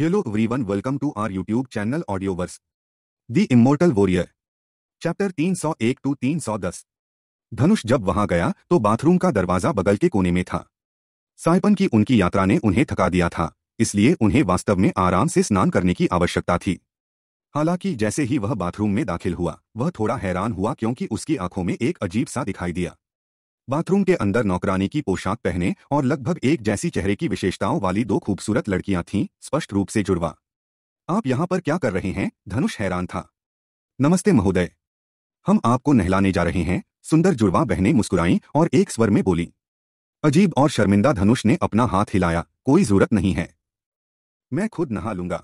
Hello everyone welcome to our YouTube channel Audioverse the immortal warrior chapter 301 to 310 Dhanush जब वहां गया तो bathroom का दरवाजा बगल के कोने में था साइपन की उनकी यात्रा ने उन्हें थका दिया था इसलिए उन्हें वास्तव में आराम से स्नान करने की आवश्यकता थी हालांकि जैसे ही वह बाथरूम में दाखिल हुआ वह थोड़ा हैरान हुआ क्योंकि उसकी आंखों में एक अजीब सा दिखाई दिया बाथरूम के अंदर नौकरानी की पोशाक पहने और लगभग एक जैसी चेहरे की विशेषताओं वाली दो खूबसूरत लड़कियां थीं स्पष्ट रूप से जुड़वा आप यहां पर क्या कर रहे हैं धनुष हैरान था नमस्ते महोदय हम आपको नहलाने जा रहे हैं सुंदर जुड़वा बहने मुस्कुराईं और एक स्वर में बोली अजीब और शर्मिंदा धनुष ने अपना हाथ हिलाया कोई जरूरत नहीं है मैं खुद नहा लूंगा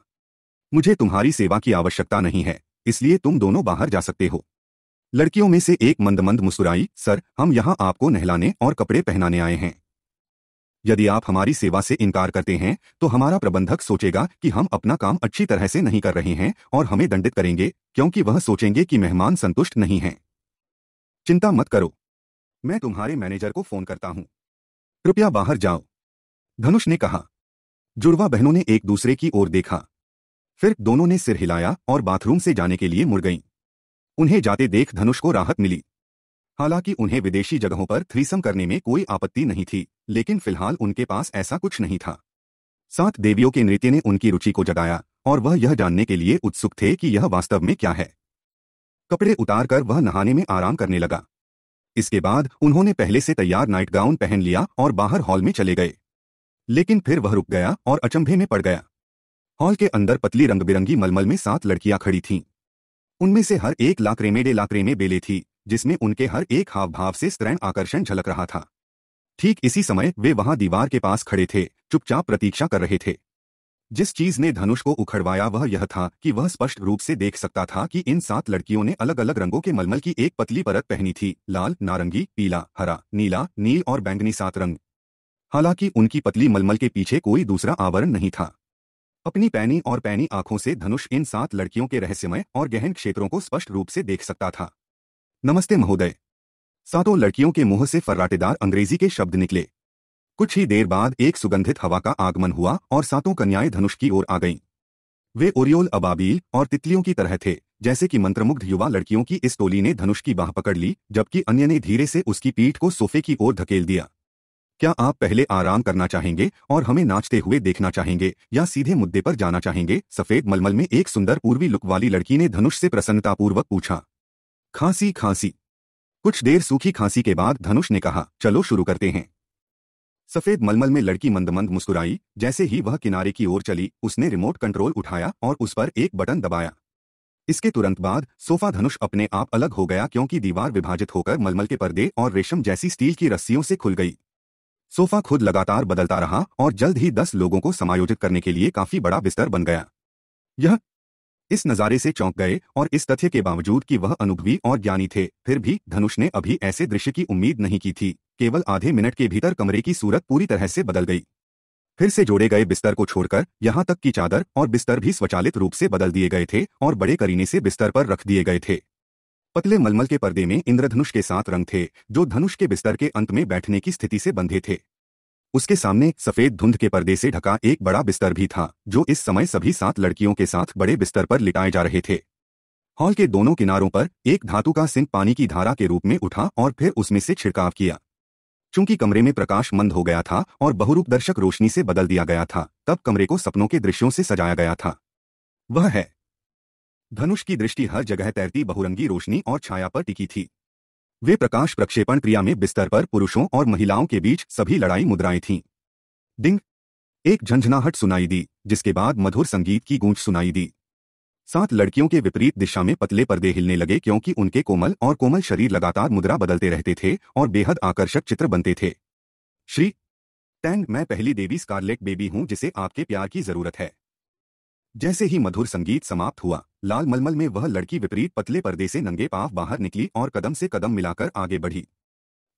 मुझे तुम्हारी सेवा की आवश्यकता नहीं है इसलिए तुम दोनों बाहर जा सकते हो लड़कियों में से एक मंदमंद मुस्कुराई सर हम यहां आपको नहलाने और कपड़े पहनाने आए हैं यदि आप हमारी सेवा से इनकार करते हैं तो हमारा प्रबंधक सोचेगा कि हम अपना काम अच्छी तरह से नहीं कर रहे हैं और हमें दंडित करेंगे क्योंकि वह सोचेंगे कि मेहमान संतुष्ट नहीं हैं चिंता मत करो मैं तुम्हारे मैनेजर को फोन करता हूं कृपया बाहर जाओ धनुष ने कहा जुड़वा बहनों ने एक दूसरे की ओर देखा फिर दोनों ने सिर हिलाया और बाथरूम से जाने के लिए मुड़ गईं उन्हें जाते देख धनुष को राहत मिली हालांकि उन्हें विदेशी जगहों पर थ्रीसम करने में कोई आपत्ति नहीं थी लेकिन फिलहाल उनके पास ऐसा कुछ नहीं था सात देवियों के नृत्य ने उनकी रुचि को जगाया और वह यह जानने के लिए उत्सुक थे कि यह वास्तव में क्या है कपड़े उतारकर वह नहाने में आराम करने लगा इसके बाद उन्होंने पहले से तैयार नाइट गाउन पहन लिया और बाहर हॉल में चले गए लेकिन फिर वह रुक गया और अचंभे में पड़ गया हॉल के अंदर पतली रंग बिरंगी मलमल में सात लड़कियां खड़ी थीं उनमें से हर एक डे लाकरेमे बेले थी जिसमें उनके हर एक हाव भाव से स्त्रैण आकर्षण झलक रहा था ठीक इसी समय वे वहां दीवार के पास खड़े थे चुपचाप प्रतीक्षा कर रहे थे जिस चीज ने धनुष को उखड़वाया वह यह था कि वह स्पष्ट रूप से देख सकता था कि इन सात लड़कियों ने अलग अलग रंगों के मलमल की एक पतली परत पहनी थी लाल नारंगी पीला हरा नीला नील और बैंगनी सात रंग हालांकि उनकी पतली मलमल के पीछे कोई दूसरा आवरण नहीं था अपनी पैनी और पैनी आंखों से धनुष इन सात लड़कियों के रहस्यमय और गहन क्षेत्रों को स्पष्ट रूप से देख सकता था नमस्ते महोदय सातों लड़कियों के मुंह से फर्राटेदार अंग्रेजी के शब्द निकले कुछ ही देर बाद एक सुगंधित हवा का आगमन हुआ और सातों कन्याएं धनुष की ओर आ गईं वे ओरियोल अबाबील और तितलियों की तरह थे जैसे कि मंत्रमुग्ध युवा लड़कियों की इस टोली ने धनुष की बाह पकड़ ली जबकि अन्य ने धीरे से उसकी पीठ को सोफे की ओर धकेल दिया क्या आप पहले आराम करना चाहेंगे और हमें नाचते हुए देखना चाहेंगे या सीधे मुद्दे पर जाना चाहेंगे सफेद मलमल में एक सुंदर पूर्वी लुक वाली लड़की ने धनुष से प्रसन्नतापूर्वक पूछा खांसी खांसी कुछ देर सूखी खांसी के बाद धनुष ने कहा चलो शुरू करते हैं सफेद मलमल में लड़की मंदमंद मुस्कुराई जैसे ही वह किनारे की ओर चली उसने रिमोट कंट्रोल उठाया और उस पर एक बटन दबाया इसके तुरंत बाद सोफा धनुष अपने आप अलग हो गया क्योंकि दीवार विभाजित होकर मलमल के पर्दे और रेशम जैसी स्टील की रस्सियों से खुल गई सोफा खुद लगातार बदलता रहा और जल्द ही दस लोगों को समायोजित करने के लिए काफी बड़ा बिस्तर बन गया यह इस नज़ारे से चौंक गए और इस तथ्य के बावजूद कि वह अनुभवी और ज्ञानी थे फिर भी धनुष ने अभी ऐसे दृश्य की उम्मीद नहीं की थी केवल आधे मिनट के भीतर कमरे की सूरत पूरी तरह से बदल गई फिर से जोड़े गए बिस्तर को छोड़कर यहां तक कि चादर और बिस्तर भी स्वचालित रूप से बदल दिए गए थे और बड़े करीने से बिस्तर पर रख दिए गए थे पतले मलमल के पर्दे में इंद्रधनुष के साथ रंग थे जो धनुष के बिस्तर के अंत में बैठने की स्थिति से बंधे थे उसके सामने सफेद धुंध के पर्दे से ढका एक बड़ा बिस्तर भी था जो इस समय सभी सात लड़कियों के साथ बड़े बिस्तर पर लिटाए जा रहे थे हॉल के दोनों किनारों पर एक धातु का सिंह पानी की धारा के रूप में उठा और फिर उसमें से छिड़काव किया चूंकि कमरे में प्रकाश मंद हो गया था और बहुरूप दर्शक रोशनी से बदल दिया गया था तब कमरे को सपनों के दृश्यों से सजाया गया था वह है धनुष की दृष्टि हर जगह तैरती बहुरंगी रोशनी और छाया पर टिकी थी वे प्रकाश प्रक्षेपण क्रिया में बिस्तर पर पुरुषों और महिलाओं के बीच सभी लड़ाई मुद्राएं थीं डिंग एक झंझनाहट सुनाई दी जिसके बाद मधुर संगीत की गूंज सुनाई दी सात लड़कियों के विपरीत दिशा में पतले पर्दे हिलने लगे क्योंकि उनके कोमल और कोमल शरीर लगातार मुद्रा बदलते रहते थे और बेहद आकर्षक चित्र बनते थे श्री टैंग मैं पहली देवी स्कारलेट बेबी हूं जिसे आपके प्यार की जरूरत है जैसे ही मधुर संगीत समाप्त हुआ लाल मलमल में वह लड़की विपरीत पतले पर्दे से नंगे पांव बाहर निकली और कदम से कदम मिलाकर आगे बढ़ी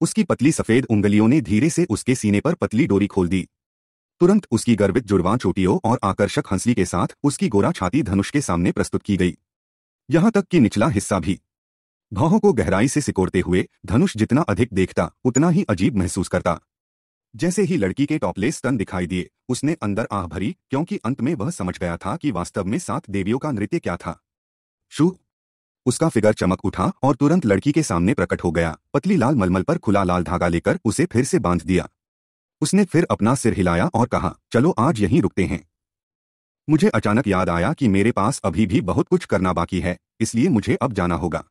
उसकी पतली सफेद उंगलियों ने धीरे से उसके सीने पर पतली डोरी खोल दी तुरंत उसकी गर्वित जुड़वा चोटियों और आकर्षक हंसली के साथ उसकी गोरा छाती धनुष के सामने प्रस्तुत की गई यहां तक कि निचला हिस्सा भी भावों को गहराई से सिकोड़ते हुए धनुष जितना अधिक देखता उतना ही अजीब महसूस करता जैसे ही लड़की के टॉपलेस स्तन दिखाई दिए उसने अंदर आह भरी क्योंकि अंत में वह समझ गया था कि वास्तव में सात देवियों का नृत्य क्या था शू उसका फिगर चमक उठा और तुरंत लड़की के सामने प्रकट हो गया पतली लाल मलमल पर खुला लाल धागा लेकर उसे फिर से बांध दिया उसने फिर अपना सिर हिलाया और कहा चलो आज यहीं रुकते हैं मुझे अचानक याद आया कि मेरे पास अभी भी बहुत कुछ करना बाकी है इसलिए मुझे अब जाना होगा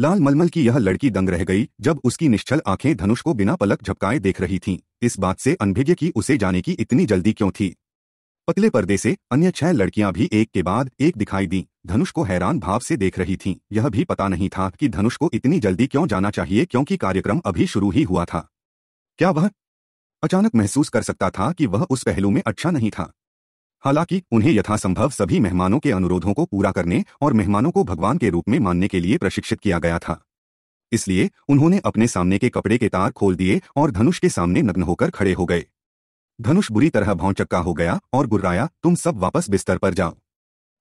लाल मलमल की यह लड़की दंग रह गई जब उसकी निश्चल आंखें धनुष को बिना पलक झपकाए देख रही थीं। इस बात से अनभिज्ञ की उसे जाने की इतनी जल्दी क्यों थी पतले पर्दे से अन्य छह लड़कियां भी एक के बाद एक दिखाई दी धनुष को हैरान भाव से देख रही थीं। यह भी पता नहीं था कि धनुष को इतनी जल्दी क्यों जाना चाहिए क्योंकि कार्यक्रम अभी शुरू ही हुआ था क्या वह अचानक महसूस कर सकता था कि वह उस पहलू में अच्छा नहीं था हालांकि उन्हें यथासंभव सभी मेहमानों के अनुरोधों को पूरा करने और मेहमानों को भगवान के रूप में मानने के लिए प्रशिक्षित किया गया था इसलिए उन्होंने अपने सामने के कपड़े के तार खोल दिए और धनुष के सामने नग्न होकर खड़े हो गए धनुष बुरी तरह भौचक्का हो गया और गुर्राया तुम सब वापस बिस्तर पर जाओ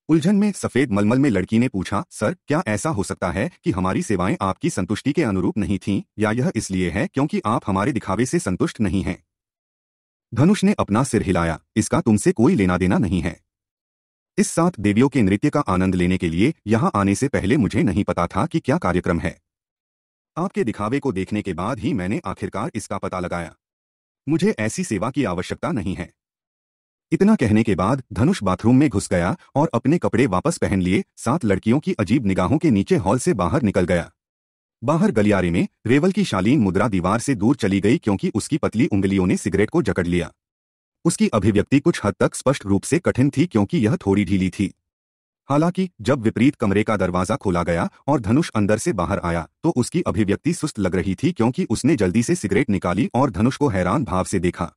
उलझन में सफेद मलमल में लड़की ने पूछा सर क्या ऐसा हो सकता है कि हमारी सेवाएं आपकी संतुष्टि के अनुरूप नहीं थीं या यह इसलिए है क्योंकि आप हमारे दिखावे से संतुष्ट नहीं हैं धनुष ने अपना सिर हिलाया इसका तुमसे कोई लेना देना नहीं है इस साथ देवियों के नृत्य का आनंद लेने के लिए यहां आने से पहले मुझे नहीं पता था कि क्या कार्यक्रम है आपके दिखावे को देखने के बाद ही मैंने आखिरकार इसका पता लगाया मुझे ऐसी सेवा की आवश्यकता नहीं है इतना कहने के बाद धनुष बाथरूम में घुस गया और अपने कपड़े वापस पहन लिए सात लड़कियों की अजीब निगाहों के नीचे हॉल से बाहर निकल गया बाहर गलियारे में रेवल की शालीन मुद्रा दीवार से दूर चली गई क्योंकि उसकी पतली उंगलियों ने सिगरेट को जकड़ लिया उसकी अभिव्यक्ति कुछ हद तक स्पष्ट रूप से कठिन थी क्योंकि यह थोड़ी ढीली थी हालांकि जब विपरीत कमरे का दरवाजा खोला गया और धनुष अंदर से बाहर आया तो उसकी अभिव्यक्ति सुस्त लग रही थी क्योंकि उसने जल्दी से सिगरेट निकाली और धनुष को हैरान भाव से देखा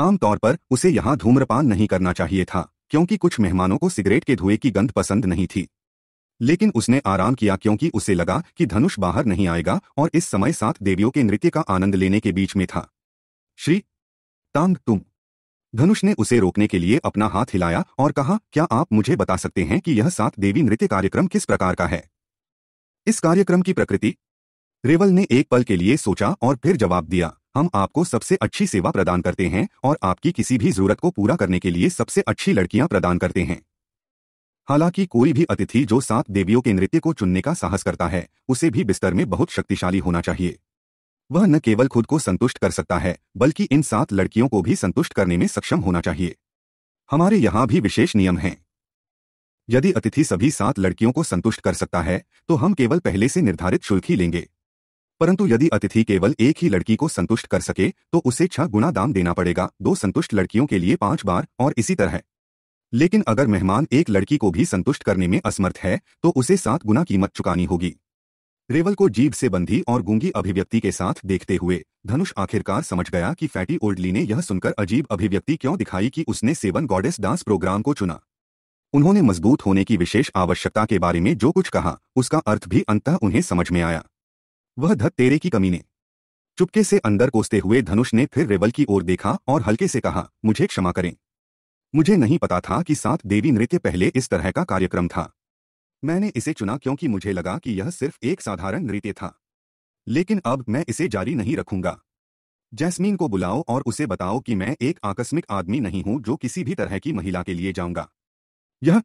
आमतौर पर उसे यहां धूम्रपान नहीं करना चाहिए था क्योंकि कुछ मेहमानों को सिगरेट के धुएं की गंध पसंद नहीं थी लेकिन उसने आराम किया क्योंकि उसे लगा कि धनुष बाहर नहीं आएगा और इस समय सात देवियों के नृत्य का आनंद लेने के बीच में था श्री तांग तुम धनुष ने उसे रोकने के लिए अपना हाथ हिलाया और कहा क्या आप मुझे बता सकते हैं कि यह सात देवी नृत्य कार्यक्रम किस प्रकार का है इस कार्यक्रम की प्रकृति रेवल ने एक पल के लिए सोचा और फिर जवाब दिया हम आपको सबसे अच्छी सेवा प्रदान करते हैं और आपकी किसी भी जरूरत को पूरा करने के लिए सबसे अच्छी लड़कियां प्रदान करते हैं हालांकि कोई भी अतिथि जो सात देवियों के नृत्य को चुनने का साहस करता है उसे भी बिस्तर में बहुत शक्तिशाली होना चाहिए वह न केवल खुद को संतुष्ट कर सकता है बल्कि इन सात लड़कियों को भी संतुष्ट करने में सक्षम होना चाहिए हमारे यहाँ भी विशेष नियम हैं यदि अतिथि सभी सात लड़कियों को संतुष्ट कर सकता है तो हम केवल पहले से निर्धारित शुल्क ही लेंगे परंतु यदि अतिथि केवल एक ही लड़की को संतुष्ट कर सके तो उसे छह गुना दाम देना पड़ेगा दो संतुष्ट लड़कियों के लिए पांच बार और इसी तरह लेकिन अगर मेहमान एक लड़की को भी संतुष्ट करने में असमर्थ है तो उसे सात गुना कीमत चुकानी होगी रेवल को जीभ से बंधी और गूंगी अभिव्यक्ति के साथ देखते हुए धनुष आखिरकार समझ गया कि फैटी ओल्डली ने यह सुनकर अजीब अभिव्यक्ति क्यों दिखाई कि उसने सेवन गॉडेस डांस प्रोग्राम को चुना उन्होंने मजबूत होने की विशेष आवश्यकता के बारे में जो कुछ कहा उसका अर्थ भी अंतः उन्हें समझ में आया वह धत तेरे की कमी ने चुपके से अंदर कोसते हुए धनुष ने फिर रेवल की ओर देखा और हल्के से कहा मुझे क्षमा करें मुझे नहीं पता था कि सात देवी नृत्य पहले इस तरह का कार्यक्रम था मैंने इसे चुना क्योंकि मुझे लगा कि यह सिर्फ एक साधारण नृत्य था लेकिन अब मैं इसे जारी नहीं रखूंगा जैस्मीन को बुलाओ और उसे बताओ कि मैं एक आकस्मिक आदमी नहीं हूं जो किसी भी तरह की महिला के लिए जाऊंगा यह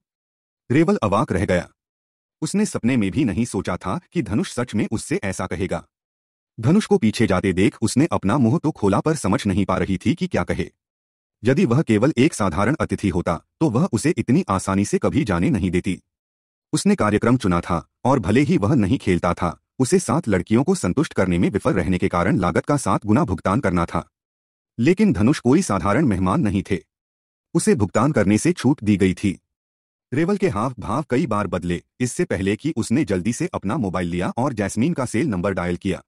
रेवल अवाक रह गया उसने सपने में भी नहीं सोचा था कि धनुष सच में उससे ऐसा कहेगा धनुष को पीछे जाते देख उसने अपना मुंह तो खोला पर समझ नहीं पा रही थी कि क्या कहे यदि वह केवल एक साधारण अतिथि होता तो वह उसे इतनी आसानी से कभी जाने नहीं देती उसने कार्यक्रम चुना था और भले ही वह नहीं खेलता था उसे सात लड़कियों को संतुष्ट करने में विफल रहने के कारण लागत का सात गुना भुगतान करना था लेकिन धनुष कोई साधारण मेहमान नहीं थे उसे भुगतान करने से छूट दी गई थी रेवल के हाव भाव कई बार बदले इससे पहले कि उसने जल्दी से अपना मोबाइल लिया और जैस्मीन का सेल नंबर डायल किया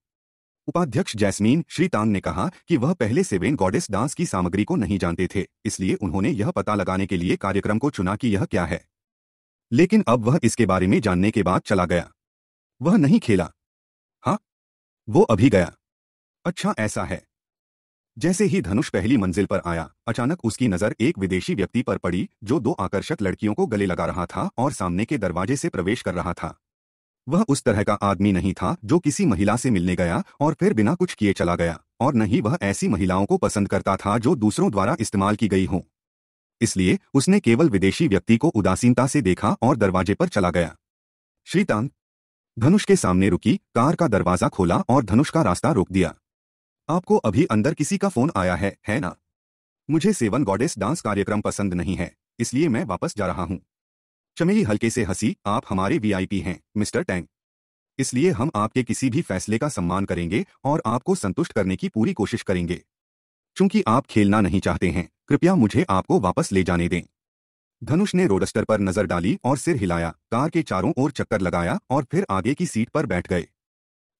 उपाध्यक्ष जैस्मीन तांग ने कहा कि वह पहले सेवेन गॉडेस डांस की सामग्री को नहीं जानते थे इसलिए उन्होंने यह पता लगाने के लिए कार्यक्रम को चुना कि यह क्या है लेकिन अब वह इसके बारे में जानने के बाद चला गया वह नहीं खेला हाँ वो अभी गया अच्छा ऐसा है जैसे ही धनुष पहली मंजिल पर आया अचानक उसकी नजर एक विदेशी व्यक्ति पर पड़ी जो दो आकर्षक लड़कियों को गले लगा रहा था और सामने के दरवाजे से प्रवेश कर रहा था वह उस तरह का आदमी नहीं था जो किसी महिला से मिलने गया और फिर बिना कुछ किए चला गया और न ही वह ऐसी महिलाओं को पसंद करता था जो दूसरों द्वारा इस्तेमाल की गई हों इसलिए उसने केवल विदेशी व्यक्ति को उदासीनता से देखा और दरवाजे पर चला गया श्रीतांत धनुष के सामने रुकी कार का दरवाजा खोला और धनुष का रास्ता रोक दिया आपको अभी अंदर किसी का फोन आया है है ना मुझे सेवन गॉडेस डांस कार्यक्रम पसंद नहीं है इसलिए मैं वापस जा रहा हूं चमेली हल्के से हंसी आप हमारे वीआईपी हैं मिस्टर टैंग इसलिए हम आपके किसी भी फैसले का सम्मान करेंगे और आपको संतुष्ट करने की पूरी कोशिश करेंगे चूंकि आप खेलना नहीं चाहते हैं कृपया मुझे आपको वापस ले जाने दें धनुष ने रोडस्टर पर नजर डाली और सिर हिलाया कार के चारों ओर चक्कर लगाया और फिर आगे की सीट पर बैठ गए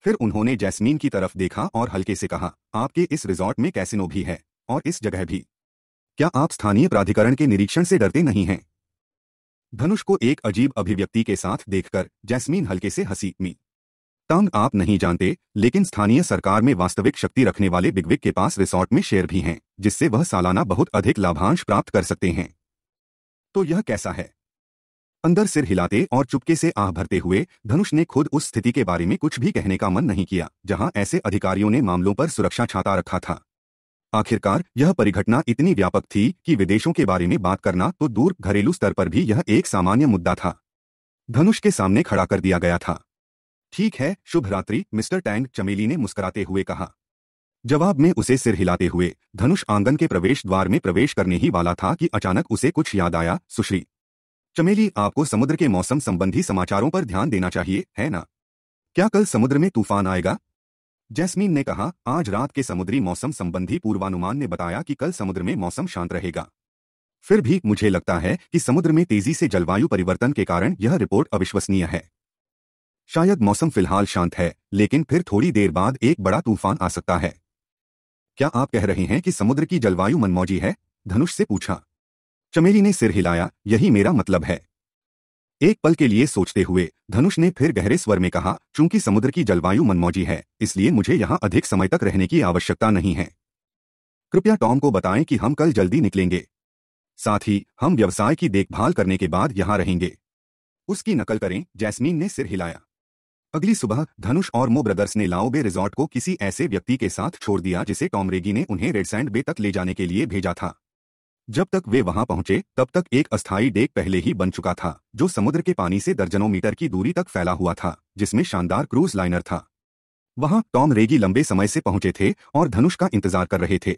फिर उन्होंने जैस्मीन की तरफ देखा और हल्के से कहा आपके इस रिजॉर्ट में कैसिनो भी है और इस जगह भी क्या आप स्थानीय प्राधिकरण के निरीक्षण से डरते नहीं हैं धनुष को एक अजीब अभिव्यक्ति के साथ देखकर जैस्मीन हल्के से हंसी मी तंग आप नहीं जानते लेकिन स्थानीय सरकार में वास्तविक शक्ति रखने वाले बिगविक के पास रिसोर्ट में शेयर भी हैं जिससे वह सालाना बहुत अधिक लाभांश प्राप्त कर सकते हैं तो यह कैसा है अंदर सिर हिलाते और चुपके से आह भरते हुए धनुष ने खुद उस स्थिति के बारे में कुछ भी कहने का मन नहीं किया जहां ऐसे अधिकारियों ने मामलों पर सुरक्षा छाता रखा था आखिरकार यह परिघटना इतनी व्यापक थी कि विदेशों के बारे में बात करना तो दूर घरेलू स्तर पर भी यह एक सामान्य मुद्दा था धनुष के सामने खड़ा कर दिया गया था ठीक है शुभ रात्रि मिस्टर टैंग चमेली ने मुस्कुराते हुए कहा जवाब में उसे सिर हिलाते हुए धनुष आंगन के प्रवेश द्वार में प्रवेश करने ही वाला था कि अचानक उसे कुछ याद आया सुश्री चमेली आपको समुद्र के मौसम संबंधी समाचारों पर ध्यान देना चाहिए है ना क्या कल समुद्र में तूफान आएगा जैस्मीन ने कहा आज रात के समुद्री मौसम संबंधी पूर्वानुमान ने बताया कि कल समुद्र में मौसम शांत रहेगा फिर भी मुझे लगता है कि समुद्र में तेजी से जलवायु परिवर्तन के कारण यह रिपोर्ट अविश्वसनीय है शायद मौसम फिलहाल शांत है लेकिन फिर थोड़ी देर बाद एक बड़ा तूफान आ सकता है क्या आप कह रहे हैं कि समुद्र की जलवायु मनमौजी है धनुष से पूछा चमेली ने सिर हिलाया यही मेरा मतलब है एक पल के लिए सोचते हुए धनुष ने फिर गहरे स्वर में कहा चूंकि समुद्र की जलवायु मनमौजी है इसलिए मुझे यहां अधिक समय तक रहने की आवश्यकता नहीं है कृपया टॉम को बताएं कि हम कल जल्दी निकलेंगे साथ ही हम व्यवसाय की देखभाल करने के बाद यहां रहेंगे उसकी नकल करें जैस्मीन ने सिर हिलाया अगली सुबह धनुष और मो ब्रदर्स ने लाओबे रिजॉर्ट को किसी ऐसे व्यक्ति के साथ छोड़ दिया जिसे टॉमरेगी ने उन्हें रेडसैंड बे तक ले जाने के लिए भेजा था जब तक वे वहां पहुंचे तब तक एक अस्थायी डेक पहले ही बन चुका था जो समुद्र के पानी से दर्जनों मीटर की दूरी तक फैला हुआ था जिसमें शानदार क्रूज लाइनर था वहां टॉम रेगी लंबे समय से पहुंचे थे और धनुष का इंतजार कर रहे थे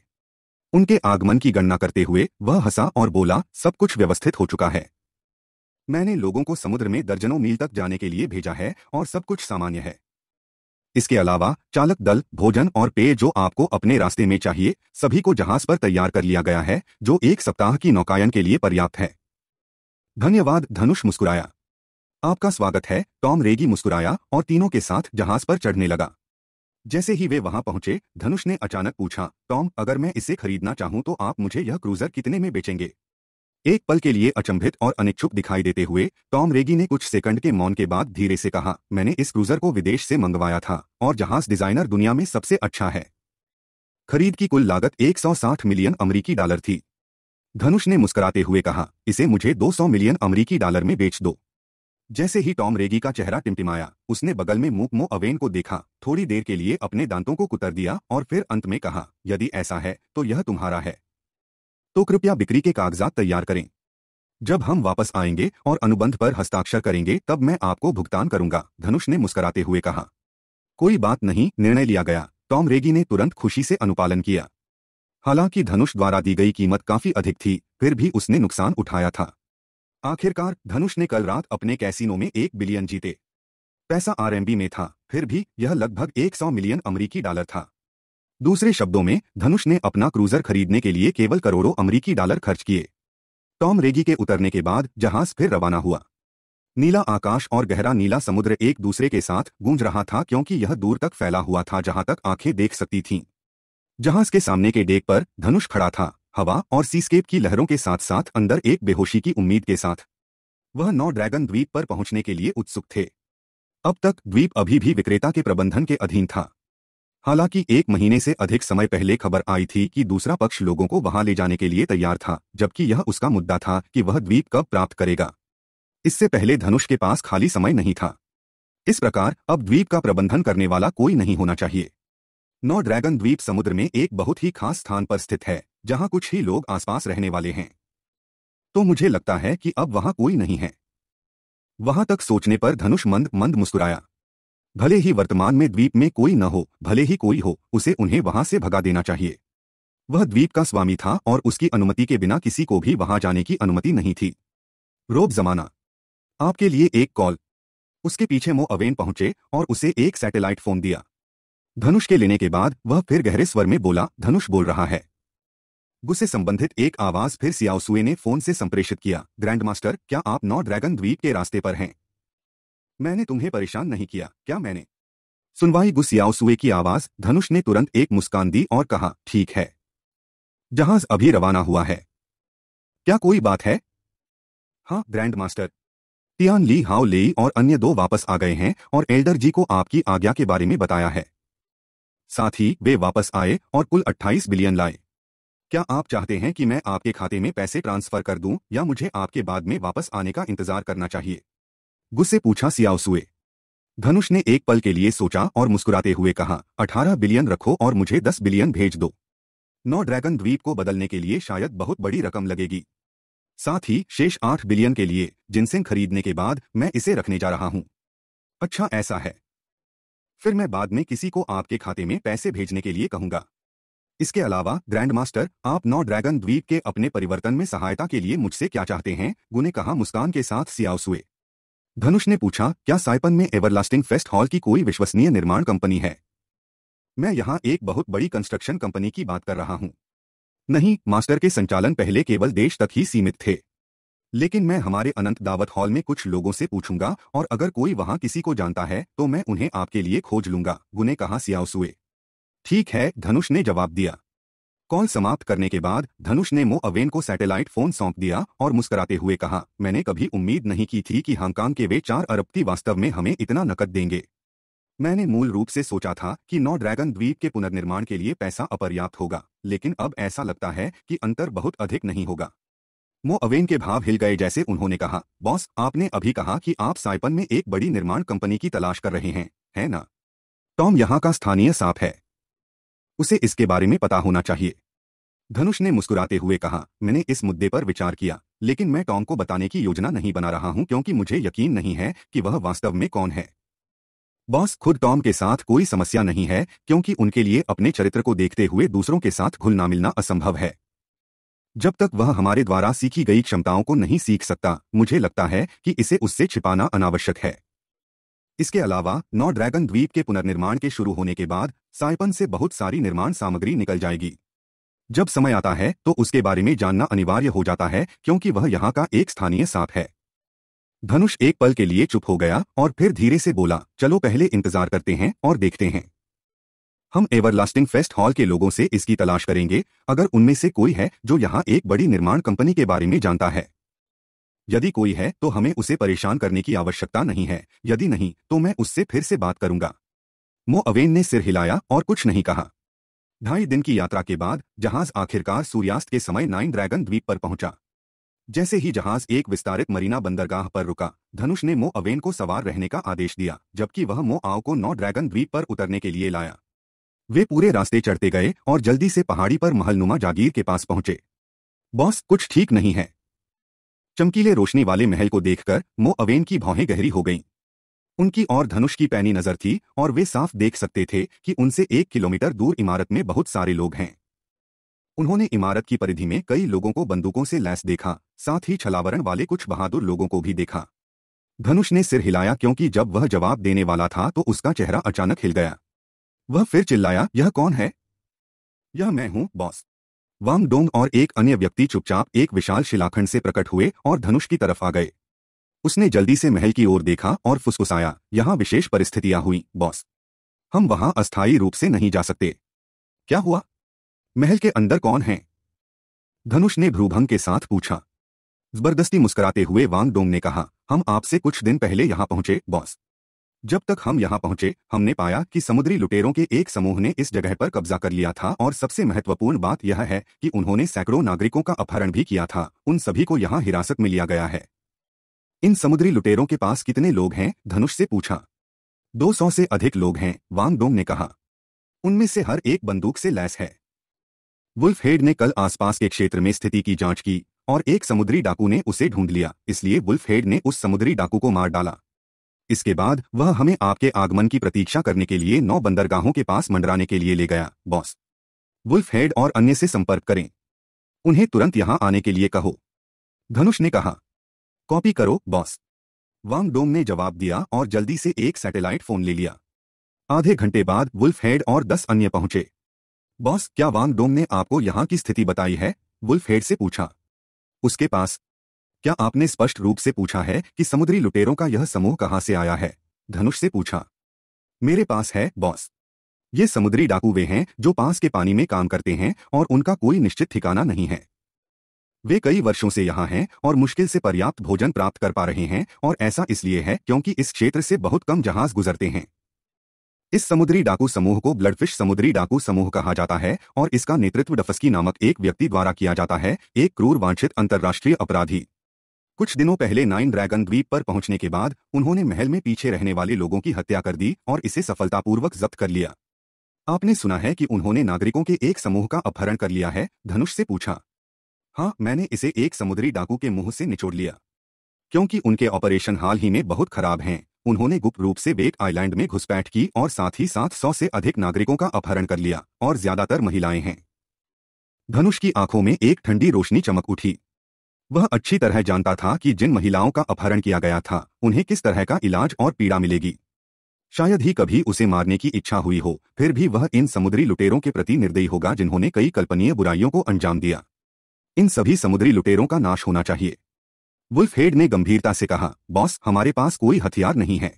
उनके आगमन की गणना करते हुए वह हंसा और बोला सब कुछ व्यवस्थित हो चुका है मैंने लोगों को समुद्र में दर्जनों मील तक जाने के लिए भेजा है और सब कुछ सामान्य है इसके अलावा चालक दल भोजन और पेय जो आपको अपने रास्ते में चाहिए सभी को जहाज पर तैयार कर लिया गया है जो एक सप्ताह की नौकायन के लिए पर्याप्त है धन्यवाद धनुष मुस्कुराया आपका स्वागत है टॉम रेगी मुस्कुराया और तीनों के साथ जहाज पर चढ़ने लगा जैसे ही वे वहां पहुंचे धनुष ने अचानक पूछा टॉम अगर मैं इसे खरीदना चाहूं तो आप मुझे यह क्रूजर कितने में बेचेंगे एक पल के लिए अचंभित और अनिच्छुक दिखाई देते हुए टॉम रेगी ने कुछ सेकंड के मौन के बाद धीरे से कहा मैंने इस क्रूजर को विदेश से मंगवाया था और जहाज डिजाइनर दुनिया में सबसे अच्छा है खरीद की कुल लागत 160 मिलियन अमरीकी डॉलर थी धनुष ने मुस्कुराते हुए कहा इसे मुझे 200 मिलियन अमरीकी डॉलर में बेच दो जैसे ही टॉम रेगी का चेहरा टिमटिमाया उसने बगल में मूकमो अवेन को देखा थोड़ी देर के लिए अपने दांतों को कुतर दिया और फिर अंत में कहा यदि ऐसा है तो यह तुम्हारा है तो कृपया बिक्री के कागजात तैयार करें जब हम वापस आएंगे और अनुबंध पर हस्ताक्षर करेंगे तब मैं आपको भुगतान करूंगा धनुष ने मुस्कुराते हुए कहा कोई बात नहीं निर्णय लिया गया टॉम रेगी ने तुरंत खुशी से अनुपालन किया हालांकि धनुष द्वारा दी गई कीमत काफी अधिक थी फिर भी उसने नुकसान उठाया था आखिरकार धनुष ने कल रात अपने कैसीनो में एक बिलियन जीते पैसा आरएमबी में था फिर भी यह लगभग 100 मिलियन अमरीकी डॉलर था दूसरे शब्दों में धनुष ने अपना क्रूजर खरीदने के लिए केवल करोड़ों अमरीकी डॉलर खर्च किए टॉम रेगी के उतरने के बाद जहाज फिर रवाना हुआ नीला आकाश और गहरा नीला समुद्र एक दूसरे के साथ गूंज रहा था क्योंकि यह दूर तक फैला हुआ था जहां तक आंखें देख सकती थीं जहाज के सामने के डेक पर धनुष खड़ा था हवा और सीस्केप की लहरों के साथ साथ अंदर एक बेहोशी की उम्मीद के साथ वह नौ ड्रैगन द्वीप पर पहुंचने के लिए उत्सुक थे अब तक द्वीप अभी भी विक्रेता के प्रबंधन के अधीन था हालांकि एक महीने से अधिक समय पहले खबर आई थी कि दूसरा पक्ष लोगों को वहां ले जाने के लिए तैयार था जबकि यह उसका मुद्दा था कि वह द्वीप कब प्राप्त करेगा इससे पहले धनुष के पास खाली समय नहीं था इस प्रकार अब द्वीप का प्रबंधन करने वाला कोई नहीं होना चाहिए नौ ड्रैगन द्वीप समुद्र में एक बहुत ही खास स्थान पर स्थित है जहां कुछ ही लोग आसपास रहने वाले हैं तो मुझे लगता है कि अब वहां कोई नहीं है वहां तक सोचने पर धनुष मंद मंद मुस्कुराया भले ही वर्तमान में द्वीप में कोई न हो भले ही कोई हो उसे उन्हें वहां से भगा देना चाहिए वह द्वीप का स्वामी था और उसकी अनुमति के बिना किसी को भी वहां जाने की अनुमति नहीं थी रोब जमाना आपके लिए एक कॉल उसके पीछे मो अवेन पहुंचे और उसे एक सैटेलाइट फोन दिया धनुष के लेने के बाद वह फिर गहरे स्वर में बोला धनुष बोल रहा है गुस्से संबंधित एक आवाज फिर सियाओसुए ने फोन से संप्रेषित किया ग्रैंडमास्टर क्या आप नौ ड्रैगन द्वीप के रास्ते पर हैं मैंने तुम्हें परेशान नहीं किया क्या मैंने सुनवाई गुस्याओसुए सुए की आवाज धनुष ने तुरंत एक मुस्कान दी और कहा ठीक है जहाज अभी रवाना हुआ है क्या कोई बात है हाँ ग्रैंड मास्टर तियान ली हाओ ले और अन्य दो वापस आ गए हैं और एल्डर जी को आपकी आज्ञा के बारे में बताया है साथ ही वे वापस आए और कुल 28 बिलियन लाए क्या आप चाहते हैं कि मैं आपके खाते में पैसे ट्रांसफर कर दूं या मुझे आपके बाद में वापस आने का इंतजार करना चाहिए गुस्से पूछा सियाओसुए धनुष ने एक पल के लिए सोचा और मुस्कुराते हुए कहा अठारह बिलियन रखो और मुझे दस बिलियन भेज दो नौ ड्रैगन द्वीप को बदलने के लिए शायद बहुत बड़ी रकम लगेगी साथ ही शेष आठ बिलियन के लिए जिनसिंग खरीदने के बाद मैं इसे रखने जा रहा हूं अच्छा ऐसा है फिर मैं बाद में किसी को आपके खाते में पैसे भेजने के लिए कहूंगा इसके अलावा ग्रैंड मास्टर आप नौ ड्रैगन द्वीप के अपने परिवर्तन में सहायता के लिए मुझसे क्या चाहते हैं गुने कहा मुस्कान के साथ सियाओसुए धनुष ने पूछा क्या साइपन में एवरलास्टिंग फेस्ट हॉल की कोई विश्वसनीय निर्माण कंपनी है मैं यहां एक बहुत बड़ी कंस्ट्रक्शन कंपनी की बात कर रहा हूं नहीं मास्टर के संचालन पहले केवल देश तक ही सीमित थे लेकिन मैं हमारे अनंत दावत हॉल में कुछ लोगों से पूछूंगा और अगर कोई वहां किसी को जानता है तो मैं उन्हें आपके लिए खोज लूंगा गुने कहा सियाओसुए ठीक है धनुष ने जवाब दिया कॉल समाप्त करने के बाद धनुष ने मो अवेन को सैटेलाइट फोन सौंप दिया और मुस्कुराते हुए कहा मैंने कभी उम्मीद नहीं की थी कि हांगकांग के वे चार अरबती वास्तव में हमें इतना नकद देंगे मैंने मूल रूप से सोचा था कि नौ ड्रैगन द्वीप के पुनर्निर्माण के लिए पैसा अपर्याप्त होगा लेकिन अब ऐसा लगता है कि अंतर बहुत अधिक नहीं होगा मो अवेन के भाव हिल गए जैसे उन्होंने कहा बॉस आपने अभी कहा कि आप साइपन में एक बड़ी निर्माण कंपनी की तलाश कर रहे हैं है ना टॉम यहाँ का स्थानीय सांप है उसे इसके बारे में पता होना चाहिए धनुष ने मुस्कुराते हुए कहा मैंने इस मुद्दे पर विचार किया लेकिन मैं टॉम को बताने की योजना नहीं बना रहा हूं क्योंकि मुझे यकीन नहीं है कि वह वास्तव में कौन है बॉस खुद टॉम के साथ कोई समस्या नहीं है क्योंकि उनके लिए अपने चरित्र को देखते हुए दूसरों के साथ घुलना मिलना असंभव है जब तक वह हमारे द्वारा सीखी गई क्षमताओं को नहीं सीख सकता मुझे लगता है कि इसे उससे छिपाना अनावश्यक है इसके अलावा नौ ड्रैगन द्वीप के पुनर्निर्माण के शुरू होने के बाद साइपन से बहुत सारी निर्माण सामग्री निकल जाएगी जब समय आता है तो उसके बारे में जानना अनिवार्य हो जाता है क्योंकि वह यहाँ का एक स्थानीय सांप है धनुष एक पल के लिए चुप हो गया और फिर धीरे से बोला चलो पहले इंतजार करते हैं और देखते हैं हम एवरलास्टिंग फेस्ट हॉल के लोगों से इसकी तलाश करेंगे अगर उनमें से कोई है जो यहाँ एक बड़ी निर्माण कंपनी के बारे में जानता है यदि कोई है तो हमें उसे परेशान करने की आवश्यकता नहीं है यदि नहीं तो मैं उससे फिर से बात करूंगा मो अवेन ने सिर हिलाया और कुछ नहीं कहा ढाई दिन की यात्रा के बाद जहाज आखिरकार सूर्यास्त के समय नाइन ड्रैगन द्वीप पर पहुंचा जैसे ही जहाज एक विस्तारित मरीना बंदरगाह पर रुका धनुष ने मो अवेन को सवार रहने का आदेश दिया जबकि वह मो आओ को नौ ड्रैगन द्वीप पर उतरने के लिए लाया वे पूरे रास्ते चढ़ते गए और जल्दी से पहाड़ी पर महलनुमा जागीर के पास पहुंचे बॉस कुछ ठीक नहीं है चमकीले रोशनी वाले महल को देखकर मो अवेन की भौहें गहरी हो गईं उनकी और धनुष की पैनी नजर थी और वे साफ देख सकते थे कि उनसे एक किलोमीटर दूर इमारत में बहुत सारे लोग हैं उन्होंने इमारत की परिधि में कई लोगों को बंदूकों से लैस देखा साथ ही छलावरण वाले कुछ बहादुर लोगों को भी देखा धनुष ने सिर हिलाया क्योंकि जब वह जवाब देने वाला था तो उसका चेहरा अचानक हिल गया वह फिर चिल्लाया यह कौन है यह मैं हूं बॉस वांग डोंग और एक अन्य व्यक्ति चुपचाप एक विशाल शिलाखंड से प्रकट हुए और धनुष की तरफ आ गए उसने जल्दी से महल की ओर देखा और फुसफुसाया यहां विशेष परिस्थितियां हुई बॉस हम वहां अस्थायी रूप से नहीं जा सकते क्या हुआ महल के अंदर कौन है धनुष ने भ्रूभंग के साथ पूछा जबरदस्ती मुस्कुराते हुए वांग डोंग ने कहा हम आपसे कुछ दिन पहले यहां पहुंचे बॉस जब तक हम यहाँ पहुंचे हमने पाया कि समुद्री लुटेरों के एक समूह ने इस जगह पर कब्जा कर लिया था और सबसे महत्वपूर्ण बात यह है कि उन्होंने सैकड़ों नागरिकों का अपहरण भी किया था उन सभी को यहाँ हिरासत में लिया गया है इन समुद्री लुटेरों के पास कितने लोग हैं धनुष से पूछा 200 से अधिक लोग हैं वांगडोंग ने कहा उनमें से हर एक बंदूक से लैस है वुल्फ हेड ने कल आसपास के क्षेत्र में स्थिति की जांच की और एक समुद्री डाकू ने उसे ढूंढ लिया इसलिए वुल्फ हेड ने उस समुद्री डाकू को मार डाला इसके बाद वह हमें आपके आगमन की प्रतीक्षा करने के लिए नौ बंदरगाहों के पास मंडराने के लिए ले गया बॉस वुल्फ हेड और अन्य से संपर्क करें उन्हें तुरंत यहां आने के लिए कहो धनुष ने कहा कॉपी करो बॉस वांगडोम ने जवाब दिया और जल्दी से एक सैटेलाइट फोन ले लिया आधे घंटे बाद वुल्फ हेड और दस अन्य पहुंचे बॉस क्या वांगडोम ने आपको यहां की स्थिति बताई है वुल्फ हेड से पूछा उसके पास क्या आपने स्पष्ट रूप से पूछा है कि समुद्री लुटेरों का यह समूह कहाँ से आया है धनुष से पूछा मेरे पास है बॉस ये समुद्री डाकू वे हैं जो पास के पानी में काम करते हैं और उनका कोई निश्चित ठिकाना नहीं है वे कई वर्षों से यहाँ हैं और मुश्किल से पर्याप्त भोजन प्राप्त कर पा रहे हैं और ऐसा इसलिए है क्योंकि इस क्षेत्र से बहुत कम जहाज गुजरते हैं इस समुद्री डाकू समूह को ब्लडफिश समुद्री डाकू समूह कहा जाता है और इसका नेतृत्व डफस्की नामक एक व्यक्ति द्वारा किया जाता है एक क्रूर वांछित अंतर्राष्ट्रीय अपराधी कुछ दिनों पहले नाइन ड्रैगन द्वीप पर पहुंचने के बाद उन्होंने महल में पीछे रहने वाले लोगों की हत्या कर दी और इसे सफलतापूर्वक जब्त कर लिया आपने सुना है कि उन्होंने नागरिकों के एक समूह का अपहरण कर लिया है धनुष से पूछा हाँ मैंने इसे एक समुद्री डाकू के मुंह से निचोड़ लिया क्योंकि उनके ऑपरेशन हाल ही में बहुत खराब हैं उन्होंने गुप्त रूप से बेट आइलैंड में घुसपैठ की और साथ ही साथ सौ से अधिक नागरिकों का अपहरण कर लिया और ज्यादातर महिलाएं हैं धनुष की आंखों में एक ठंडी रोशनी चमक उठी वह अच्छी तरह जानता था कि जिन महिलाओं का अपहरण किया गया था उन्हें किस तरह का इलाज और पीड़ा मिलेगी शायद ही कभी उसे मारने की इच्छा हुई हो फिर भी वह इन समुद्री लुटेरों के प्रति निर्दयी होगा जिन्होंने कई कल्पनीय बुराइयों को अंजाम दिया इन सभी समुद्री लुटेरों का नाश होना चाहिए वुल्फ हेड ने गंभीरता से कहा बॉस हमारे पास कोई हथियार नहीं है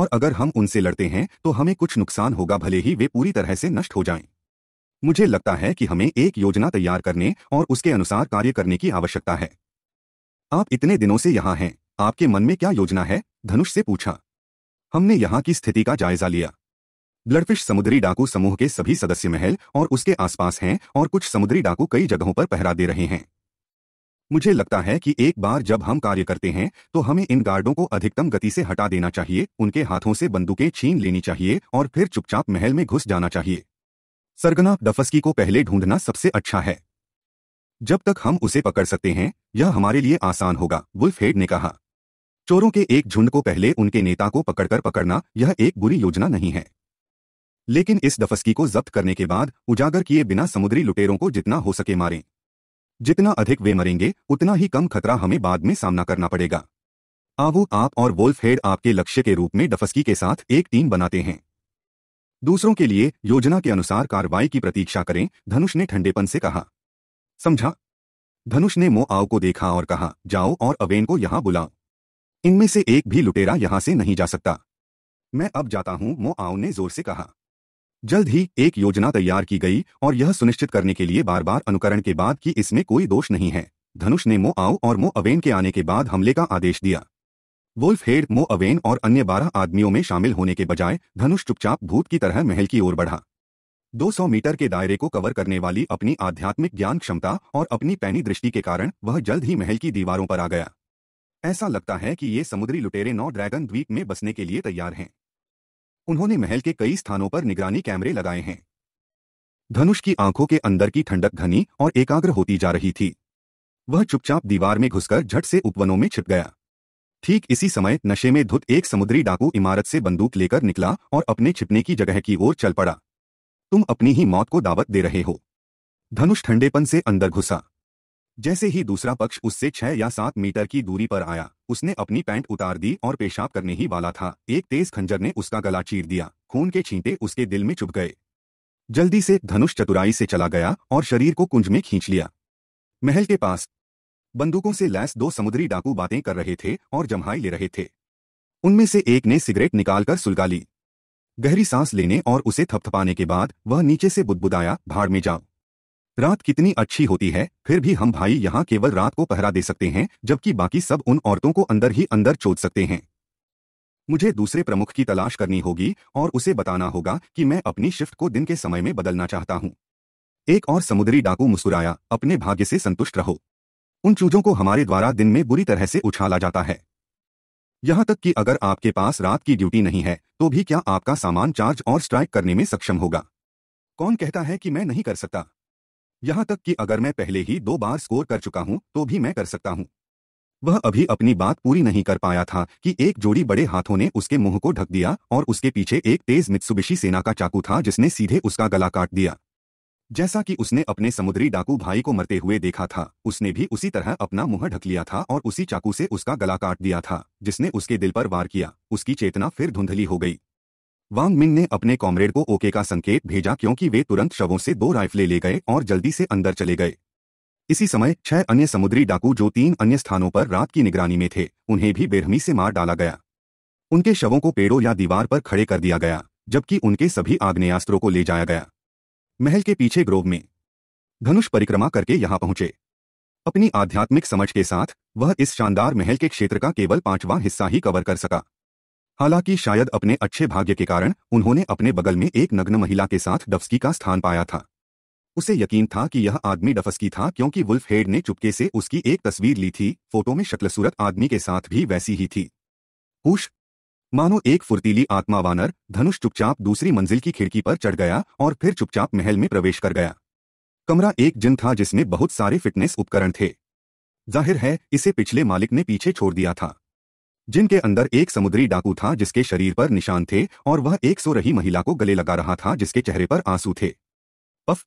और अगर हम उनसे लड़ते हैं तो हमें कुछ नुकसान होगा भले ही वे पूरी तरह से नष्ट हो जाएं। मुझे लगता है कि हमें एक योजना तैयार करने और उसके अनुसार कार्य करने की आवश्यकता है आप इतने दिनों से यहाँ हैं आपके मन में क्या योजना है धनुष से पूछा हमने यहाँ की स्थिति का जायजा लिया ब्लडफिश समुद्री डाकू समूह के सभी सदस्य महल और उसके आसपास हैं और कुछ समुद्री डाकू कई जगहों पर पहरा दे रहे हैं मुझे लगता है कि एक बार जब हम कार्य करते हैं तो हमें इन गार्डों को अधिकतम गति से हटा देना चाहिए उनके हाथों से बंदूकें छीन लेनी चाहिए और फिर चुपचाप महल में घुस जाना चाहिए सरगना दफस्की को पहले ढूंढना सबसे अच्छा है जब तक हम उसे पकड़ सकते हैं यह हमारे लिए आसान होगा वुल्फ हेड ने कहा चोरों के एक झुंड को पहले उनके नेता को पकड़कर पकड़ना यह एक बुरी योजना नहीं है लेकिन इस दफस्की को जब्त करने के बाद उजागर किए बिना समुद्री लुटेरों को जितना हो सके मारें जितना अधिक वे मरेंगे उतना ही कम खतरा हमें बाद में सामना करना पड़ेगा आवो आप और वोल्फ हेड आपके लक्ष्य के रूप में डफस्की के साथ एक टीम बनाते हैं दूसरों के लिए योजना के अनुसार कार्रवाई की प्रतीक्षा करें धनुष ने ठंडेपन से कहा समझा धनुष ने मोआव को देखा और कहा जाओ और अवेन को यहां बुलाओ इनमें से एक भी लुटेरा यहां से नहीं जा सकता मैं अब जाता हूं मोआव ने जोर से कहा जल्द ही एक योजना तैयार की गई और यह सुनिश्चित करने के लिए बार बार अनुकरण के बाद कि इसमें कोई दोष नहीं है धनुष ने मोआव और मो अवेन के आने के बाद हमले का आदेश दिया वुल्फ हेड मो अवेन और अन्य बारह आदमियों में शामिल होने के बजाय धनुष चुपचाप भूत की तरह महल की ओर बढ़ा 200 मीटर के दायरे को कवर करने वाली अपनी आध्यात्मिक ज्ञान क्षमता और अपनी पैनी दृष्टि के कारण वह जल्द ही महल की दीवारों पर आ गया ऐसा लगता है कि ये समुद्री लुटेरे नौ ड्रैगन द्वीप में बसने के लिए तैयार हैं उन्होंने महल के कई स्थानों पर निगरानी कैमरे लगाए हैं धनुष की आंखों के अंदर की ठंडक घनी और एकाग्र होती जा रही थी वह चुपचाप दीवार में घुसकर झट से उपवनों में छिप गया ठीक इसी समय नशे में धुत एक समुद्री डाकू इमारत से बंदूक लेकर निकला और अपने छिपने की जगह की ओर चल पड़ा तुम अपनी ही मौत को दावत दे रहे हो धनुष ठंडेपन से अंदर घुसा जैसे ही दूसरा पक्ष उससे छह या सात मीटर की दूरी पर आया उसने अपनी पैंट उतार दी और पेशाब करने ही वाला था एक तेज खंजर ने उसका गला चीर दिया खून के छींटे उसके दिल में चुप गए जल्दी से धनुष चतुराई से चला गया और शरीर को कुंज में खींच लिया महल के पास बंदूकों से लैस दो समुद्री डाकू बातें कर रहे थे और जमहाई ले रहे थे उनमें से एक ने सिगरेट निकालकर सुलगा ली गहरी सांस लेने और उसे थपथपाने के बाद वह नीचे से बुदबुदाया भाड़ में जाओ रात कितनी अच्छी होती है फिर भी हम भाई यहाँ केवल रात को पहरा दे सकते हैं जबकि बाकी सब उन औरतों को अंदर ही अंदर चोद सकते हैं मुझे दूसरे प्रमुख की तलाश करनी होगी और उसे बताना होगा कि मैं अपनी शिफ्ट को दिन के समय में बदलना चाहता हूँ एक और समुद्री डाकू मुस्कुराया अपने भाग्य से संतुष्ट रहो उन चूजों को हमारे द्वारा दिन में बुरी तरह से उछाला जाता है यहां तक कि अगर आपके पास रात की ड्यूटी नहीं है तो भी क्या आपका सामान चार्ज और स्ट्राइक करने में सक्षम होगा कौन कहता है कि मैं नहीं कर सकता यहां तक कि अगर मैं पहले ही दो बार स्कोर कर चुका हूं तो भी मैं कर सकता हूं वह अभी अपनी बात पूरी नहीं कर पाया था कि एक जोड़ी बड़े हाथों ने उसके मुंह को ढक दिया और उसके पीछे एक तेज मित्सुबिशी सेना का चाकू था जिसने सीधे उसका गला काट दिया जैसा कि उसने अपने समुद्री डाकू भाई को मरते हुए देखा था उसने भी उसी तरह अपना मुंह ढक लिया था और उसी चाकू से उसका गला काट दिया था जिसने उसके दिल पर वार किया उसकी चेतना फिर धुंधली हो गई वांग मिन ने अपने कॉमरेड को ओके का संकेत भेजा क्योंकि वे तुरंत शवों से दो राइफलें ले गए और जल्दी से अंदर चले गए इसी समय छह अन्य समुद्री डाकू जो तीन अन्य स्थानों पर रात की निगरानी में थे उन्हें भी बेरहमी से मार डाला गया उनके शवों को पेड़ों या दीवार पर खड़े कर दिया गया जबकि उनके सभी आग्नेयास्त्रों को ले जाया गया महल के पीछे ग्रोव में धनुष परिक्रमा करके यहां पहुंचे अपनी आध्यात्मिक समझ के साथ वह इस शानदार महल के क्षेत्र का केवल पांचवां हिस्सा ही कवर कर सका हालांकि शायद अपने अच्छे भाग्य के कारण उन्होंने अपने बगल में एक नग्न महिला के साथ डफस्की का स्थान पाया था उसे यकीन था कि यह आदमी डफस्की था क्योंकि वुल्फ हेड ने चुपके से उसकी एक तस्वीर ली थी फोटो में शक्लसूरत आदमी के साथ भी वैसी ही थी हुश मानो एक फुर्तीली आत्मा वानर धनुष चुपचाप दूसरी मंजिल की खिड़की पर चढ़ गया और फिर चुपचाप महल में प्रवेश कर गया कमरा एक जिम था जिसमें बहुत सारे फिटनेस उपकरण थे जाहिर है इसे पिछले मालिक ने पीछे छोड़ दिया था जिनके अंदर एक समुद्री डाकू था जिसके शरीर पर निशान थे और वह एक सो रही महिला को गले लगा रहा था जिसके चेहरे पर आंसू थे पफ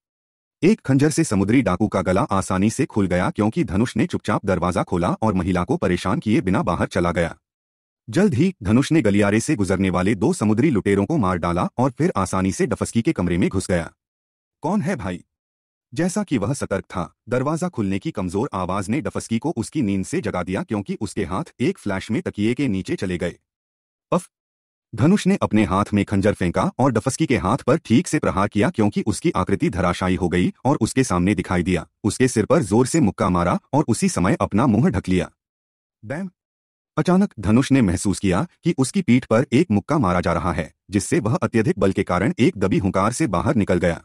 एक खंजर से समुद्री डाकू का गला आसानी से खुल गया क्योंकि धनुष ने चुपचाप दरवाजा खोला और महिला को परेशान किए बिना बाहर चला गया जल्द ही धनुष ने गलियारे से गुजरने वाले दो समुद्री लुटेरों को मार डाला और फिर आसानी से डफस्की के कमरे में घुस गया कौन है भाई जैसा कि वह सतर्क था दरवाजा खुलने की कमजोर आवाज ने डफस्की को उसकी नींद से जगा दिया क्योंकि उसके हाथ एक फ्लैश में तकिए के नीचे चले गए पफ धनुष ने अपने हाथ में खंजर फेंका और डफस्की के हाथ पर ठीक से प्रहार किया क्योंकि उसकी आकृति धराशायी हो गई और उसके सामने दिखाई दिया उसके सिर पर जोर से मुक्का मारा और उसी समय अपना मुंह ढक लिया बैम अचानक धनुष ने महसूस किया कि उसकी पीठ पर एक मुक्का मारा जा रहा है जिससे वह अत्यधिक बल के कारण एक दबी हुकार से बाहर निकल गया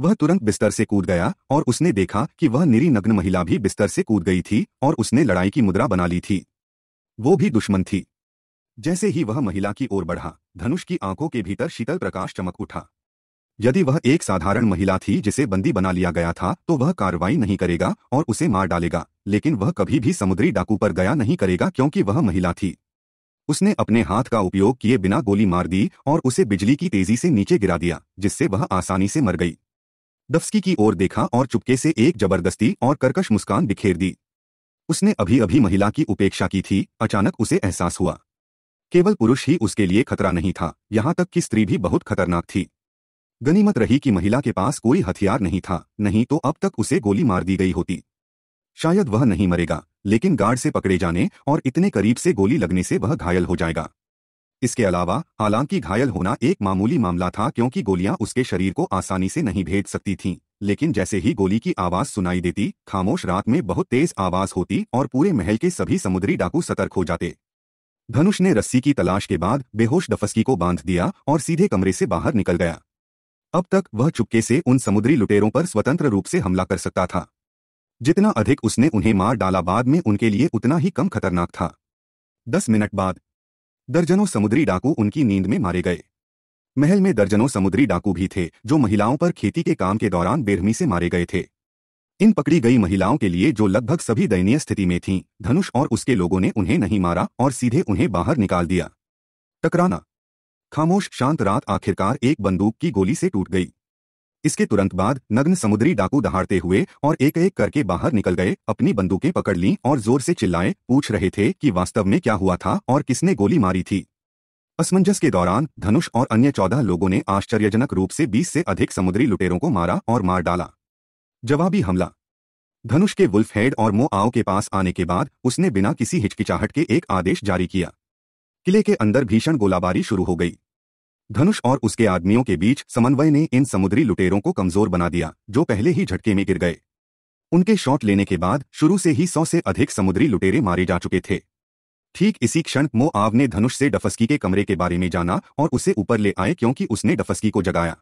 वह तुरंत बिस्तर से कूद गया और उसने देखा कि वह निरी नग्न महिला भी बिस्तर से कूद गई थी और उसने लड़ाई की मुद्रा बना ली थी वो भी दुश्मन थी जैसे ही वह महिला की ओर बढ़ा धनुष की आंखों के भीतर शीतल प्रकाश चमक उठा यदि वह एक साधारण महिला थी जिसे बंदी बना लिया गया था तो वह कार्रवाई नहीं करेगा और उसे मार डालेगा लेकिन वह कभी भी समुद्री डाकू पर गया नहीं करेगा क्योंकि वह महिला थी उसने अपने हाथ का उपयोग किए बिना गोली मार दी और उसे बिजली की तेजी से नीचे गिरा दिया जिससे वह आसानी से मर गई डफ्सकी की ओर देखा और चुपके से एक जबरदस्ती और कर्कश मुस्कान बिखेर दी उसने अभी अभी महिला की उपेक्षा की थी अचानक उसे एहसास हुआ केवल पुरुष ही उसके लिए खतरा नहीं था यहां तक कि स्त्री भी बहुत खतरनाक थी गनीमत रही कि महिला के पास कोई हथियार नहीं था नहीं तो अब तक उसे गोली मार दी गई होती शायद वह नहीं मरेगा लेकिन गार्ड से पकड़े जाने और इतने करीब से गोली लगने से वह घायल हो जाएगा इसके अलावा हालांकि घायल होना एक मामूली मामला था क्योंकि गोलियां उसके शरीर को आसानी से नहीं भेज सकती थीं लेकिन जैसे ही गोली की आवाज सुनाई देती खामोश रात में बहुत तेज आवाज होती और पूरे महल के सभी समुद्री डाकू सतर्क हो जाते धनुष ने रस्सी की तलाश के बाद बेहोश डफस्की को बांध दिया और सीधे कमरे से बाहर निकल गया अब तक वह चुपके से उन समुद्री लुटेरों पर स्वतंत्र रूप से हमला कर सकता था जितना अधिक उसने उन्हें मार डाला बाद में उनके लिए उतना ही कम खतरनाक था दस मिनट बाद दर्जनों समुद्री डाकू उनकी नींद में मारे गए महल में दर्जनों समुद्री डाकू भी थे जो महिलाओं पर खेती के काम के दौरान बेरहमी से मारे गए थे इन पकड़ी गई महिलाओं के लिए जो लगभग सभी दयनीय स्थिति में थीं, धनुष और उसके लोगों ने उन्हें नहीं मारा और सीधे उन्हें बाहर निकाल दिया टकराना खामोश शांत रात आखिरकार एक बंदूक की गोली से टूट गई इसके तुरंत बाद नग्न समुद्री डाकू दहाड़ते हुए और एक एक करके बाहर निकल गए अपनी बंदूकें पकड़ लीं और जोर से चिल्लाए पूछ रहे थे कि वास्तव में क्या हुआ था और किसने गोली मारी थी असमंजस के दौरान धनुष और अन्य चौदह लोगों ने आश्चर्यजनक रूप से बीस से अधिक समुद्री लुटेरों को मारा और मार डाला जवाबी हमला धनुष के वुल्फ हेड और मो आओ के पास आने के बाद उसने बिना किसी हिचकिचाहट के एक आदेश जारी किया किले के अंदर भीषण गोलाबारी शुरू हो गई धनुष और उसके आदमियों के बीच समन्वय ने इन समुद्री लुटेरों को कमजोर बना दिया जो पहले ही झटके में गिर गए उनके शॉट लेने के बाद शुरू से ही सौ से अधिक समुद्री लुटेरे मारे जा चुके थे ठीक इसी क्षण मो आव ने धनुष से डफस्की के कमरे के बारे में जाना और उसे ऊपर ले आए क्योंकि उसने डफस्की को जगाया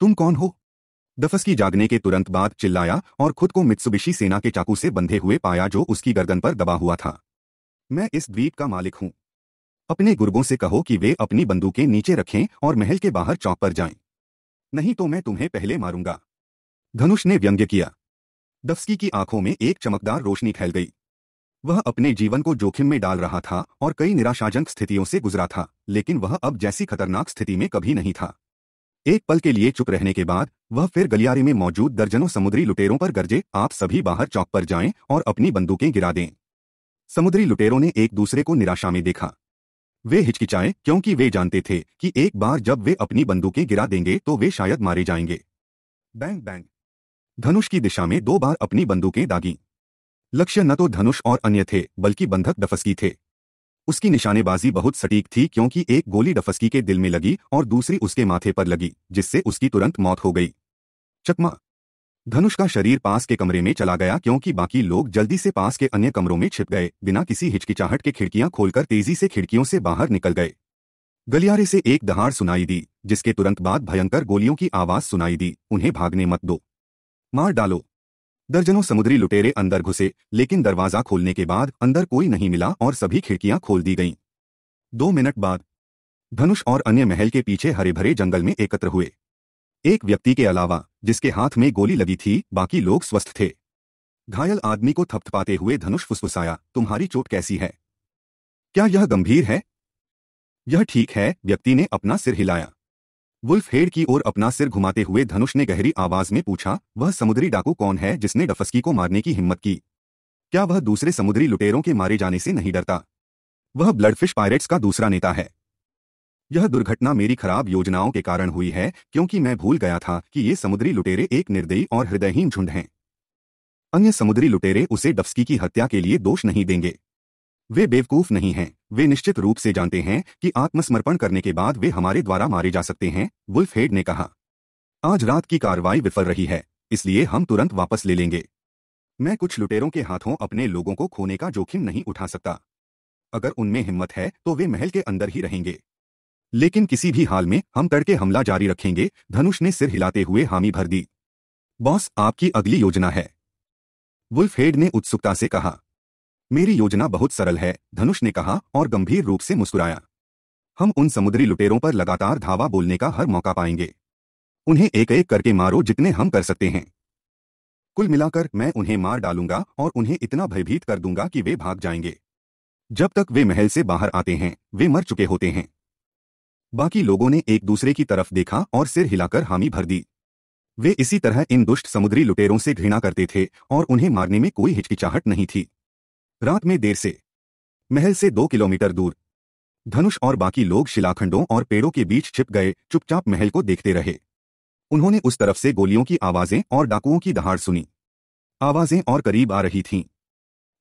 तुम कौन हो डफस्की जागने के तुरंत बाद चिल्लाया और खुद को मित्सुबिशी सेना के चाकू से बंधे हुए पाया जो उसकी गर्दन पर दबा हुआ था मैं इस द्वीप का मालिक हूं अपने गुर्गों से कहो कि वे अपनी बंदूकें नीचे रखें और महल के बाहर चौक पर जाएं। नहीं तो मैं तुम्हें पहले मारूंगा धनुष ने व्यंग्य किया दफ्सकी की आंखों में एक चमकदार रोशनी फैल गई वह अपने जीवन को जोखिम में डाल रहा था और कई निराशाजनक स्थितियों से गुजरा था लेकिन वह अब जैसी खतरनाक स्थिति में कभी नहीं था एक पल के लिए चुप रहने के बाद वह फिर गलियारे में मौजूद दर्जनों समुद्री लुटेरों पर गर्जे आप सभी बाहर चौक पर जाएं और अपनी बंदूकें गिरा दें समुद्री लुटेरों ने एक दूसरे को निराशा में देखा वे हिचकिचाए क्योंकि वे जानते थे कि एक बार जब वे अपनी बंदूकें गिरा देंगे तो वे शायद मारे जाएंगे बैंग बैंग धनुष की दिशा में दो बार अपनी बंदूकें दागी लक्ष्य न तो धनुष और अन्य थे बल्कि बंधक डफस्की थे उसकी निशानेबाजी बहुत सटीक थी क्योंकि एक गोली डफस्की के दिल में लगी और दूसरी उसके माथे पर लगी जिससे उसकी तुरंत मौत हो गई चकमा धनुष का शरीर पास के कमरे में चला गया क्योंकि बाकी लोग जल्दी से पास के अन्य कमरों में छिप गए बिना किसी हिचकिचाहट के खिड़कियां खोलकर तेजी से खिड़कियों से बाहर निकल गए गलियारे से एक दहाड़ सुनाई दी जिसके तुरंत बाद भयंकर गोलियों की आवाज सुनाई दी उन्हें भागने मत दो मार डालो दर्जनों समुद्री लुटेरे अंदर घुसे लेकिन दरवाजा खोलने के बाद अंदर कोई नहीं मिला और सभी खिड़कियां खोल दी गईं दो मिनट बाद धनुष और अन्य महल के पीछे हरे भरे जंगल में एकत्र हुए एक व्यक्ति के अलावा जिसके हाथ में गोली लगी थी बाकी लोग स्वस्थ थे घायल आदमी को थपथपाते हुए धनुष फुसफुसाया तुम्हारी चोट कैसी है क्या यह गंभीर है यह ठीक है व्यक्ति ने अपना सिर हिलाया वुल्फ हेड की ओर अपना सिर घुमाते हुए धनुष ने गहरी आवाज में पूछा वह समुद्री डाकू कौन है जिसने डफस्की को मारने की हिम्मत की क्या वह दूसरे समुद्री लुटेरों के मारे जाने से नहीं डरता वह ब्लडफिश पायरेट्स का दूसरा नेता है यह दुर्घटना मेरी खराब योजनाओं के कारण हुई है क्योंकि मैं भूल गया था कि ये समुद्री लुटेरे एक निर्दयी और हृदयहीन झुंड हैं अन्य समुद्री लुटेरे उसे डफ्सकी की हत्या के लिए दोष नहीं देंगे वे बेवकूफ नहीं हैं वे निश्चित रूप से जानते हैं कि आत्मसमर्पण करने के बाद वे हमारे द्वारा मारे जा सकते हैं वुल्फ हेड ने कहा आज रात की कार्रवाई विफल रही है इसलिए हम तुरंत वापस ले लेंगे मैं कुछ लुटेरों के हाथों अपने लोगों को खोने का जोखिम नहीं उठा सकता अगर उनमें हिम्मत है तो वे महल के अंदर ही रहेंगे लेकिन किसी भी हाल में हम तड़के हमला जारी रखेंगे धनुष ने सिर हिलाते हुए हामी भर दी बॉस आपकी अगली योजना है वुल्फहेड ने उत्सुकता से कहा मेरी योजना बहुत सरल है धनुष ने कहा और गंभीर रूप से मुस्कुराया हम उन समुद्री लुटेरों पर लगातार धावा बोलने का हर मौका पाएंगे उन्हें एक एक करके मारो जितने हम कर सकते हैं कुल मिलाकर मैं उन्हें मार डालूंगा और उन्हें इतना भयभीत कर दूंगा कि वे भाग जाएंगे जब तक वे महल से बाहर आते हैं वे मर चुके होते हैं बाकी लोगों ने एक दूसरे की तरफ देखा और सिर हिलाकर हामी भर दी वे इसी तरह इन दुष्ट समुद्री लुटेरों से घृणा करते थे और उन्हें मारने में कोई हिचकिचाहट नहीं थी रात में देर से महल से दो किलोमीटर दूर धनुष और बाकी लोग शिलाखंडों और पेड़ों के बीच छिप गए चुपचाप महल को देखते रहे उन्होंने उस तरफ से गोलियों की आवाजें और डाकुओं की दहाड़ सुनी आवाजें और करीब आ रही थीं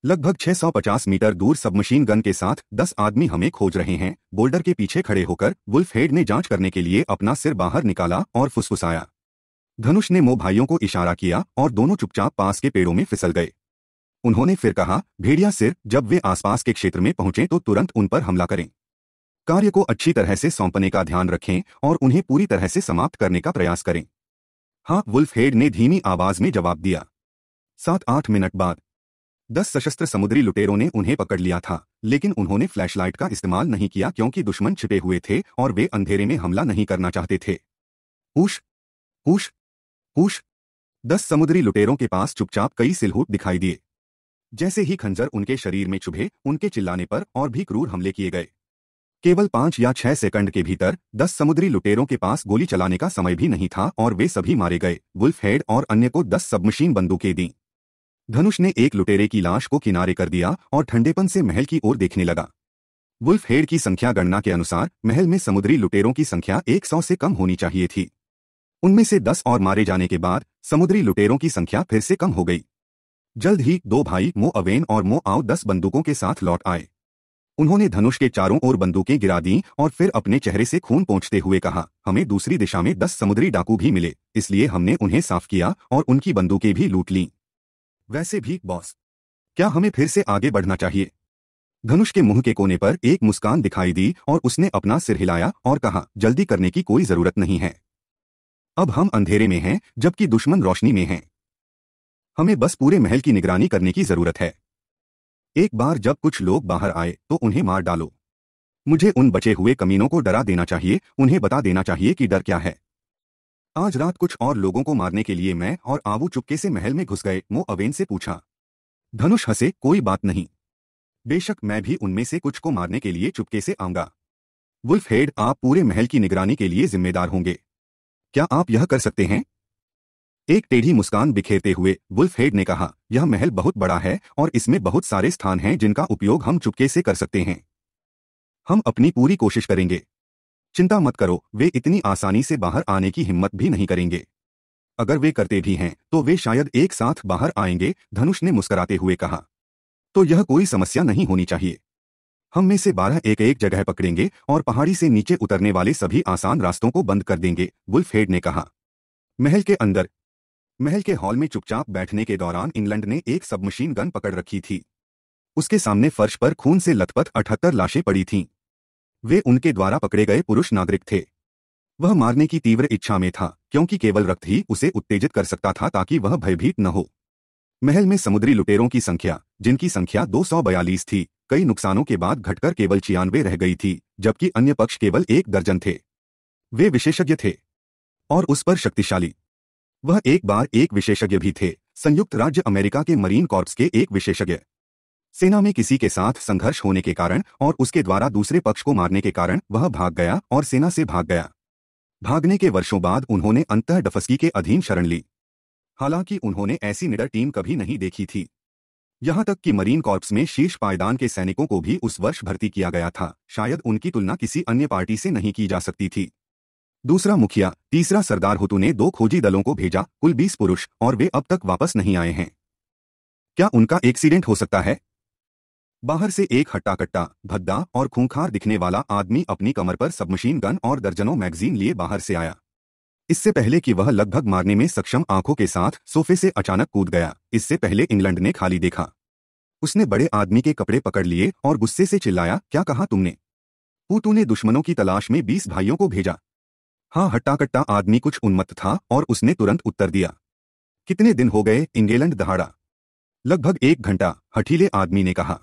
लगभग 650 मीटर दूर सबमशीन गन के साथ 10 आदमी हमें खोज रहे हैं बोल्डर के पीछे खड़े होकर वुल्फ हेड ने जांच करने के लिए अपना सिर बाहर निकाला और फुसफुसाया धनुष ने मो भाइयों को इशारा किया और दोनों चुपचाप पास के पेड़ों में फिसल गए उन्होंने फिर कहा भेड़िया सिर जब वे आसपास के क्षेत्र में पहुंचे तो तुरंत उन पर हमला करें कार्य को अच्छी तरह से सौंपने का ध्यान रखें और उन्हें पूरी तरह से समाप्त करने का प्रयास करें हाँ वुल्फ हेड ने धीमी आवाज में जवाब दिया सात आठ मिनट बाद दस सशस्त्र समुद्री लुटेरों ने उन्हें पकड़ लिया था लेकिन उन्होंने फ्लैशलाइट का इस्तेमाल नहीं किया क्योंकि दुश्मन छिपे हुए थे और वे अंधेरे में हमला नहीं करना चाहते थे हुश हुश हुश दस समुद्री लुटेरों के पास चुपचाप कई सिलहूट दिखाई दिए जैसे ही खंजर उनके शरीर में चुभे उनके चिल्लाने पर और भी क्रूर हमले किए गए केवल पांच या छह सेकंड के भीतर दस समुद्री लुटेरों के पास गोली चलाने का समय भी नहीं था और वे सभी मारे गए वुल्फ हेड और अन्य को दस सबमशीन बंदूकें दीं धनुष ने एक लुटेरे की लाश को किनारे कर दिया और ठंडेपन से महल की ओर देखने लगा वुल्फ हेड की संख्या गणना के अनुसार महल में समुद्री लुटेरों की संख्या 100 से कम होनी चाहिए थी उनमें से 10 और मारे जाने के बाद समुद्री लुटेरों की संख्या फिर से कम हो गई जल्द ही दो भाई मो अवेन और मो आओ दस बंदूकों के साथ लौट आए उन्होंने धनुष के चारों ओर बंदूकें गिरा दीं और फिर अपने चेहरे से खून पहुंचते हुए कहा हमें दूसरी दिशा में दस समुद्री डाकू भी मिले इसलिए हमने उन्हें साफ किया और उनकी बंदूकें भी लूट लीं वैसे भी बॉस क्या हमें फिर से आगे बढ़ना चाहिए धनुष के मुंह के कोने पर एक मुस्कान दिखाई दी और उसने अपना सिर हिलाया और कहा जल्दी करने की कोई जरूरत नहीं है अब हम अंधेरे में हैं जबकि दुश्मन रोशनी में हैं हमें बस पूरे महल की निगरानी करने की जरूरत है एक बार जब कुछ लोग बाहर आए तो उन्हें मार डालो मुझे उन बचे हुए कमीनों को डरा देना चाहिए उन्हें बता देना चाहिए कि डर क्या है आज रात कुछ और लोगों को मारने के लिए मैं और आबू चुपके से महल में घुस गए मो अवेन से पूछा धनुष हंसे कोई बात नहीं बेशक मैं भी उनमें से कुछ को मारने के लिए चुपके से आऊंगा वुल्फ हेड आप पूरे महल की निगरानी के लिए जिम्मेदार होंगे क्या आप यह कर सकते हैं एक टेढ़ी मुस्कान बिखेरते हुए वुल्फ हेड ने कहा यह महल बहुत बड़ा है और इसमें बहुत सारे स्थान हैं जिनका उपयोग हम चुपके से कर सकते हैं हम अपनी पूरी कोशिश करेंगे चिंता मत करो वे इतनी आसानी से बाहर आने की हिम्मत भी नहीं करेंगे अगर वे करते भी हैं तो वे शायद एक साथ बाहर आएंगे धनुष ने मुस्कराते हुए कहा तो यह कोई समस्या नहीं होनी चाहिए हम में से बारह एक एक जगह पकड़ेंगे और पहाड़ी से नीचे उतरने वाले सभी आसान रास्तों को बंद कर देंगे वुल्फ हेड ने कहा महल के अंदर महल के हॉल में चुपचाप बैठने के दौरान इंग्लैंड ने एक सबमशीन गन पकड़ रखी थी उसके सामने फर्श पर खून से लथपथ अठहत्तर लाशें पड़ी थीं वे उनके द्वारा पकड़े गए पुरुष नागरिक थे वह मारने की तीव्र इच्छा में था क्योंकि केवल रक्त ही उसे उत्तेजित कर सकता था ताकि वह भयभीत न हो महल में समुद्री लुटेरों की संख्या जिनकी संख्या 242 थी कई नुकसानों के बाद घटकर केवल छियानवे रह गई थी जबकि अन्य पक्ष केवल एक दर्जन थे वे विशेषज्ञ थे और उस पर शक्तिशाली वह एक बार एक विशेषज्ञ भी थे संयुक्त राज्य अमेरिका के मरीन कॉर्प्स के एक विशेषज्ञ सेना में किसी के साथ संघर्ष होने के कारण और उसके द्वारा दूसरे पक्ष को मारने के कारण वह भाग गया और सेना से भाग गया भागने के वर्षों बाद उन्होंने अंत डफस्की के अधीन शरण ली हालांकि उन्होंने ऐसी निडर टीम कभी नहीं देखी थी यहां तक कि मरीन कॉर्प्स में शीर्ष पायदान के सैनिकों को भी उस वर्ष भर्ती किया गया था शायद उनकी तुलना किसी अन्य पार्टी से नहीं की जा सकती थी दूसरा मुखिया तीसरा सरदार हुतु ने दो खोजी दलों को भेजा कुल बीस पुरुष और वे अब तक वापस नहीं आए हैं क्या उनका एक्सीडेंट हो सकता है बाहर से एक हट्टा कट्टा भद्दा और खूंखार दिखने वाला आदमी अपनी कमर पर सबमशीन गन और दर्जनों मैगजीन लिए बाहर से आया इससे पहले कि वह लगभग मारने में सक्षम आंखों के साथ सोफे से अचानक कूद गया इससे पहले इंग्लैंड ने खाली देखा उसने बड़े आदमी के कपड़े पकड़ लिए और गुस्से से चिल्लाया क्या कहा तुमने पूतू ने दुश्मनों की तलाश में बीस भाइयों को भेजा हाँ हट्टाकट्टा आदमी कुछ उन्मत्त था और उसने तुरंत उत्तर दिया कितने दिन हो गए इंग्लैंड दहाड़ा लगभग एक घंटा हठीले आदमी ने कहा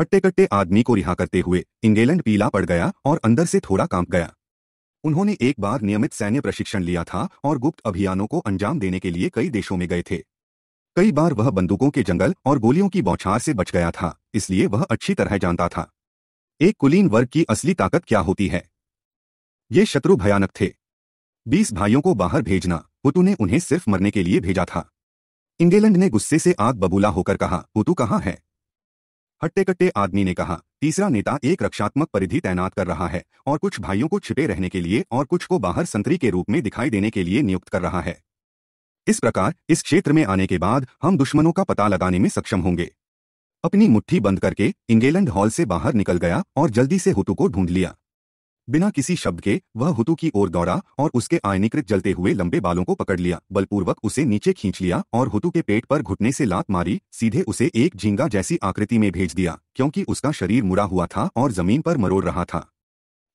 हट्टे कट्टे आदमी को रिहा करते हुए इंगेलैंड पीला पड़ गया और अंदर से थोड़ा कांप गया उन्होंने एक बार नियमित सैन्य प्रशिक्षण लिया था और गुप्त अभियानों को अंजाम देने के लिए कई देशों में गए थे कई बार वह बंदूकों के जंगल और गोलियों की बौछार से बच गया था इसलिए वह अच्छी तरह जानता था एक कुलीन वर्ग की असली ताकत क्या होती है ये शत्रु भयानक थे बीस भाइयों को बाहर भेजना हुतु ने उन्हें सिर्फ मरने के लिए भेजा था इंगेलैंड ने गुस्से से आग बबूला होकर कहा हुतु कहाँ है हट्टे कट्टे आदमी ने कहा तीसरा नेता एक रक्षात्मक परिधि तैनात कर रहा है और कुछ भाइयों को छिपे रहने के लिए और कुछ को बाहर संतरी के रूप में दिखाई देने के लिए नियुक्त कर रहा है इस प्रकार इस क्षेत्र में आने के बाद हम दुश्मनों का पता लगाने में सक्षम होंगे अपनी मुट्ठी बंद करके इंगेलैंड हॉल से बाहर निकल गया और जल्दी से हुतु को ढूंढ लिया बिना किसी शब्द के वह हुतु की ओर दौड़ा और उसके आयनीकृत जलते हुए लंबे बालों को पकड़ लिया बलपूर्वक उसे नीचे खींच लिया और हुतु के पेट पर घुटने से लात मारी सीधे उसे एक झींगा जैसी आकृति में भेज दिया क्योंकि उसका शरीर मुड़ा हुआ था और जमीन पर मरोड़ रहा था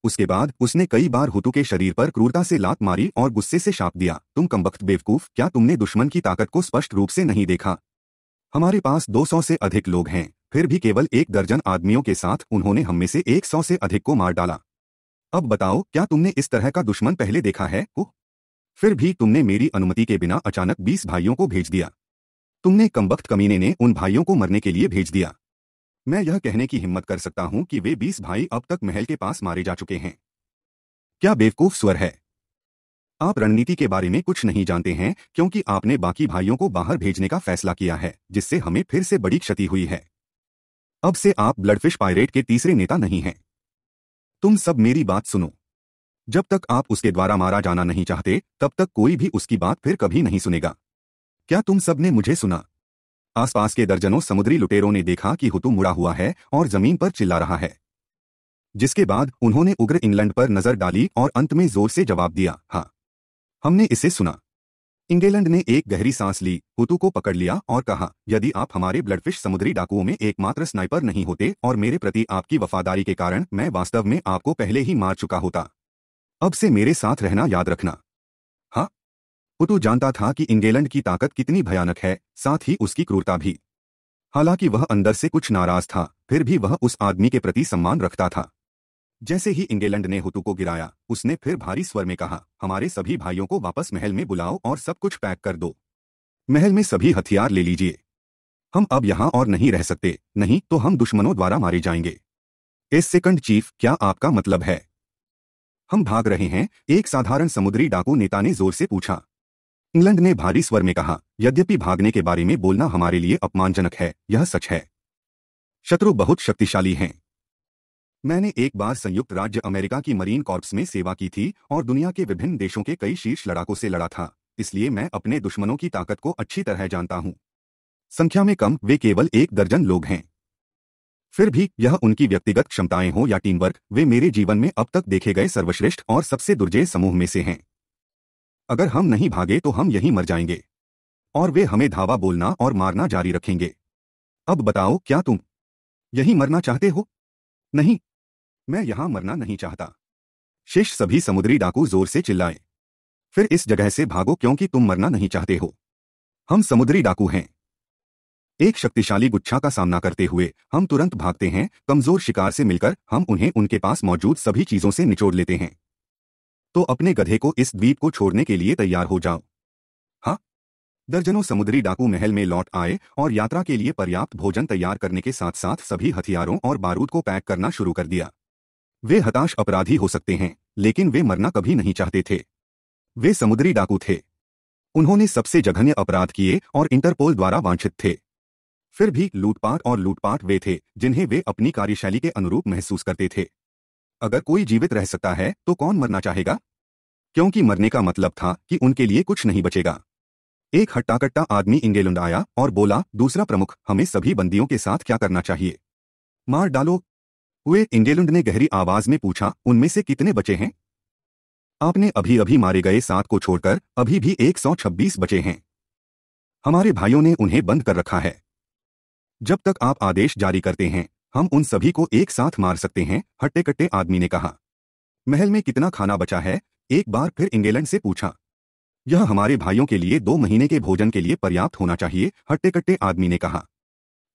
उसके बाद उसने कई बार हुतु के शरीर पर क्रूरता से लात मारी और गुस्से से शाप दिया तुम कमबख्त बेवकूफ क्या तुमने दुश्मन की ताकत को स्पष्ट रूप से नहीं देखा हमारे पास 200 से अधिक लोग हैं फिर भी केवल एक दर्जन आदमियों के साथ उन्होंने हम में से 100 से अधिक को मार डाला अब बताओ क्या तुमने इस तरह का दुश्मन पहले देखा है हो फिर भी तुमने मेरी अनुमति के बिना अचानक बीस भाइयों को भेज दिया तुमने कमबख्त कमीने ने उन भाइयों को मरने के लिए भेज दिया मैं यह कहने की हिम्मत कर सकता हूं कि वे बीस भाई अब तक महल के पास मारे जा चुके हैं क्या बेवकूफ स्वर है आप रणनीति के बारे में कुछ नहीं जानते हैं क्योंकि आपने बाकी भाइयों को बाहर भेजने का फैसला किया है जिससे हमें फिर से बड़ी क्षति हुई है अब से आप ब्लडफिश पायरेट के तीसरे नेता नहीं हैं तुम सब मेरी बात सुनो जब तक आप उसके द्वारा मारा जाना नहीं चाहते तब तक कोई भी उसकी बात फिर कभी नहीं सुनेगा क्या तुम सब ने मुझे सुना आसपास के दर्जनों समुद्री लुटेरों ने देखा कि हुतु मुड़ा हुआ है और जमीन पर चिल्ला रहा है जिसके बाद उन्होंने उग्र इंग्लैंड पर नजर डाली और अंत में जोर से जवाब दिया हाँ हमने इसे सुना इंग्लैंड ने एक गहरी सांस ली हुतु को पकड़ लिया और कहा यदि आप हमारे ब्लडफिश समुद्री डाकुओं में एकमात्र स्नाइपर नहीं होते और मेरे प्रति आपकी वफादारी के कारण मैं वास्तव में आपको पहले ही मार चुका होता अब से मेरे साथ रहना याद रखना हाँ हुतु जानता था कि इंग्लैंड की ताकत कितनी भयानक है साथ ही उसकी क्रूरता भी हालांकि वह अंदर से कुछ नाराज था फिर भी वह उस आदमी के प्रति सम्मान रखता था जैसे ही इंग्लैंड ने हुतु को गिराया उसने फिर भारी स्वर में कहा हमारे सभी भाइयों को वापस महल में बुलाओ और सब कुछ पैक कर दो महल में सभी हथियार ले लीजिए हम अब यहां और नहीं रह सकते नहीं तो हम दुश्मनों द्वारा मारे जाएंगे इस सेकंड चीफ क्या आपका मतलब है हम भाग रहे हैं एक साधारण समुद्री डाकू नेता ने जोर से पूछा इंग्लैंड ने भारी स्वर में कहा यद्यपि भागने के बारे में बोलना हमारे लिए अपमानजनक है यह सच है शत्रु बहुत शक्तिशाली हैं मैंने एक बार संयुक्त राज्य अमेरिका की मरीन कॉर्प्स में सेवा की थी और दुनिया के विभिन्न देशों के कई शीर्ष लड़ाकों से लड़ा था इसलिए मैं अपने दुश्मनों की ताकत को अच्छी तरह जानता हूं संख्या में कम वे केवल एक दर्जन लोग हैं फिर भी यह उनकी व्यक्तिगत क्षमताएं हो या टीमवर्क वे मेरे जीवन में अब तक देखे गए सर्वश्रेष्ठ और सबसे दुर्जय समूह में से हैं अगर हम नहीं भागे तो हम यहीं मर जाएंगे और वे हमें धावा बोलना और मारना जारी रखेंगे अब बताओ क्या तुम यहीं मरना चाहते हो नहीं मैं यहां मरना नहीं चाहता शेष सभी समुद्री डाकू जोर से चिल्लाए फिर इस जगह से भागो क्योंकि तुम मरना नहीं चाहते हो हम समुद्री डाकू हैं एक शक्तिशाली गुच्छा का सामना करते हुए हम तुरंत भागते हैं कमजोर शिकार से मिलकर हम उन्हें उनके पास मौजूद सभी चीजों से निचोड़ लेते हैं तो अपने गधे को इस द्वीप को छोड़ने के लिए तैयार हो जाओ हाँ दर्जनों समुद्री डाकू महल में लौट आए और यात्रा के लिए पर्याप्त भोजन तैयार करने के साथ साथ सभी हथियारों और बारूद को पैक करना शुरू कर दिया वे हताश अपराधी हो सकते हैं लेकिन वे मरना कभी नहीं चाहते थे वे समुद्री डाकू थे उन्होंने सबसे जघन्य अपराध किए और इंटरपोल द्वारा वांछित थे फिर भी लूटपाट और लूटपाट वे थे जिन्हें वे अपनी कार्यशैली के अनुरूप महसूस करते थे अगर कोई जीवित रह सकता है तो कौन मरना चाहेगा क्योंकि मरने का मतलब था कि उनके लिए कुछ नहीं बचेगा एक हट्टाकट्टा आदमी इंगेलुंड आया और बोला दूसरा प्रमुख हमें सभी बंदियों के साथ क्या करना चाहिए मार डालो हुए इंगेलुंड ने गहरी आवाज में पूछा उनमें से कितने बचे हैं आपने अभी अभी मारे गए सात को छोड़कर अभी भी 126 बचे हैं हमारे भाइयों ने उन्हें बंद कर रखा है जब तक आप आदेश जारी करते हैं हम उन सभी को एक साथ मार सकते हैं हट्टे कट्टे आदमी ने कहा महल में कितना खाना बचा है एक बार फिर इंग्लैंड से पूछा यह हमारे भाइयों के लिए दो महीने के भोजन के लिए पर्याप्त होना चाहिए हट्टे कट्टे आदमी ने कहा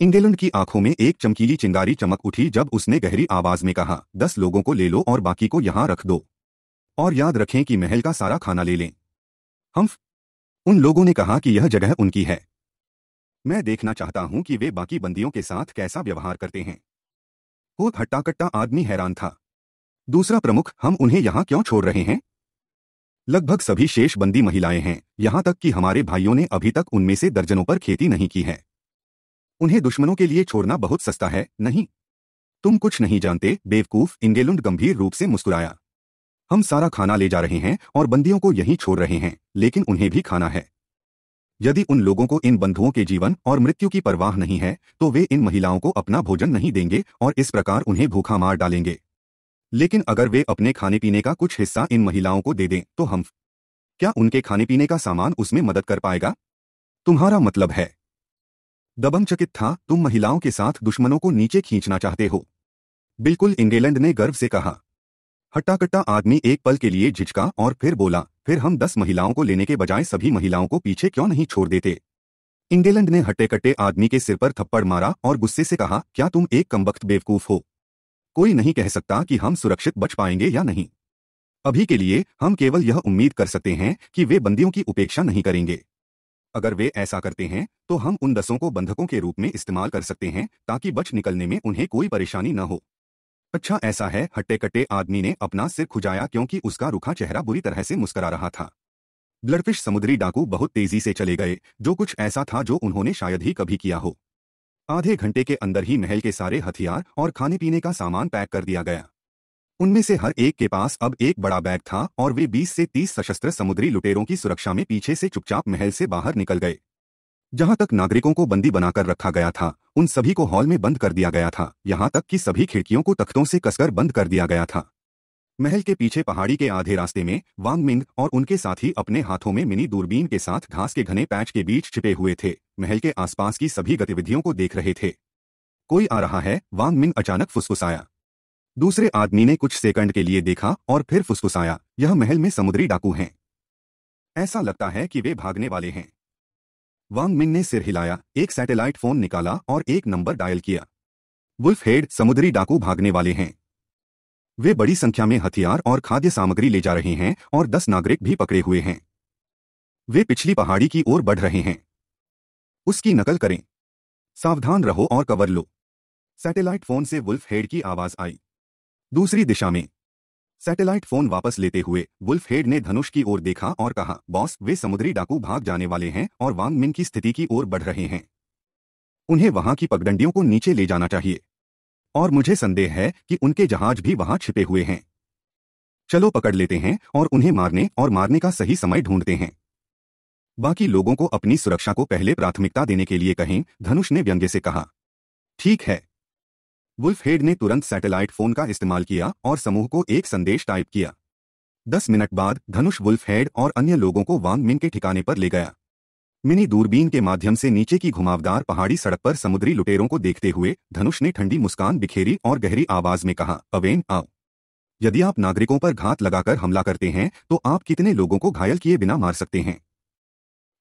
इंग्लैंड की आंखों में एक चमकीली चिंगारी चमक उठी जब उसने गहरी आवाज में कहा दस लोगों को ले लो और बाकी को यहां रख दो और याद रखें कि महल का सारा खाना ले लें हम उन लोगों ने कहा कि यह जगह उनकी है मैं देखना चाहता हूं कि वे बाकी बंदियों के साथ कैसा व्यवहार करते हैं वो हट्टाकट्टा आदमी हैरान था दूसरा प्रमुख हम उन्हें यहां क्यों छोड़ रहे हैं लगभग सभी शेष बंदी महिलाएं हैं यहां तक कि हमारे भाइयों ने अभी तक उनमें से दर्जनों पर खेती नहीं की है उन्हें दुश्मनों के लिए छोड़ना बहुत सस्ता है नहीं तुम कुछ नहीं जानते बेवकूफ इंगेलुंड गंभीर रूप से मुस्कुराया हम सारा खाना ले जा रहे हैं और बंदियों को यहीं छोड़ रहे हैं लेकिन उन्हें भी खाना है यदि उन लोगों को इन बंधुओं के जीवन और मृत्यु की परवाह नहीं है तो वे इन महिलाओं को अपना भोजन नहीं देंगे और इस प्रकार उन्हें भूखा मार डालेंगे लेकिन अगर वे अपने खाने पीने का कुछ हिस्सा इन महिलाओं को दे दें तो हम क्या उनके खाने पीने का सामान उसमें मदद कर पाएगा तुम्हारा मतलब है दबंगचकित था तुम महिलाओं के साथ दुश्मनों को नीचे खींचना चाहते हो बिल्कुल इंग्लैंड ने गर्व से कहा हट्टाकट्टा आदमी एक पल के लिए झिझका और फिर बोला फिर हम दस महिलाओं को लेने के बजाय सभी महिलाओं को पीछे क्यों नहीं छोड़ देते इंग्लैंड ने हट्टे कट्टे आदमी के सिर पर थप्पड़ मारा और गुस्से से कहा क्या तुम एक कमबख्त बेवकूफ हो कोई नहीं कह सकता कि हम सुरक्षित बच पाएंगे या नहीं अभी के लिए हम केवल यह उम्मीद कर सकते हैं कि वे बंदियों की उपेक्षा नहीं करेंगे अगर वे ऐसा करते हैं तो हम उन दसों को बंधकों के रूप में इस्तेमाल कर सकते हैं ताकि बच निकलने में उन्हें कोई परेशानी न हो अच्छा ऐसा है हट्टे कट्टे आदमी ने अपना सिर खुजाया क्योंकि उसका रुखा चेहरा बुरी तरह से मुस्करा रहा था ब्लडफिश समुद्री डाकू बहुत तेजी से चले गए जो कुछ ऐसा था जो उन्होंने शायद ही कभी किया हो आधे घंटे के अंदर ही महल के सारे हथियार और खाने पीने का सामान पैक कर दिया गया उनमें से हर एक के पास अब एक बड़ा बैग था और वे 20 से 30 सशस्त्र समुद्री लुटेरों की सुरक्षा में पीछे से चुपचाप महल से बाहर निकल गए जहां तक नागरिकों को बंदी बनाकर रखा गया था उन सभी को हॉल में बंद कर दिया गया था यहां तक कि सभी खिड़कियों को तख्तों से कसकर बंद कर दिया गया था महल के पीछे पहाड़ी के आधे रास्ते में वांगमिंग और उनके साथी अपने हाथों में मिनी दूरबीन के साथ घास के घने पैच के बीच छिपे हुए थे महल के आसपास की सभी गतिविधियों को देख रहे थे कोई आ रहा है वांगमिंग अचानक फुसफुसाया दूसरे आदमी ने कुछ सेकंड के लिए देखा और फिर फुसफुसाया यह महल में समुद्री डाकू हैं ऐसा लगता है कि वे भागने वाले हैं वांग मिन ने सिर हिलाया एक सैटेलाइट फोन निकाला और एक नंबर डायल किया वुल्फ हेड समुद्री डाकू भागने वाले हैं वे बड़ी संख्या में हथियार और खाद्य सामग्री ले जा रहे हैं और दस नागरिक भी पकड़े हुए हैं वे पिछली पहाड़ी की ओर बढ़ रहे हैं उसकी नकल करें सावधान रहो और कवर लो सैटेलाइट फोन से वुल्फ हेड की आवाज आई दूसरी दिशा में सैटेलाइट फोन वापस लेते हुए वुल्फ हेड ने धनुष की ओर देखा और कहा बॉस वे समुद्री डाकू भाग जाने वाले हैं और वांग मिन की स्थिति की ओर बढ़ रहे हैं उन्हें वहां की पगडंडियों को नीचे ले जाना चाहिए और मुझे संदेह है कि उनके जहाज भी वहां छिपे हुए हैं चलो पकड़ लेते हैं और उन्हें मारने और मारने का सही समय ढूंढते हैं बाकी लोगों को अपनी सुरक्षा को पहले प्राथमिकता देने के लिए कहें धनुष ने व्यंग्य से कहा ठीक है वुल्फ हेड ने तुरंत सैटेलाइट फोन का इस्तेमाल किया और समूह को एक संदेश टाइप किया दस मिनट बाद धनुष वुल्फ हेड और अन्य लोगों को वांग मिन के ठिकाने पर ले गया मिनी दूरबीन के माध्यम से नीचे की घुमावदार पहाड़ी सड़क पर समुद्री लुटेरों को देखते हुए धनुष ने ठंडी मुस्कान बिखेरी और गहरी आवाज में कहा अवेन आओ यदि आप नागरिकों पर घात लगाकर हमला करते हैं तो आप कितने लोगों को घायल किए बिना मार सकते हैं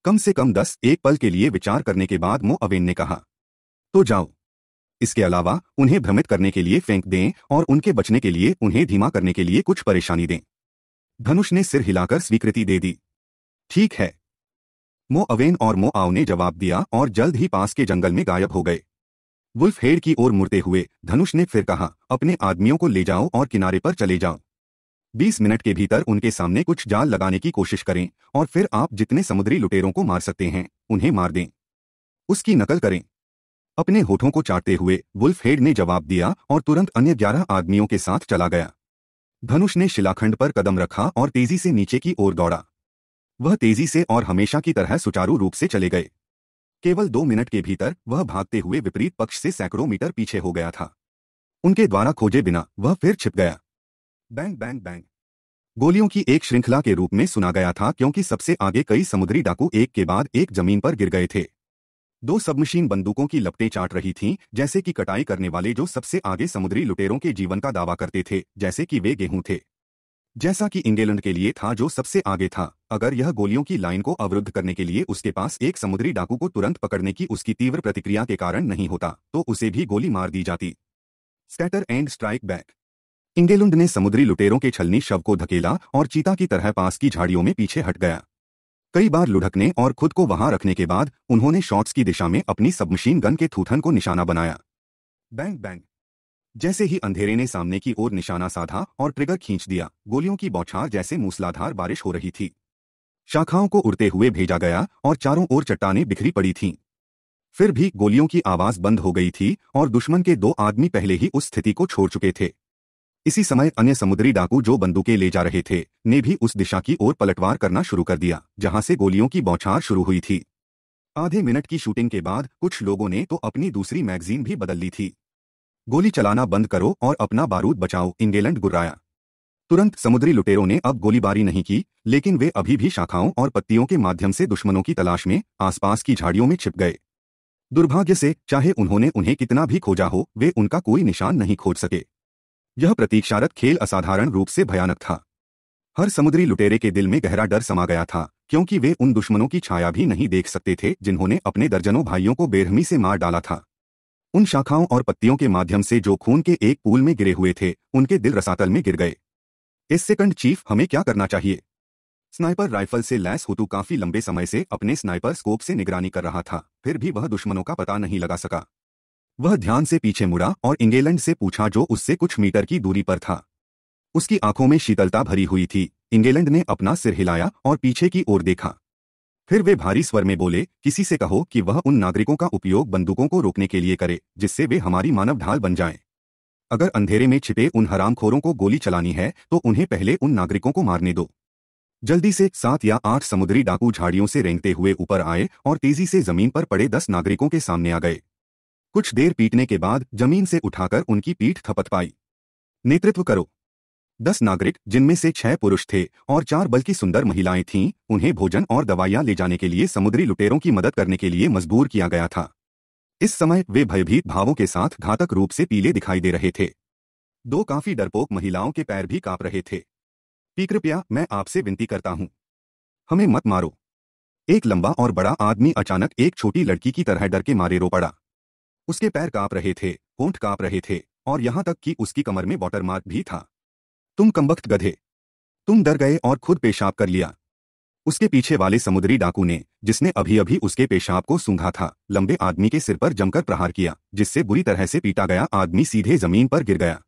कम से कम दस एक पल के लिए विचार करने के बाद मो अवेन ने कहा तो जाओ इसके अलावा उन्हें भ्रमित करने के लिए फेंक दें और उनके बचने के लिए उन्हें धीमा करने के लिए कुछ परेशानी दें धनुष ने सिर हिलाकर स्वीकृति दे दी ठीक है मो अवेन और मो आओ ने जवाब दिया और जल्द ही पास के जंगल में गायब हो गए वुल्फ हेड की ओर मुड़ते हुए धनुष ने फिर कहा अपने आदमियों को ले जाओ और किनारे पर चले जाओ बीस मिनट के भीतर उनके सामने कुछ जाल लगाने की कोशिश करें और फिर आप जितने समुद्री लुटेरों को मार सकते हैं उन्हें मार दें उसकी नकल करें अपने होठों को चाटते हुए वुल्फ हेड ने जवाब दिया और तुरंत अन्य ग्यारह आदमियों के साथ चला गया धनुष ने शिलाखंड पर कदम रखा और तेजी से नीचे की ओर दौड़ा वह तेजी से और हमेशा की तरह सुचारू रूप से चले गए केवल दो मिनट के भीतर वह भागते हुए विपरीत पक्ष से सैकड़ों मीटर पीछे हो गया था उनके द्वारा खोजे बिना वह फिर छिप गया बैंग बैंग बैंग गोलियों की एक श्रृंखला के रूप में सुना गया था क्योंकि सबसे आगे कई समुद्री डाकू एक के बाद एक जमीन पर गिर गए थे दो सबमशीन बंदूकों की लपटें चाट रही थीं, जैसे कि कटाई करने वाले जो सबसे आगे समुद्री लुटेरों के जीवन का दावा करते थे जैसे कि वे गेहूं थे जैसा कि इंग्लैंड के लिए था जो सबसे आगे था अगर यह गोलियों की लाइन को अवरुद्ध करने के लिए उसके पास एक समुद्री डाकू को तुरंत पकड़ने की उसकी तीव्र प्रतिक्रिया के कारण नहीं होता तो उसे भी गोली मार दी जाती स्टैटर एंड स्ट्राइक बैक इंगेलुंड ने समुद्री लुटेरों के छलनी शव को धकेला और चीता की तरह पास की झाड़ियों में पीछे हट गया कई बार लुढ़कने और खुद को वहां रखने के बाद उन्होंने शॉट्स की दिशा में अपनी सबमशीन गन के थूथन को निशाना बनाया बैंग बैंग जैसे ही अंधेरे ने सामने की ओर निशाना साधा और ट्रिगर खींच दिया गोलियों की बौछार जैसे मूसलाधार बारिश हो रही थी शाखाओं को उड़ते हुए भेजा गया और चारों ओर चट्टाने बिखरी पड़ी थीं फिर भी गोलियों की आवाज बंद हो गई थी और दुश्मन के दो आदमी पहले ही उस स्थिति को छोड़ चुके थे इसी समय अन्य समुद्री डाकू जो बंदूकें ले जा रहे थे ने भी उस दिशा की ओर पलटवार करना शुरू कर दिया जहां से गोलियों की बौछार शुरू हुई थी आधे मिनट की शूटिंग के बाद कुछ लोगों ने तो अपनी दूसरी मैगजीन भी बदल ली थी गोली चलाना बंद करो और अपना बारूद बचाओ इंगेलैंड गुर्राया तुरंत समुद्री लुटेरों ने अब गोलीबारी नहीं की लेकिन वे अभी भी शाखाओं और पत्तियों के माध्यम से दुश्मनों की तलाश में आसपास की झाड़ियों में छिप गए दुर्भाग्य से चाहे उन्होंने उन्हें कितना भी खोजा हो वे उनका कोई निशान नहीं खोज सके यह प्रतीक्षारत खेल असाधारण रूप से भयानक था हर समुद्री लुटेरे के दिल में गहरा डर समा गया था क्योंकि वे उन दुश्मनों की छाया भी नहीं देख सकते थे जिन्होंने अपने दर्जनों भाइयों को बेरहमी से मार डाला था उन शाखाओं और पत्तियों के माध्यम से जो खून के एक पूल में गिरे हुए थे उनके दिल रसातल में गिर गए इस सेकंड चीफ हमें क्या करना चाहिए स्नाइपर राइफल से लैस होतू काफी लंबे समय से अपने स्नाइपर स्कोप से निगरानी कर रहा था फिर भी वह दुश्मनों का पता नहीं लगा सका वह ध्यान से पीछे मुड़ा और इंगेलैंड से पूछा जो उससे कुछ मीटर की दूरी पर था उसकी आंखों में शीतलता भरी हुई थी इंगेलैंड ने अपना सिर हिलाया और पीछे की ओर देखा फिर वे भारी स्वर में बोले किसी से कहो कि वह उन नागरिकों का उपयोग बंदूकों को रोकने के लिए करे जिससे वे हमारी मानव ढाल बन जाएं। अगर अंधेरे में छिपे उन हरामखोरों को गोली चलानी है तो उन्हें पहले उन नागरिकों को मारने दो जल्दी से सात या आठ समुद्री डाकू झाड़ियों से रेंगते हुए ऊपर आए और तेजी से जमीन पर पड़े दस नागरिकों के सामने आ गए कुछ देर पीटने के बाद जमीन से उठाकर उनकी पीठ थपथ पाई नेतृत्व करो दस नागरिक जिनमें से छह पुरुष थे और चार बल्कि सुंदर महिलाएं थीं उन्हें भोजन और दवाइयां ले जाने के लिए समुद्री लुटेरों की मदद करने के लिए मजबूर किया गया था इस समय वे भयभीत भावों के साथ घातक रूप से पीले दिखाई दे रहे थे दो काफी डरपोक महिलाओं के पैर भी कांप रहे थे पी कृपया मैं आपसे विनती करता हूं हमें मत मारो एक लंबा और बड़ा आदमी अचानक एक छोटी लड़की की तरह डर के मारे रो पड़ा उसके पैर कांप रहे थे होंठ कांप रहे थे और यहां तक कि उसकी कमर में वाटर मार्क भी था तुम कमबख्त गधे तुम डर गए और खुद पेशाब कर लिया उसके पीछे वाले समुद्री डाकू ने जिसने अभी अभी उसके पेशाब को सूंघा था लंबे आदमी के सिर पर जमकर प्रहार किया जिससे बुरी तरह से पीटा गया आदमी सीधे जमीन पर गिर गया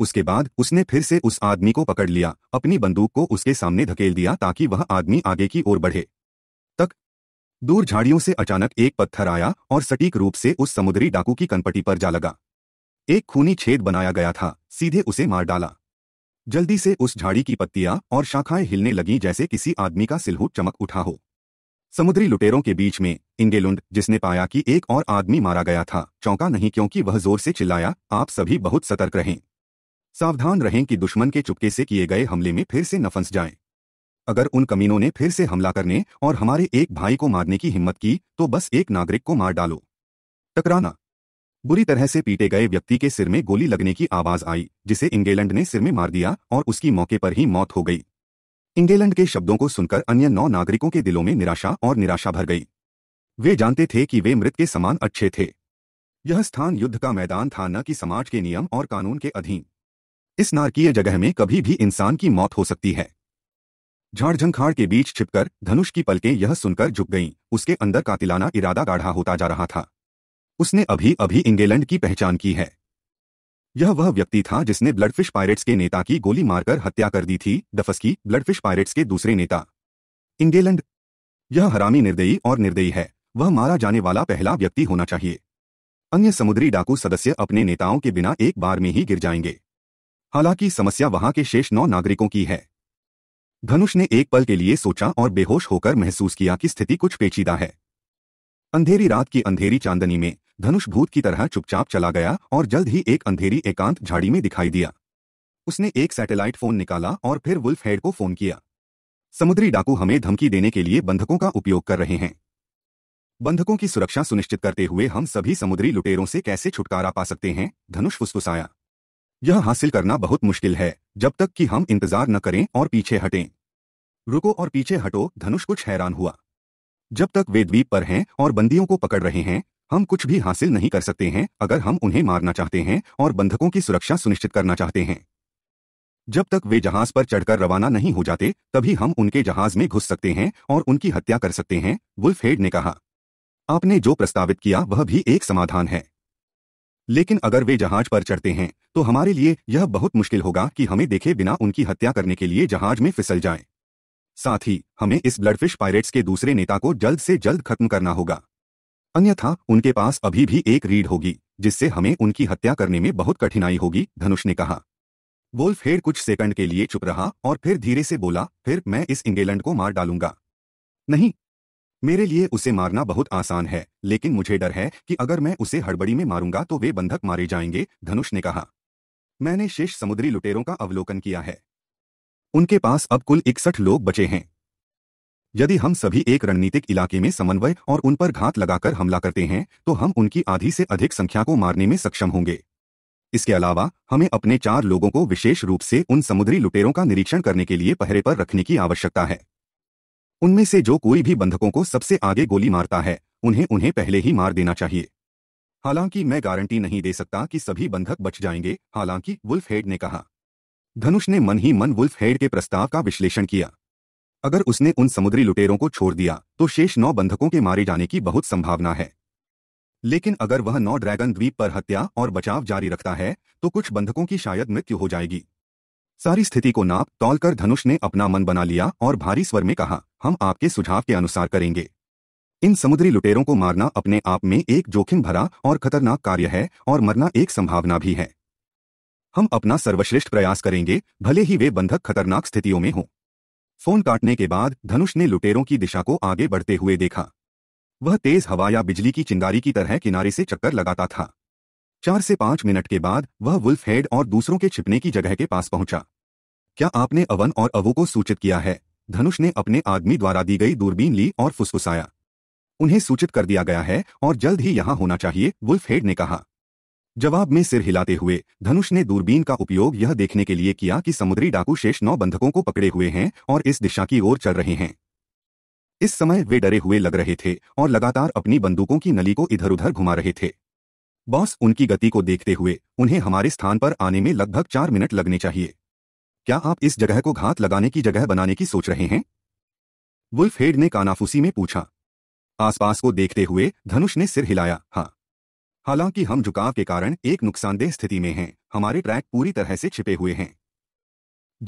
उसके बाद उसने फिर से उस आदमी को पकड़ लिया अपनी बंदूक को उसके सामने धकेल दिया ताकि वह आदमी आगे की ओर बढ़े तक दूर झाड़ियों से अचानक एक पत्थर आया और सटीक रूप से उस समुद्री डाकू की कनपटी पर जा लगा एक खूनी छेद बनाया गया था सीधे उसे मार डाला जल्दी से उस झाड़ी की पत्तियां और शाखाएं हिलने लगीं जैसे किसी आदमी का सिलहूट चमक उठा हो समुद्री लुटेरों के बीच में इंगेलुंड जिसने पाया कि एक और आदमी मारा गया था चौंका नहीं क्योंकि वह जोर से चिल्लाया आप सभी बहुत सतर्क रहें सावधान रहें कि दुश्मन के चुपके से किए गए हमले में फिर से नफंस जाएं अगर उन कमीनों ने फिर से हमला करने और हमारे एक भाई को मारने की हिम्मत की तो बस एक नागरिक को मार डालो टकराना बुरी तरह से पीटे गए व्यक्ति के सिर में गोली लगने की आवाज आई जिसे इंग्लैंड ने सिर में मार दिया और उसकी मौके पर ही मौत हो गई इंग्लैंड के शब्दों को सुनकर अन्य नौ नागरिकों के दिलों में निराशा और निराशा भर गई वे जानते थे कि वे मृत के समान अच्छे थे यह स्थान युद्ध का मैदान था न कि समाज के नियम और कानून के अधीन इस नारकीय जगह में कभी भी इंसान की मौत हो सकती है झाड़झंखाड़ के बीच छिपकर धनुष की पलकें यह सुनकर झुक गईं उसके अंदर कातिलाना इरादा गाढ़ा होता जा रहा था उसने अभी अभी इंग्लैंड की पहचान की है यह वह व्यक्ति था जिसने ब्लडफिश पायरेट्स के नेता की गोली मारकर हत्या कर दी थी दफस की ब्लडफिश पायरेट्स के दूसरे नेता इंग्लैंड यह हरामी निर्दयी और निर्दयी है वह मारा जाने वाला पहला व्यक्ति होना चाहिए अन्य समुद्री डाकू सदस्य अपने नेताओं के बिना एक बार में ही गिर जाएंगे हालांकि समस्या वहां के शेष नौ नागरिकों की है धनुष ने एक पल के लिए सोचा और बेहोश होकर महसूस किया कि स्थिति कुछ पेचीदा है अंधेरी रात की अंधेरी चांदनी में धनुष भूत की तरह चुपचाप चला गया और जल्द ही एक अंधेरी एकांत झाड़ी में दिखाई दिया उसने एक सैटेलाइट फोन निकाला और फिर वुल्फ हेड को फोन किया समुद्री डाकू हमें धमकी देने के लिए बंधकों का उपयोग कर रहे हैं बंधकों की सुरक्षा सुनिश्चित करते हुए हम सभी समुद्री लुटेरों से कैसे छुटकारा पा सकते हैं धनुष फुसफुसाया यह हासिल करना बहुत मुश्किल है जब तक कि हम इंतजार न करें और पीछे हटें रुको और पीछे हटो धनुष कुछ हैरान हुआ जब तक वे द्वीप पर हैं और बंदियों को पकड़ रहे हैं हम कुछ भी हासिल नहीं कर सकते हैं अगर हम उन्हें मारना चाहते हैं और बंधकों की सुरक्षा सुनिश्चित करना चाहते हैं जब तक वे जहाज पर चढ़कर रवाना नहीं हो जाते तभी हम उनके जहाज में घुस सकते हैं और उनकी हत्या कर सकते हैं वुल्फ हेड ने कहा आपने जो प्रस्तावित किया वह भी एक समाधान है लेकिन अगर वे जहाज पर चढ़ते हैं तो हमारे लिए यह बहुत मुश्किल होगा कि हमें देखे बिना उनकी हत्या करने के लिए जहाज में फिसल जाएं। साथ ही हमें इस ब्लडफिश पायरेट्स के दूसरे नेता को जल्द से जल्द खत्म करना होगा अन्यथा उनके पास अभी भी एक रीढ़ होगी जिससे हमें उनकी हत्या करने में बहुत कठिनाई होगी धनुष ने कहा वोल्फ हेड कुछ सेकंड के लिए चुप रहा और फिर धीरे से बोला फिर मैं इस इंगेलैंड को मार डालूंगा नहीं मेरे लिए उसे मारना बहुत आसान है लेकिन मुझे डर है कि अगर मैं उसे हड़बड़ी में मारूंगा तो वे बंधक मारे जाएंगे धनुष ने कहा मैंने शेष समुद्री लुटेरों का अवलोकन किया है उनके पास अब कुल इकसठ लोग बचे हैं यदि हम सभी एक रणनीतिक इलाके में समन्वय और उन पर घात लगाकर हमला करते हैं तो हम उनकी आधी से अधिक संख्या को मारने में सक्षम होंगे इसके अलावा हमें अपने चार लोगों को विशेष रूप से उन समुद्री लुटेरों का निरीक्षण करने के लिए पहरे पर रखने की आवश्यकता है उनमें से जो कोई भी बंधकों को सबसे आगे गोली मारता है उन्हें उन्हें पहले ही मार देना चाहिए हालांकि मैं गारंटी नहीं दे सकता कि सभी बंधक बच जाएंगे हालांकि वुल्फ हेड ने कहा धनुष ने मन ही मन वुल्फ हेड के प्रस्ताव का विश्लेषण किया अगर उसने उन समुद्री लुटेरों को छोड़ दिया तो शेष नौ बंधकों के मारे जाने की बहुत संभावना है लेकिन अगर वह नौ ड्रैगन द्वीप पर हत्या और बचाव जारी रखता है तो कुछ बंधकों की शायद मृत्यु हो जाएगी सारी स्थिति को नाप तोल कर धनुष ने अपना मन बना लिया और भारी स्वर में कहा हम आपके सुझाव के अनुसार करेंगे इन समुद्री लुटेरों को मारना अपने आप में एक जोखिम भरा और खतरनाक कार्य है और मरना एक संभावना भी है हम अपना सर्वश्रेष्ठ प्रयास करेंगे भले ही वे बंधक खतरनाक स्थितियों में हों फोन काटने के बाद धनुष ने लुटेरों की दिशा को आगे बढ़ते हुए देखा वह तेज हवा या बिजली की चिंगारी की तरह किनारे से चक्कर लगाता था चार से पांच मिनट के बाद वह वुल्फ हेड और दूसरों के छिपने की जगह के पास पहुंचा क्या आपने अवन और अवो को सूचित किया है धनुष ने अपने आदमी द्वारा दी गई दूरबीन ली और फुसफुसाया उन्हें सूचित कर दिया गया है और जल्द ही यहां होना चाहिए वुल्फ हेड ने कहा जवाब में सिर हिलाते हुए धनुष ने दूरबीन का उपयोग यह देखने के लिए किया कि समुद्री डाकू शेष नौ बंधकों को पकड़े हुए हैं और इस दिशा की ओर चल रहे हैं इस समय वे डरे हुए लग रहे थे और लगातार अपनी बंदूकों की नली को इधर उधर घुमा रहे थे बॉस उनकी गति को देखते हुए उन्हें हमारे स्थान पर आने में लगभग चार मिनट लगने चाहिए क्या आप इस जगह को घात लगाने की जगह बनाने की सोच रहे हैं वुल्फ हेड ने कानाफूसी में पूछा आसपास को देखते हुए धनुष ने सिर हिलाया हाँ हालांकि हम झुकाव के कारण एक नुकसानदेह स्थिति में हैं हमारे ट्रैक पूरी तरह से छिपे हुए हैं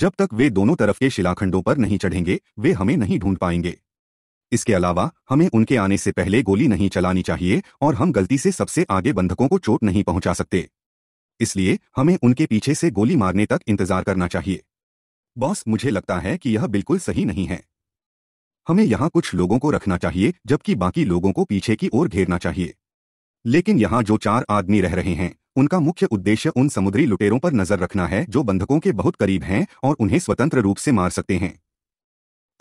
जब तक वे दोनों तरफ के शिलाखंडों पर नहीं चढ़ेंगे वे हमें नहीं ढूंढ पाएंगे इसके अलावा हमें उनके आने से पहले गोली नहीं चलानी चाहिए और हम गलती से सबसे आगे बंधकों को चोट नहीं पहुंचा सकते इसलिए हमें उनके पीछे से गोली मारने तक इंतजार करना चाहिए बॉस मुझे लगता है कि यह बिल्कुल सही नहीं है हमें यहां कुछ लोगों को रखना चाहिए जबकि बाकी लोगों को पीछे की ओर घेरना चाहिए लेकिन यहाँ जो चार आदमी रह रहे हैं उनका मुख्य उद्देश्य उन समुद्री लुटेरों पर नजर रखना है जो बंधकों के बहुत करीब हैं और उन्हें स्वतंत्र रूप से मार सकते हैं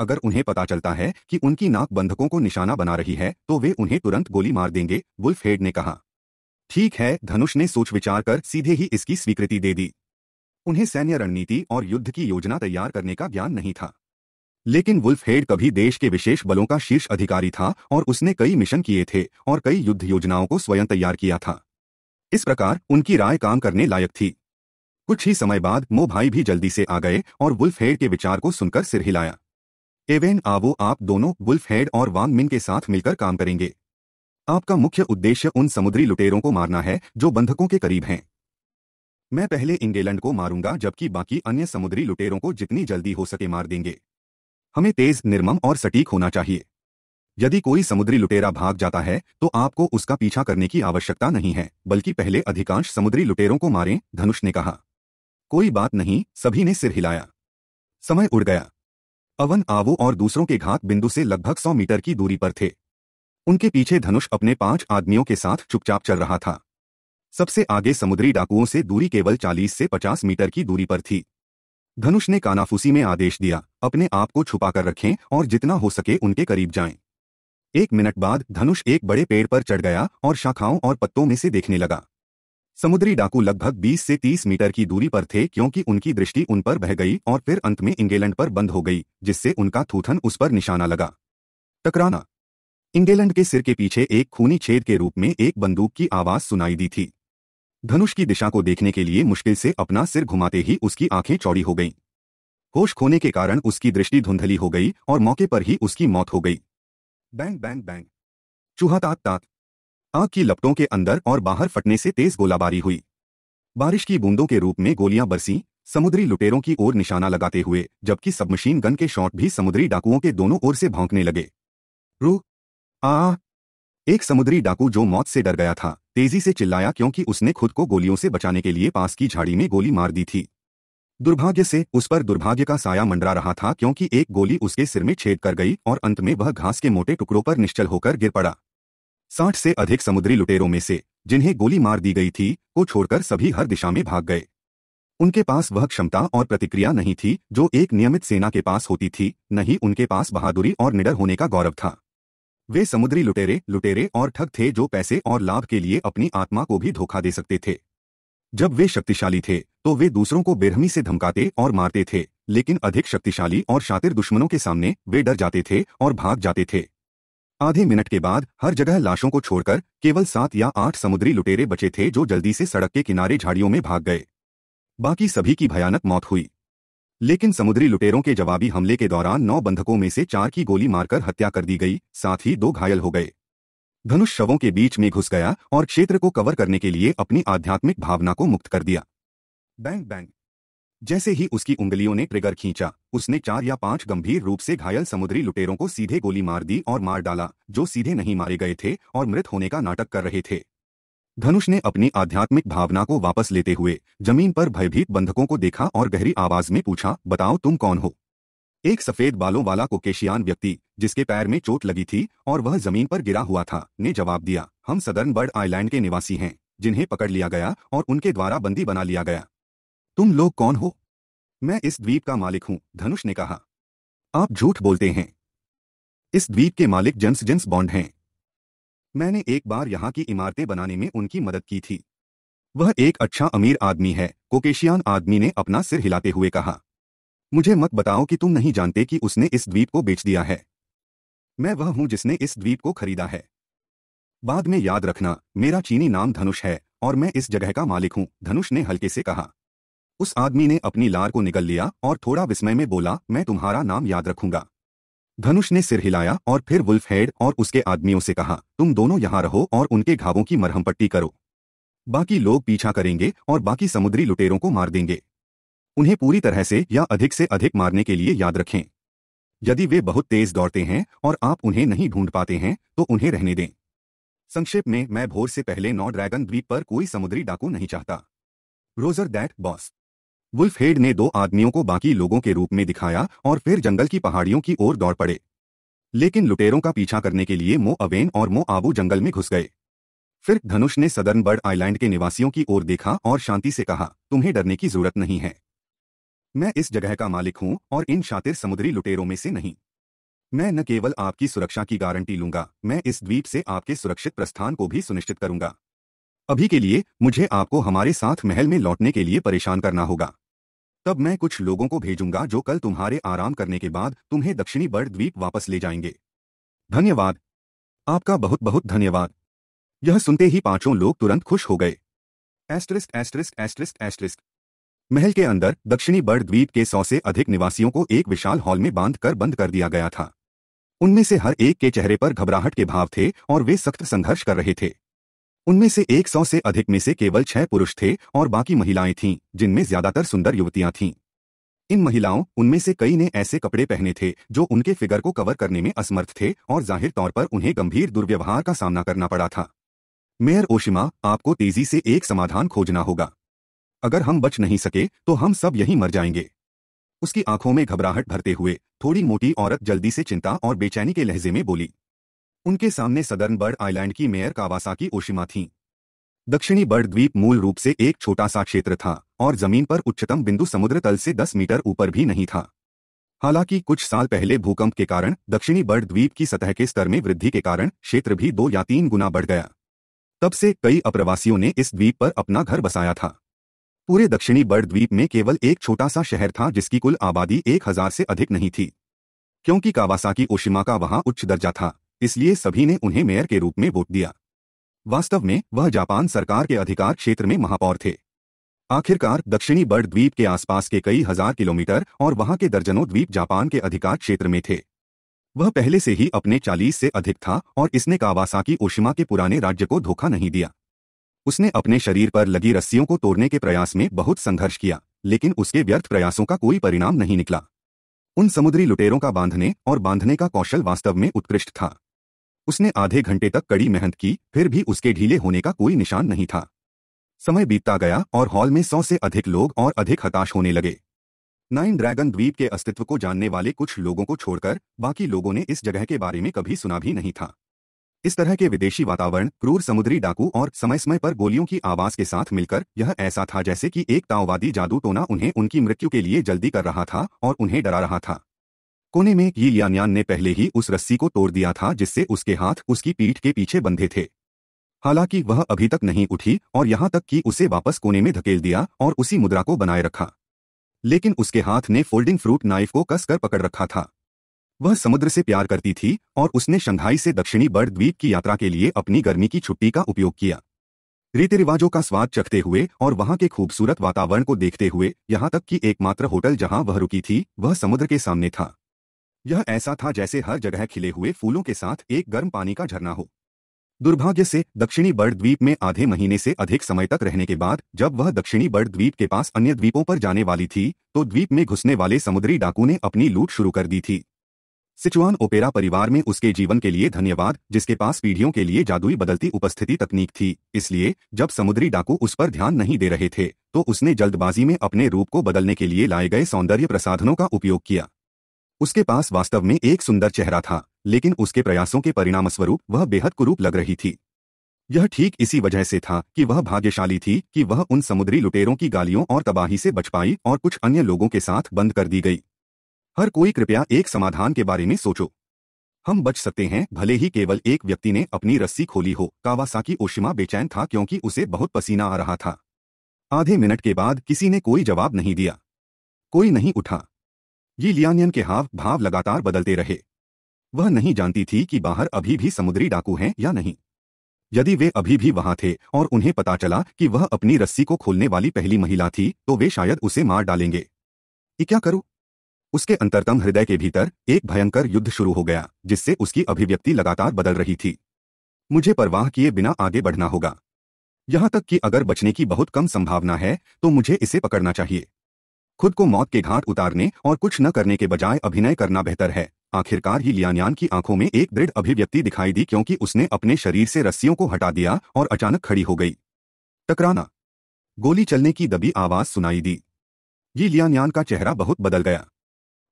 अगर उन्हें पता चलता है कि उनकी नाक बंधकों को निशाना बना रही है तो वे उन्हें तुरंत गोली मार देंगे वुल्फ हेड ने कहा ठीक है धनुष ने सोच विचार कर सीधे ही इसकी स्वीकृति दे दी उन्हें सैन्य रणनीति और युद्ध की योजना तैयार करने का ज्ञान नहीं था लेकिन वुल्फ हेड कभी देश के विशेष बलों का शीर्ष अधिकारी था और उसने कई मिशन किए थे और कई युद्ध योजनाओं को स्वयं तैयार किया था इस प्रकार उनकी राय काम करने लायक थी कुछ ही समय बाद मो भाई भी जल्दी से आ गए और वुल्फ हेड के विचार को सुनकर सिर हिलाया एवेन आवो आप दोनों वुल्फ हेड और वांग मिन के साथ मिलकर काम करेंगे आपका मुख्य उद्देश्य उन समुद्री लुटेरों को मारना है जो बंधकों के करीब हैं मैं पहले इंगेलैंड को मारूंगा जबकि बाकी अन्य समुद्री लुटेरों को जितनी जल्दी हो सके मार देंगे हमें तेज निर्मम और सटीक होना चाहिए यदि कोई समुद्री लुटेरा भाग जाता है तो आपको उसका पीछा करने की आवश्यकता नहीं है बल्कि पहले अधिकांश समुद्री लुटेरों को मारें धनुष ने कहा कोई बात नहीं सभी ने सिर हिलाया समय उड़ गया अवन आवो और दूसरों के घात बिंदु से लगभग सौ मीटर की दूरी पर थे उनके पीछे धनुष अपने पांच आदमियों के साथ चुपचाप चल रहा था सबसे आगे समुद्री डाकुओं से दूरी केवल 40 से 50 मीटर की दूरी पर थी धनुष ने कानाफूसी में आदेश दिया अपने आप को छुपा कर रखें और जितना हो सके उनके करीब जाएं। एक मिनट बाद धनुष एक बड़े पेड़ पर चढ़ गया और शाखाओं और पत्तों में से देखने लगा समुद्री डाकू लगभग 20 से 30 मीटर की दूरी पर थे क्योंकि उनकी दृष्टि उन पर बह गई और फिर अंत में इंगेलैंड पर बंद हो गई जिससे उनका थूथन उस पर निशाना लगा टकराना इंग्लैंड के सिर के पीछे एक खूनी छेद के रूप में एक बंदूक की आवाज सुनाई दी थी धनुष की दिशा को देखने के लिए मुश्किल से अपना सिर घुमाते ही उसकी आंखें चौड़ी हो गईं। होश खोने के कारण उसकी दृष्टि धुंधली हो गई और मौके पर ही उसकी मौत हो गई बैंग बैंग बैंग चूहा तात तात आग की लपटों के अंदर और बाहर फटने से तेज गोलाबारी हुई बारिश की बूंदों के रूप में गोलियां बरसी समुद्री लुटेरों की ओर निशाना लगाते हुए जबकि सबमशीन गन के शॉट भी समुद्री डाकुओं के दोनों ओर से भौंकने लगे रू आ एक समुद्री डाकू जो मौत से डर गया था तेजी से चिल्लाया क्योंकि उसने खुद को गोलियों से बचाने के लिए पास की झाड़ी में गोली मार दी थी दुर्भाग्य से उस पर दुर्भाग्य का साया मंडरा रहा था क्योंकि एक गोली उसके सिर में छेद कर गई और अंत में वह घास के मोटे टुकड़ों पर निश्चल होकर गिर पड़ा साठ से अधिक समुद्री लुटेरों में से जिन्हें गोली मार दी गई थी को छोड़कर सभी हर दिशा में भाग गए उनके पास वह क्षमता और प्रतिक्रिया नहीं थी जो एक नियमित सेना के पास होती थी न ही उनके पास बहादुरी और निडर होने का गौरव था वे समुद्री लुटेरे लुटेरे और ठग थे जो पैसे और लाभ के लिए अपनी आत्मा को भी धोखा दे सकते थे जब वे शक्तिशाली थे तो वे दूसरों को बेरहमी से धमकाते और मारते थे लेकिन अधिक शक्तिशाली और शातिर दुश्मनों के सामने वे डर जाते थे और भाग जाते थे आधे मिनट के बाद हर जगह लाशों को छोड़कर केवल सात या आठ समुद्री लुटेरे बचे थे जो जल्दी से सड़क के किनारे झाड़ियों में भाग गए बाकी सभी की भयानक मौत हुई लेकिन समुद्री लुटेरों के जवाबी हमले के दौरान नौ बंधकों में से चार की गोली मारकर हत्या कर दी गई साथ ही दो घायल हो गए धनुष शवों के बीच में घुस गया और क्षेत्र को कवर करने के लिए अपनी आध्यात्मिक भावना को मुक्त कर दिया बैंग बैंग जैसे ही उसकी उंगलियों ने ट्रिगर खींचा उसने चार या पांच गंभीर रूप से घायल समुद्री लुटेरों को सीधे गोली मार दी और मार डाला जो सीधे नहीं मारे गए थे और मृत होने का नाटक कर रहे थे धनुष ने अपनी आध्यात्मिक भावना को वापस लेते हुए जमीन पर भयभीत बंधकों को देखा और गहरी आवाज में पूछा बताओ तुम कौन हो एक सफेद बालों वाला कोकेशियान व्यक्ति जिसके पैर में चोट लगी थी और वह जमीन पर गिरा हुआ था ने जवाब दिया हम सदर्न बर्ड आइलैंड के निवासी हैं जिन्हें पकड़ लिया गया और उनके द्वारा बंदी बना लिया गया तुम लोग कौन हो मैं इस द्वीप का मालिक हूं धनुष ने कहा आप झूठ बोलते हैं इस द्वीप के मालिक जेम्स जेम्स बॉन्ड हैं मैंने एक बार यहाँ की इमारतें बनाने में उनकी मदद की थी वह एक अच्छा अमीर आदमी है कोकेशियान आदमी ने अपना सिर हिलाते हुए कहा मुझे मत बताओ कि तुम नहीं जानते कि उसने इस द्वीप को बेच दिया है मैं वह हूं जिसने इस द्वीप को खरीदा है बाद में याद रखना मेरा चीनी नाम धनुष है और मैं इस जगह का मालिक हूं धनुष ने हल्के से कहा उस आदमी ने अपनी लार को निकल लिया और थोड़ा विस्मय में बोला मैं तुम्हारा नाम याद रखूंगा धनुष ने सिर हिलाया और फिर वुल्फ हेड और उसके आदमियों से कहा तुम दोनों यहां रहो और उनके घावों की मरहम पट्टी करो बाकी लोग पीछा करेंगे और बाकी समुद्री लुटेरों को मार देंगे उन्हें पूरी तरह से या अधिक से अधिक मारने के लिए याद रखें यदि वे बहुत तेज दौड़ते हैं और आप उन्हें नहीं ढूंढ पाते हैं तो उन्हें रहने दें संक्षेप में मैं भोर से पहले नौ ड्रैगन द्वीप पर कोई समुद्री डाकू नहीं चाहता रोजर दैट बॉस वुल्फहेड ने दो आदमियों को बाकी लोगों के रूप में दिखाया और फिर जंगल की पहाड़ियों की ओर दौड़ पड़े लेकिन लुटेरों का पीछा करने के लिए मो अवेन और मो आबू जंगल में घुस गए फिर धनुष ने सदर्न बर्ड आइलैंड के निवासियों की ओर देखा और शांति से कहा तुम्हें डरने की जरूरत नहीं है मैं इस जगह का मालिक हूं और इन शातिर समुद्री लुटेरों में से नहीं मैं न केवल आपकी सुरक्षा की गारंटी लूंगा मैं इस द्वीप से आपके सुरक्षित प्रस्थान को भी सुनिश्चित करूंगा अभी के लिए मुझे आपको हमारे साथ महल में लौटने के लिए परेशान करना होगा तब मैं कुछ लोगों को भेजूंगा जो कल तुम्हारे आराम करने के बाद तुम्हें दक्षिणी बर्ड द्वीप वापस ले जाएंगे धन्यवाद आपका बहुत बहुत धन्यवाद यह सुनते ही पांचों लोग तुरंत खुश हो गए एस्ट्रिस्ट एस्ट्रिस्ट एस्ट्रिस्ट एस्ट्रिस्ट महल के अंदर दक्षिणी बर्ड द्वीप के सौ से अधिक निवासियों को एक विशाल हॉल में बांध कर बंद कर दिया गया था उनमें से हर एक के चेहरे पर घबराहट के भाव थे और वे सख्त संघर्ष कर रहे थे उनमें से एक सौ से अधिक में से केवल छह पुरुष थे और बाकी महिलाएं थीं जिनमें ज्यादातर सुंदर युवतियां थीं इन महिलाओं उनमें से कई ने ऐसे कपड़े पहने थे जो उनके फिगर को कवर करने में असमर्थ थे और जाहिर तौर पर उन्हें गंभीर दुर्व्यवहार का सामना करना पड़ा था मेयर ओशिमा आपको तेजी से एक समाधान खोजना होगा अगर हम बच नहीं सके तो हम सब यहीं मर जाएंगे उसकी आंखों में घबराहट भरते हुए थोड़ी मोटी औरत जल्दी से चिंता और बेचैनी के लहजे में बोली उनके सामने सदर्न बर्ड आइलैंड की मेयर कावासाकी ओशिमा थी दक्षिणी बर्ड द्वीप मूल रूप से एक छोटा सा क्षेत्र था और जमीन पर उच्चतम बिंदु समुद्र तल से 10 मीटर ऊपर भी नहीं था हालांकि कुछ साल पहले भूकंप के कारण दक्षिणी बर्ड द्वीप की सतह के स्तर में वृद्धि के कारण क्षेत्र भी दो या तीन गुना बढ़ गया तब से कई अप्रवासियों ने इस द्वीप पर अपना घर बसाया था पूरे दक्षिणी बर्ड द्वीप में केवल एक छोटा सा शहर था जिसकी कुल आबादी एक हजार से अधिक नहीं थी क्योंकि कावासाकी ओशिमा का वहां उच्च दर्जा था इसलिए सभी ने उन्हें मेयर के रूप में वोट दिया वास्तव में वह जापान सरकार के अधिकार क्षेत्र में महापौर थे आखिरकार दक्षिणी बर्ड द्वीप के आसपास के कई हजार किलोमीटर और वहां के दर्जनों द्वीप जापान के अधिकार क्षेत्र में थे वह पहले से ही अपने 40 से अधिक था और इसने कावासाकी ओशिमा के पुराने राज्य को धोखा नहीं दिया उसने अपने शरीर पर लगी रस्सियों को तोड़ने के प्रयास में बहुत संघर्ष किया लेकिन उसके व्यर्थ प्रयासों का कोई परिणाम नहीं निकला उन समुद्री लुटेरों का बांधने और बांधने का कौशल वास्तव में उत्कृष्ट था उसने आधे घंटे तक कड़ी मेहनत की फिर भी उसके ढीले होने का कोई निशान नहीं था समय बीतता गया और हॉल में सौ से अधिक लोग और अधिक हताश होने लगे नाइन ड्रैगन द्वीप के अस्तित्व को जानने वाले कुछ लोगों को छोड़कर बाकी लोगों ने इस जगह के बारे में कभी सुना भी नहीं था इस तरह के विदेशी वातावरण क्रूर समुद्री डाकू और समय समय पर गोलियों की आवाज के साथ मिलकर यह ऐसा था जैसे कि एक ताओवादी जादू टोना उन्हें उनकी मृत्यु के लिए जल्दी कर रहा था और उन्हें डरा रहा था कोने में ये यान्यान ने पहले ही उस रस्सी को तोड़ दिया था जिससे उसके हाथ उसकी पीठ के पीछे बंधे थे हालांकि वह अभी तक नहीं उठी और यहां तक कि उसे वापस कोने में धकेल दिया और उसी मुद्रा को बनाए रखा लेकिन उसके हाथ ने फोल्डिंग फ्रूट नाइफ को कसकर पकड़ रखा था वह समुद्र से प्यार करती थी और उसने शंघाई से दक्षिणी बर्ड द्वीप की यात्रा के लिए अपनी गर्मी की छुट्टी का उपयोग किया रीति रिवाजों का स्वाद चखते हुए और वहां के खूबसूरत वातावरण को देखते हुए यहां तक कि एकमात्र होटल जहां वह रुकी थी वह समुद्र के सामने था यह ऐसा था जैसे हर जगह खिले हुए फूलों के साथ एक गर्म पानी का झरना हो दुर्भाग्य से दक्षिणी बर्ड द्वीप में आधे महीने से अधिक समय तक रहने के बाद जब वह दक्षिणी बर्ड द्वीप के पास अन्य द्वीपों पर जाने वाली थी तो द्वीप में घुसने वाले समुद्री डाकू ने अपनी लूट शुरू कर दी थी सिचुआन ओपेरा परिवार में उसके जीवन के लिए धन्यवाद जिसके पास पीढ़ियों के लिए जादुई बदलती उपस्थिति तकनीक थी इसलिए जब समुद्री डाकू उस पर ध्यान नहीं दे रहे थे तो उसने जल्दबाजी में अपने रूप को बदलने के लिए लाए गए सौंदर्य प्रसाधनों का उपयोग किया उसके पास वास्तव में एक सुंदर चेहरा था लेकिन उसके प्रयासों के परिणामस्वरूप वह बेहद कुरूप लग रही थी यह ठीक इसी वजह से था कि वह भाग्यशाली थी कि वह उन समुद्री लुटेरों की गालियों और तबाही से बच पाई और कुछ अन्य लोगों के साथ बंद कर दी गई हर कोई कृपया एक समाधान के बारे में सोचो हम बच सकते हैं भले ही केवल एक व्यक्ति ने अपनी रस्सी खोली हो कावासाकी ओशिमा बेचैन था क्योंकि उसे बहुत पसीना आ रहा था आधे मिनट के बाद किसी ने कोई जवाब नहीं दिया कोई नहीं उठा ये लियानियन के हाव भाव लगातार बदलते रहे वह नहीं जानती थी कि बाहर अभी भी समुद्री डाकू हैं या नहीं यदि वे अभी भी वहां थे और उन्हें पता चला कि वह अपनी रस्सी को खोलने वाली पहली महिला थी तो वे शायद उसे मार डालेंगे ये क्या करूं उसके अंतरतम हृदय के भीतर एक भयंकर युद्ध शुरू हो गया जिससे उसकी अभिव्यक्ति लगातार बदल रही थी मुझे परवाह किए बिना आगे बढ़ना होगा यहां तक कि अगर बचने की बहुत कम संभावना है तो मुझे इसे पकड़ना चाहिए खुद को मौत के घाट उतारने और कुछ न करने के बजाय अभिनय करना बेहतर है आखिरकार ही लियान्यान की आंखों में एक दृढ़ अभिव्यक्ति दिखाई दी क्योंकि उसने अपने शरीर से रस्सियों को हटा दिया और अचानक खड़ी हो गई टकराना गोली चलने की दबी आवाज सुनाई दी ये लियान्यान का चेहरा बहुत बदल गया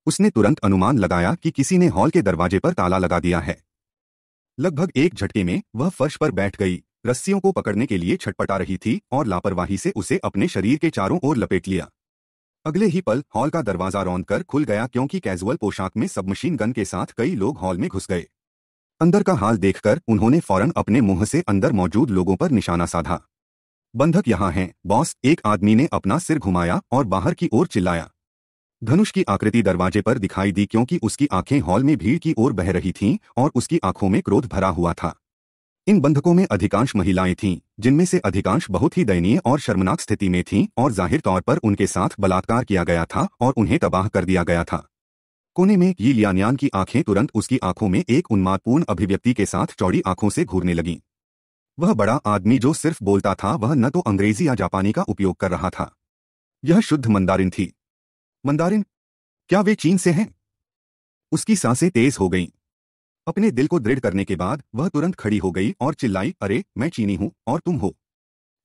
उसने तुरंत अनुमान लगाया कि किसी ने हॉल के दरवाजे पर ताला लगा दिया है लगभग एक झटके में वह फर्श पर बैठ गई रस्सियों को पकड़ने के लिए छटपटा रही थी और लापरवाही से उसे अपने शरीर के चारों ओर लपेट लिया अगले ही पल हॉल का दरवाजा रौंद कर खुल गया क्योंकि कैजुअल पोशाक में सबमशीन गन के साथ कई लोग हॉल में घुस गए अंदर का हाल देखकर उन्होंने फौरन अपने मुंह से अंदर मौजूद लोगों पर निशाना साधा बंधक यहां हैं बॉस एक आदमी ने अपना सिर घुमाया और बाहर की ओर चिल्लाया धनुष की आकृति दरवाजे पर दिखाई दी क्योंकि उसकी आंखें हॉल में भीड़ की ओर बह रही थीं और उसकी आंखों में क्रोध भरा हुआ था इन बंधकों में अधिकांश महिलाएं थीं जिनमें से अधिकांश बहुत ही दयनीय और शर्मनाक स्थिति में थीं और जाहिर तौर पर उनके साथ बलात्कार किया गया था और उन्हें तबाह कर दिया गया था कोने में यी लियानियान की आंखें तुरंत उसकी आंखों में एक उन्मादपूर्ण अभिव्यक्ति के साथ चौड़ी आंखों से घूरने लगीं वह बड़ा आदमी जो सिर्फ बोलता था वह न तो अंग्रेजी या जापानी का उपयोग कर रहा था यह शुद्ध मंदारिन थी मंदारिन क्या वे चीन से हैं उसकी सांसें तेज हो गईं अपने दिल को दृढ़ करने के बाद वह तुरंत खड़ी हो गई और चिल्लाई अरे मैं चीनी हूं और तुम हो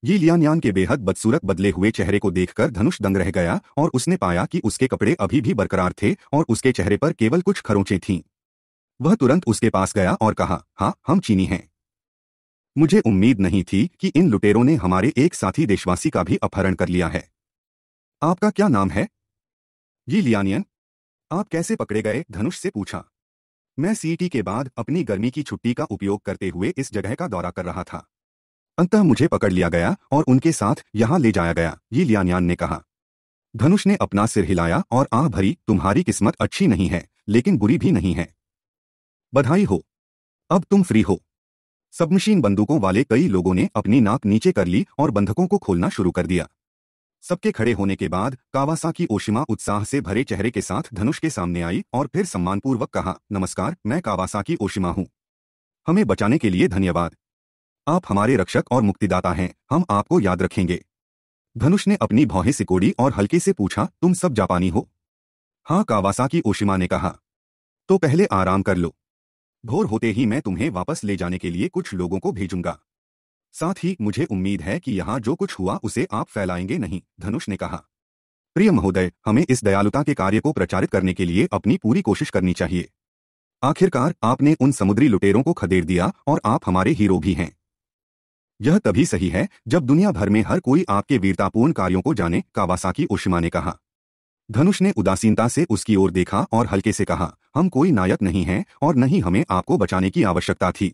ये लियान के बेहद बदसूरत बदले हुए चेहरे को देखकर धनुष दंग रह गया और उसने पाया कि उसके कपड़े अभी भी बरकरार थे और उसके चेहरे पर केवल कुछ खरोंचें थीं वह तुरंत उसके पास गया और कहा हाँ हम चीनी हैं मुझे उम्मीद नहीं थी कि इन लुटेरों ने हमारे एक साथी देशवासी का भी अपहरण कर लिया है आपका क्या नाम है ये लियानियन आप कैसे पकड़े गए धनुष से पूछा मैं सीटी के बाद अपनी गर्मी की छुट्टी का उपयोग करते हुए इस जगह का दौरा कर रहा था अंत मुझे पकड़ लिया गया और उनके साथ यहाँ ले जाया गया ये लियान्यान ने कहा धनुष ने अपना सिर हिलाया और आह भरी तुम्हारी किस्मत अच्छी नहीं है लेकिन बुरी भी नहीं है बधाई हो अब तुम फ्री हो सबमशीन बंदूकों वाले कई लोगों ने अपनी नाक नीचे कर ली और बंधकों को खोलना शुरू कर दिया सबके खड़े होने के बाद कावासा की ओशिमा उत्साह से भरे चेहरे के साथ धनुष के सामने आई और फिर सम्मानपूर्वक कहा नमस्कार मैं कावासा की ओशिमा हूँ हमें बचाने के लिए धन्यवाद आप हमारे रक्षक और मुक्तिदाता हैं हम आपको याद रखेंगे धनुष ने अपनी भौहें सिकोड़ी और हल्के से पूछा तुम सब जापानी हो हाँ कावासा की ओशिमा ने कहा तो पहले आराम कर लो भोर होते ही मैं तुम्हें वापस ले जाने के लिए कुछ लोगों को भेजूंगा साथ ही मुझे उम्मीद है कि यहाँ जो कुछ हुआ उसे आप फैलाएंगे नहीं धनुष ने कहा प्रिय महोदय हमें इस दयालुता के कार्य को प्रचारित करने के लिए अपनी पूरी कोशिश करनी चाहिए आखिरकार आपने उन समुद्री लुटेरों को खदेड़ दिया और आप हमारे हीरो भी हैं यह तभी सही है जब दुनिया भर में हर कोई आपके वीरतापूर्ण कार्यों को जाने कावासाकी ओशिमा ने कहा धनुष ने उदासीनता से उसकी ओर देखा और हल्के से कहा हम कोई नायक नहीं हैं और न ही हमें आपको बचाने की आवश्यकता थी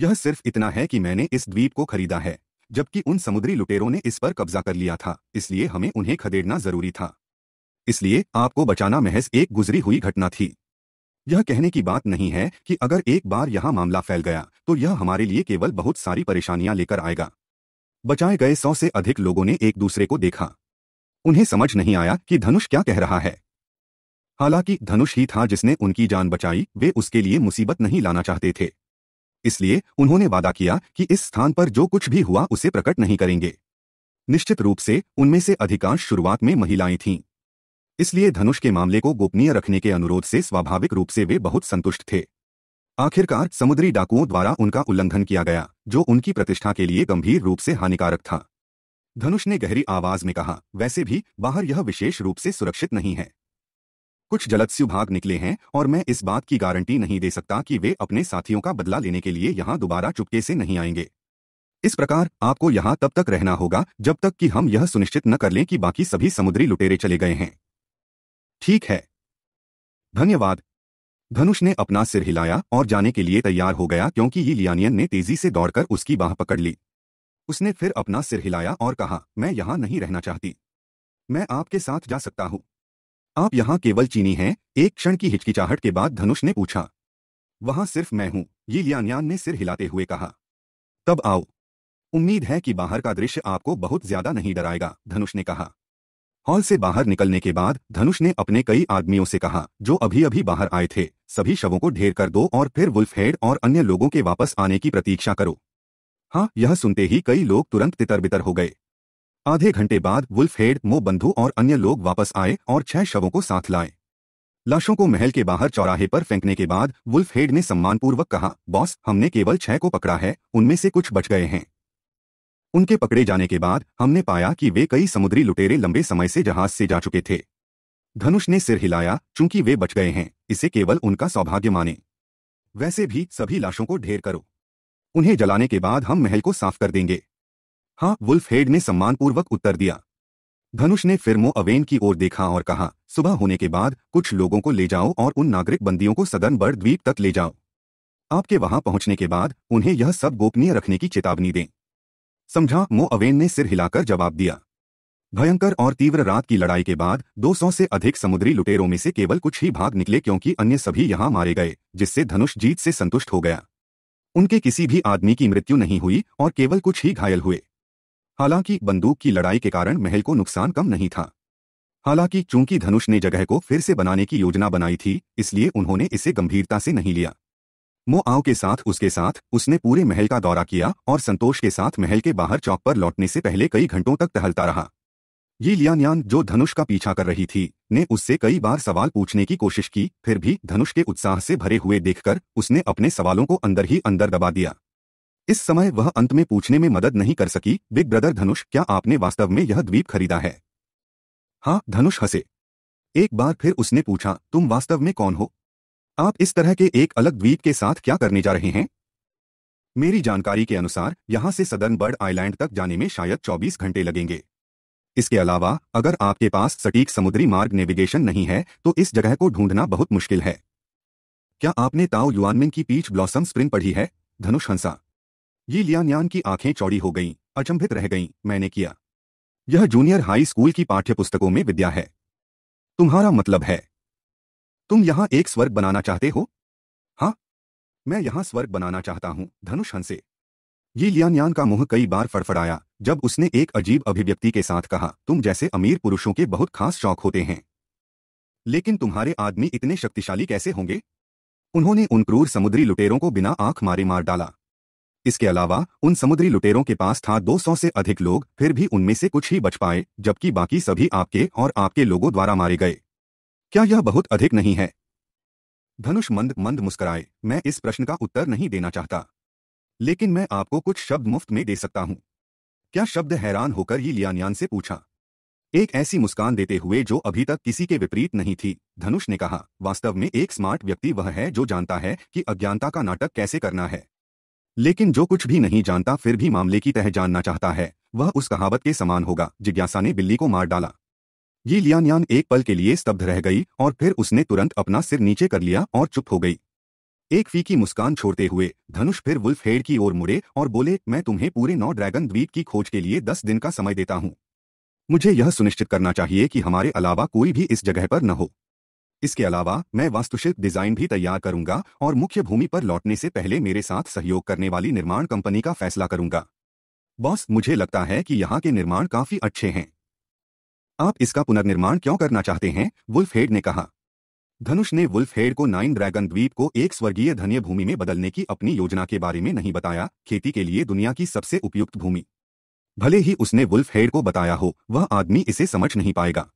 यह सिर्फ इतना है कि मैंने इस द्वीप को खरीदा है जबकि उन समुद्री लुटेरों ने इस पर कब्जा कर लिया था इसलिए हमें उन्हें खदेड़ना जरूरी था इसलिए आपको बचाना महज एक गुजरी हुई घटना थी यह कहने की बात नहीं है कि अगर एक बार यहां मामला फैल गया तो यह हमारे लिए केवल बहुत सारी परेशानियां लेकर आएगा बचाए गए सौ से अधिक लोगों ने एक दूसरे को देखा उन्हें समझ नहीं आया कि धनुष क्या कह रहा है हालांकि धनुष ही था जिसने उनकी जान बचाई वे उसके लिए मुसीबत नहीं लाना चाहते थे इसलिए उन्होंने वादा किया कि इस स्थान पर जो कुछ भी हुआ उसे प्रकट नहीं करेंगे निश्चित रूप से उनमें से अधिकांश शुरुआत में महिलाएं थीं इसलिए धनुष के मामले को गोपनीय रखने के अनुरोध से स्वाभाविक रूप से वे बहुत संतुष्ट थे आखिरकार समुद्री डाकुओं द्वारा उनका उल्लंघन किया गया जो उनकी प्रतिष्ठा के लिए गंभीर रूप से हानिकारक था धनुष ने गहरी आवाज में कहा वैसे भी बाहर यह विशेष रूप से सुरक्षित नहीं है कुछ जलदस्यु भाग निकले हैं और मैं इस बात की गारंटी नहीं दे सकता कि वे अपने साथियों का बदला लेने के लिए यहां दोबारा चुपके से नहीं आएंगे इस प्रकार आपको यहां तब तक रहना होगा जब तक कि हम यह सुनिश्चित न कर लें कि बाकी सभी समुद्री लुटेरे चले गए हैं ठीक है धन्यवाद धनुष ने अपना सिर हिलाया और जाने के लिए तैयार हो गया क्योंकि ये लियानियन ने तेजी से दौड़कर उसकी बाह पकड़ ली उसने फिर अपना सिर हिलाया और कहा मैं यहां नहीं रहना चाहती मैं आपके साथ जा सकता हूं आप यहाँ केवल चीनी हैं एक क्षण की हिचकिचाहट के बाद धनुष ने पूछा वहां सिर्फ मैं हूं ये लियान्यान ने सिर हिलाते हुए कहा तब आओ उम्मीद है कि बाहर का दृश्य आपको बहुत ज्यादा नहीं डराएगा धनुष ने कहा हॉल से बाहर निकलने के बाद धनुष ने अपने कई आदमियों से कहा जो अभी अभी बाहर आए थे सभी शवों को ढेर कर दो और फिर वुल्फ हेड और अन्य लोगों के वापस आने की प्रतीक्षा करो हाँ यह सुनते ही कई लोग तुरंत तितर बितर हो गए आधे घंटे बाद वुल्फ हेड मो बंधु और अन्य लोग वापस आए और छह शवों को साथ लाए लाशों को महल के बाहर चौराहे पर फेंकने के बाद वुल्फ हेड ने सम्मानपूर्वक कहा बॉस हमने केवल छह को पकड़ा है उनमें से कुछ बच गए हैं उनके पकड़े जाने के बाद हमने पाया कि वे कई समुद्री लुटेरे लंबे समय से जहाज से जा चुके थे धनुष ने सिर हिलाया चूंकि वे बच गए हैं इसे केवल उनका सौभाग्य माने वैसे भी सभी लाशों को ढेर करो उन्हें जलाने के बाद हम महल को साफ कर देंगे हाँ वुल्फ हेड ने सम्मानपूर्वक उत्तर दिया धनुष ने फिर मो अवेन की ओर देखा और कहा सुबह होने के बाद कुछ लोगों को ले जाओ और उन नागरिक बंदियों को सदन बर्ड द्वीप तक ले जाओ आपके वहां पहुंचने के बाद उन्हें यह सब गोपनीय रखने की चेतावनी दें समझा मो अवेन ने सिर हिलाकर जवाब दिया भयंकर और तीव्र रात की लड़ाई के बाद 200 से अधिक समुद्री लुटेरों में से केवल कुछ ही भाग निकले क्योंकि अन्य सभी यहां मारे गए जिससे धनुष जीत से संतुष्ट हो गया उनके किसी भी आदमी की मृत्यु नहीं हुई और केवल कुछ ही घायल हुए हालांकि बंदूक की लड़ाई के कारण महल को नुकसान कम नहीं था हालांकि चूंकि धनुष ने जगह को फिर से बनाने की योजना बनाई थी इसलिए उन्होंने इसे गंभीरता से नहीं लिया मोआव के साथ उसके साथ उसने पूरे महल का दौरा किया और संतोष के साथ महल के बाहर चौक पर लौटने से पहले कई घंटों तक टहलता रहा ये लियान्यान जो धनुष का पीछा कर रही थी ने उससे कई बार सवाल पूछने की कोशिश की फिर भी धनुष के उत्साह से भरे हुए देखकर उसने अपने सवालों को अंदर ही अंदर दबा दिया इस समय वह अंत में पूछने में मदद नहीं कर सकी बिग ब्रदर धनुष क्या आपने वास्तव में यह द्वीप खरीदा है हाँ धनुष हंसे एक बार फिर उसने पूछा तुम वास्तव में कौन हो आप इस तरह के एक अलग द्वीप के साथ क्या करने जा रहे हैं मेरी जानकारी के अनुसार यहां से सदर्न बर्ड आइलैंड तक जाने में शायद 24 घंटे लगेंगे इसके अलावा अगर आपके पास सटीक समुद्री मार्ग नेविगेशन नहीं है तो इस जगह को ढूंढना बहुत मुश्किल है क्या आपने ताओ युआनमिन की पीच ब्लॉसम स्प्रिंग पढ़ी है धनुष हंसा ये लियान्यान की आंखें चौड़ी हो गईं, अचंभित रह गईं, मैंने किया यह जूनियर हाई स्कूल की पाठ्यपुस्तकों में विद्या है तुम्हारा मतलब है तुम यहां एक स्वर्ग बनाना चाहते हो हाँ मैं यहां स्वर्ग बनाना चाहता हूं धनुष हंसे ये लियान्यान का मुंह कई बार फड़फड़ाया जब उसने एक अजीब अभिव्यक्ति के साथ कहा तुम जैसे अमीर पुरुषों के बहुत खास शौक होते हैं लेकिन तुम्हारे आदमी इतने शक्तिशाली कैसे होंगे उन्होंने उन क्रूर समुद्री लुटेरों को बिना आंख मारे मार डाला इसके अलावा उन समुद्री लुटेरों के पास था 200 से अधिक लोग फिर भी उनमें से कुछ ही बच पाए जबकि बाकी सभी आपके और आपके लोगों द्वारा मारे गए क्या यह बहुत अधिक नहीं है धनुष मंद मंद मुस्कुराए मैं इस प्रश्न का उत्तर नहीं देना चाहता लेकिन मैं आपको कुछ शब्द मुफ्त में दे सकता हूं क्या शब्द हैरान होकर ही लियान्यान से पूछा एक ऐसी मुस्कान देते हुए जो अभी तक किसी के विपरीत नहीं थी धनुष ने कहा वास्तव में एक स्मार्ट व्यक्ति वह है जो जानता है कि अज्ञानता का नाटक कैसे करना है लेकिन जो कुछ भी नहीं जानता फिर भी मामले की तह जानना चाहता है वह उस कहावत के समान होगा जिज्ञासा ने बिल्ली को मार डाला ये लियानयान एक पल के लिए स्तब्ध रह गई और फिर उसने तुरंत अपना सिर नीचे कर लिया और चुप हो गई एक फीकी मुस्कान छोड़ते हुए धनुष फिर वुल्फ हेड की ओर मुड़े और बोले मैं तुम्हें पूरे नौ ड्रैगन द्वीप की खोज के लिए दस दिन का समय देता हूं मुझे यह सुनिश्चित करना चाहिए कि हमारे अलावा कोई भी इस जगह पर न हो इसके अलावा मैं वास्तुशिल्प डिजाइन भी तैयार करूंगा और मुख्य भूमि पर लौटने से पहले मेरे साथ सहयोग करने वाली निर्माण कंपनी का फैसला करूंगा बॉस मुझे लगता है कि यहाँ के निर्माण काफी अच्छे हैं आप इसका पुनर्निर्माण क्यों करना चाहते हैं वुल्फ हेड ने कहा धनुष ने वुल्फ हेड को नाइन ड्रैगन द्वीप को एक स्वर्गीय धन्य भूमि में बदलने की अपनी योजना के बारे में नहीं बताया खेती के लिए दुनिया की सबसे उपयुक्त भूमि भले ही उसने वुल्फ हेड को बताया हो वह आदमी इसे समझ नहीं पाएगा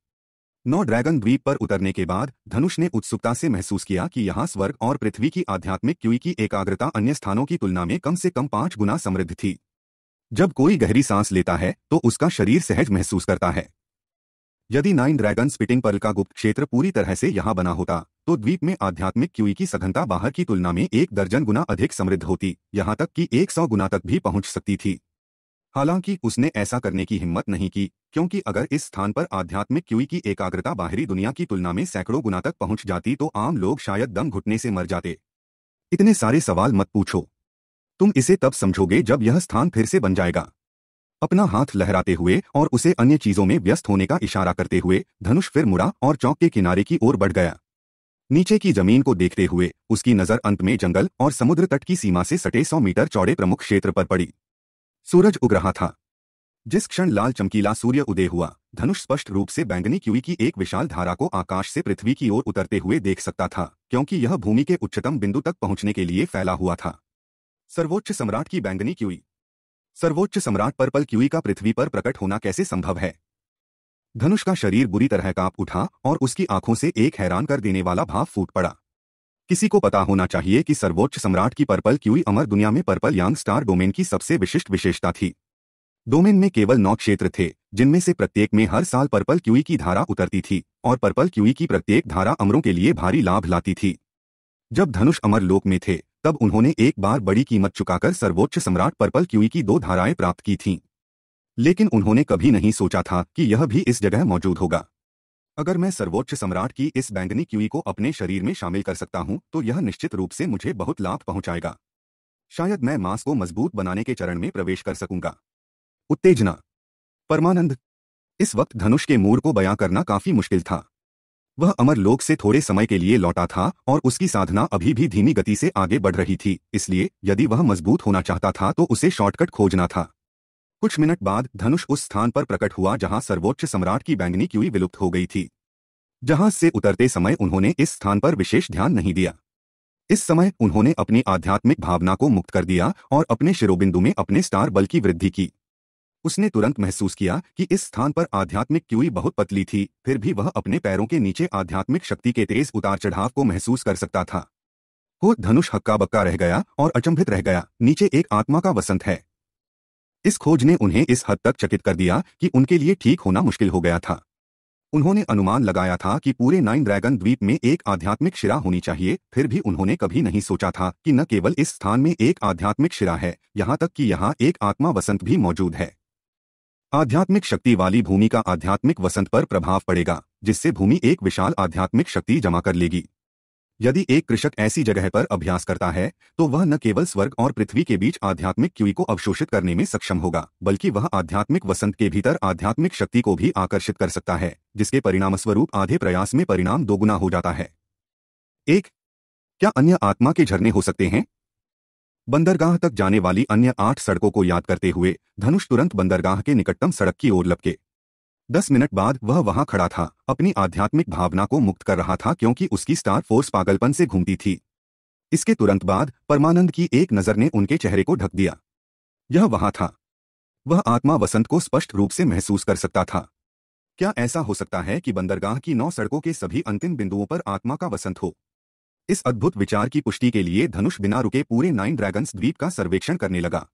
नौ ड्रैगन द्वीप पर उतरने के बाद धनुष ने उत्सुकता से महसूस किया कि यहाँ स्वर्ग और पृथ्वी की आध्यात्मिक क्यूई की एकाग्रता अन्य स्थानों की तुलना में कम से कम पांच गुना समृद्ध थी जब कोई गहरी सांस लेता है तो उसका शरीर सहज महसूस करता है यदि नाइन ड्रैगन स्पिटिंग पर्ल का गुप्त क्षेत्र पूरी तरह से यहाँ बना होता तो द्वीप में आध्यात्मिक क्यूई की सघनता बाहर की तुलना में एक दर्जन गुना अधिक समृद्ध होती यहाँ तक कि एक सौ गुना तक भी पहुँच सकती थी हालांकि उसने ऐसा करने की हिम्मत नहीं की क्योंकि अगर इस स्थान पर आध्यात्मिक क्यूई की एकाग्रता बाहरी दुनिया की तुलना में सैकड़ों गुना तक पहुंच जाती तो आम लोग शायद दम घुटने से मर जाते इतने सारे सवाल मत पूछो तुम इसे तब समझोगे जब यह स्थान फिर से बन जाएगा अपना हाथ लहराते हुए और उसे अन्य चीजों में व्यस्त होने का इशारा करते हुए धनुष फिर मुड़ा और चौक के किनारे की ओर बढ़ गया नीचे की जमीन को देखते हुए उसकी नजर अंत में जंगल और समुद्र तट की सीमा से सटे सौ मीटर चौड़े प्रमुख क्षेत्र पर पड़ी सूरज उग रहा था जिस क्षण लाल चमकीला सूर्य उदय हुआ धनुष स्पष्ट रूप से बैंगनी क्यूई की एक विशाल धारा को आकाश से पृथ्वी की ओर उतरते हुए देख सकता था क्योंकि यह भूमि के उच्चतम बिंदु तक पहुंचने के लिए फैला हुआ था सर्वोच्च सम्राट की बैंगनी क्यूई सर्वोच्च सम्राट पर्पल क्यूई का पृथ्वी पर प्रकट होना कैसे संभव है धनुष का शरीर बुरी तरह कांप उठा और उसकी आंखों से एक हैरान कर देने वाला भाव फूट पड़ा किसी को पता होना चाहिए कि सर्वोच्च सम्राट की पर्पल क्यूई अमर दुनिया में पर्पल यांग स्टार डोमेन की सबसे विशिष्ट विशेषता थी डोमेन में केवल नौ क्षेत्र थे जिनमें से प्रत्येक में हर साल पर्पल क्यूई की धारा उतरती थी और पर्पल क्यूई की प्रत्येक धारा अमरों के लिए भारी लाभ लाती थी जब धनुष अमर लोक में थे तब उन्होंने एक बार बड़ी कीमत चुकाकर सर्वोच्च सम्राट पर्पल क्यूई की दो धाराएं प्राप्त की थीं लेकिन उन्होंने कभी नहीं सोचा था कि यह भी इस जगह मौजूद होगा अगर मैं सर्वोच्च सम्राट की इस बैंगनी क्यूई को अपने शरीर में शामिल कर सकता हूं तो यह निश्चित रूप से मुझे बहुत लाभ पहुंचाएगा शायद मैं मांस को मजबूत बनाने के चरण में प्रवेश कर सकूंगा उत्तेजना परमानंद इस वक्त धनुष के मूर को बयां करना काफी मुश्किल था वह अमर लोक से थोड़े समय के लिए लौटा था और उसकी साधना अभी भी धीमी गति से आगे बढ़ रही थी इसलिए यदि वह मजबूत होना चाहता था तो उसे शॉर्टकट खोजना था कुछ मिनट बाद धनुष उस स्थान पर प्रकट हुआ जहां सर्वोच्च सम्राट की बैंगनी क्यूई विलुप्त हो गई थी जहाज से उतरते समय उन्होंने इस स्थान पर विशेष ध्यान नहीं दिया इस समय उन्होंने अपनी आध्यात्मिक भावना को मुक्त कर दिया और अपने शिरोबिंदु में अपने स्टार बल की वृद्धि की उसने तुरंत महसूस किया कि इस स्थान पर आध्यात्मिक क्यूई बहुत पतली थी फिर भी वह अपने पैरों के नीचे आध्यात्मिक शक्ति के तेज उतार चढ़ाव को महसूस कर सकता था वो धनुष हक्का बक्का रह गया और अचंभित रह गया नीचे एक आत्मा का वसंत है इस खोज ने उन्हें इस हद तक चकित कर दिया कि उनके लिए ठीक होना मुश्किल हो गया था उन्होंने अनुमान लगाया था कि पूरे नाइन ड्रैगन द्वीप में एक आध्यात्मिक शिरा होनी चाहिए फिर भी उन्होंने कभी नहीं सोचा था कि न केवल इस स्थान में एक आध्यात्मिक शिरा है यहाँ तक कि यहाँ एक आत्मा वसंत भी मौजूद है आध्यात्मिक शक्ति वाली भूमि का आध्यात्मिक वसंत पर प्रभाव पड़ेगा जिससे भूमि एक विशाल आध्यात्मिक शक्ति जमा कर लेगी यदि एक कृषक ऐसी जगह पर अभ्यास करता है तो वह न केवल स्वर्ग और पृथ्वी के बीच आध्यात्मिक क्यूई को अवशोषित करने में सक्षम होगा बल्कि वह आध्यात्मिक वसंत के भीतर आध्यात्मिक शक्ति को भी आकर्षित कर सकता है जिसके परिणाम स्वरूप आधे प्रयास में परिणाम दोगुना हो जाता है एक क्या अन्य आत्मा के झरने हो सकते हैं बंदरगाह तक जाने वाली अन्य आठ सड़कों को याद करते हुए धनुष तुरंत बंदरगाह के निकटतम सड़क की ओर लपके दस मिनट बाद वह वहां खड़ा था अपनी आध्यात्मिक भावना को मुक्त कर रहा था क्योंकि उसकी स्टार फोर्स पागलपन से घूमती थी इसके तुरंत बाद परमानंद की एक नज़र ने उनके चेहरे को ढक दिया यह वहां था वह आत्मा वसंत को स्पष्ट रूप से महसूस कर सकता था क्या ऐसा हो सकता है कि बंदरगाह की नौ सड़कों के सभी अंतिम बिंदुओं पर आत्मा का वसंत हो इस अद्भुत विचार की पुष्टि के लिए धनुष बिना रुके पूरे नाइन ड्रैगन्स द्वीप का सर्वेक्षण करने लगा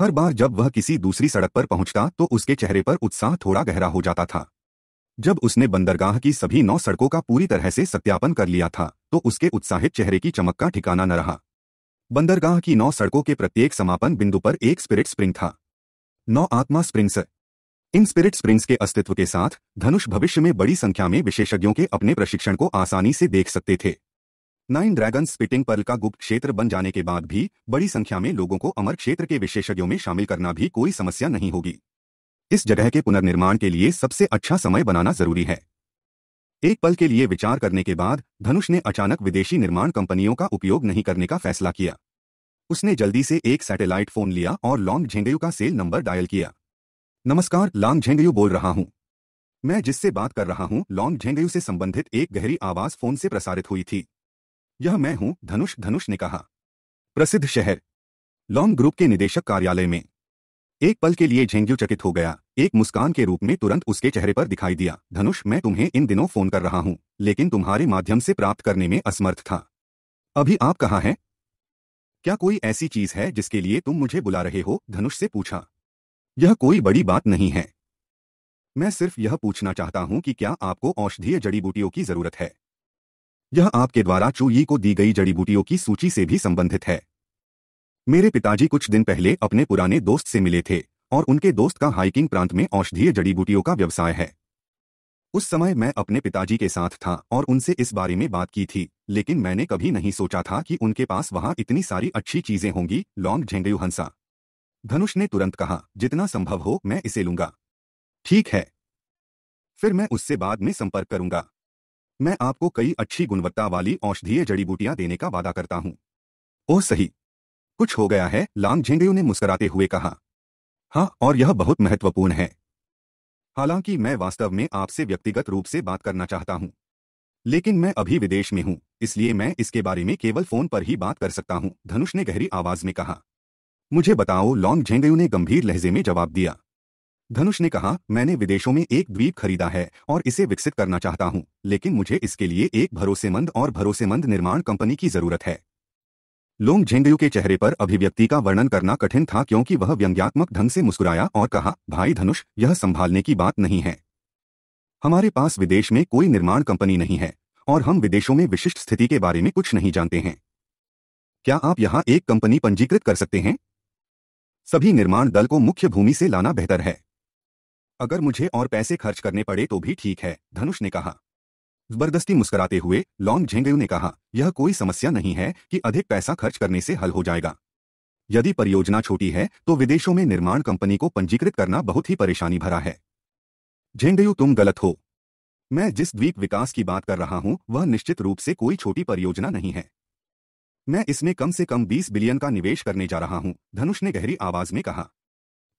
हर बार जब वह किसी दूसरी सड़क पर पहुंचता तो उसके चेहरे पर उत्साह थोड़ा गहरा हो जाता था जब उसने बंदरगाह की सभी नौ सड़कों का पूरी तरह से सत्यापन कर लिया था तो उसके उत्साहित चेहरे की चमक का ठिकाना न रहा बंदरगाह की नौ सड़कों के प्रत्येक समापन बिंदु पर एक स्पिरिट स्प्रिंग था नौ आत्मा स्प्रिंग्स इन स्पिरिट स्प्रिंग्स के अस्तित्व के साथ धनुष भविष्य में बड़ी संख्या में विशेषज्ञों के अपने प्रशिक्षण को आसानी से देख सकते थे नाइन ड्रैगन स्पिटिंग पर्ल का गुप्त क्षेत्र बन जाने के बाद भी बड़ी संख्या में लोगों को अमर क्षेत्र के विशेषज्ञों में शामिल करना भी कोई समस्या नहीं होगी इस जगह के पुनर्निर्माण के लिए सबसे अच्छा समय बनाना जरूरी है एक पल के लिए विचार करने के बाद धनुष ने अचानक विदेशी निर्माण कंपनियों का उपयोग नहीं करने का फैसला किया उसने जल्दी से एक सैटेलाइट फोन लिया और लॉन्ग झेंगयू का सेल नंबर डायल किया नमस्कार लॉन्ग झेंगयू बोल रहा हूँ मैं जिससे बात कर रहा हूँ लॉन्ग झेंगयू से संबंधित एक गहरी आवाज फोन से प्रसारित हुई थी यह मैं हूं धनुष धनुष ने कहा प्रसिद्ध शहर लॉन्ग ग्रुप के निदेशक कार्यालय में एक पल के लिए झेंग्यू चकित हो गया एक मुस्कान के रूप में तुरंत उसके चेहरे पर दिखाई दिया धनुष मैं तुम्हें इन दिनों फोन कर रहा हूं लेकिन तुम्हारे माध्यम से प्राप्त करने में असमर्थ था अभी आप कहाँ हैं क्या कोई ऐसी चीज है जिसके लिए तुम मुझे बुला रहे हो धनुष से पूछा यह कोई बड़ी बात नहीं है मैं सिर्फ यह पूछना चाहता हूं कि क्या आपको औषधीय जड़ी बूटियों की जरूरत है यह आपके द्वारा चूई को दी गई जड़ी बूटियों की सूची से भी संबंधित है मेरे पिताजी कुछ दिन पहले अपने पुराने दोस्त से मिले थे और उनके दोस्त का हाइकिंग प्रांत में औषधीय जड़ी बूटियों का व्यवसाय है उस समय मैं अपने पिताजी के साथ था और उनसे इस बारे में बात की थी लेकिन मैंने कभी नहीं सोचा था कि उनके पास वहां इतनी सारी अच्छी चीजें होंगी लॉन्ग झेंगयू हंसा धनुष ने तुरंत कहा जितना संभव हो मैं इसे लूंगा ठीक है फिर मैं उससे बाद में संपर्क करूंगा मैं आपको कई अच्छी गुणवत्ता वाली औषधीय जड़ी बूटियां देने का वादा करता हूं ओह सही कुछ हो गया है लांग झेंगे ने मुस्कराते हुए कहा हाँ और यह बहुत महत्वपूर्ण है हालांकि मैं वास्तव में आपसे व्यक्तिगत रूप से बात करना चाहता हूं लेकिन मैं अभी विदेश में हूं इसलिए मैं इसके बारे में केवल फोन पर ही बात कर सकता हूं धनुष ने गहरी आवाज में कहा मुझे बताओ लॉन्ग झेंगयू ने गंभीर लहजे में जवाब दिया धनुष ने कहा मैंने विदेशों में एक द्वीप खरीदा है और इसे विकसित करना चाहता हूं लेकिन मुझे इसके लिए एक भरोसेमंद और भरोसेमंद निर्माण कंपनी की जरूरत है लोंग झेंगयू के चेहरे पर अभिव्यक्ति का वर्णन करना कठिन था क्योंकि वह व्यंग्यात्मक ढंग से मुस्कुराया और कहा भाई धनुष यह संभालने की बात नहीं है हमारे पास विदेश में कोई निर्माण कंपनी नहीं है और हम विदेशों में विशिष्ट स्थिति के बारे में कुछ नहीं जानते हैं क्या आप यहाँ एक कंपनी पंजीकृत कर सकते हैं सभी निर्माण दल को मुख्य भूमि से लाना बेहतर है अगर मुझे और पैसे खर्च करने पड़े तो भी ठीक है धनुष ने कहा जबरदस्ती मुस्कुराते हुए लॉन्ग झेंगयू ने कहा यह कोई समस्या नहीं है कि अधिक पैसा खर्च करने से हल हो जाएगा यदि परियोजना छोटी है तो विदेशों में निर्माण कंपनी को पंजीकृत करना बहुत ही परेशानी भरा है झेंगयू तुम गलत हो मैं जिस द्वीप विकास की बात कर रहा हूं वह निश्चित रूप से कोई छोटी परियोजना नहीं है मैं इसमें कम से कम 20 बिलियन का निवेश करने जा रहा हूं धनुष ने गहरी आवाज में कहा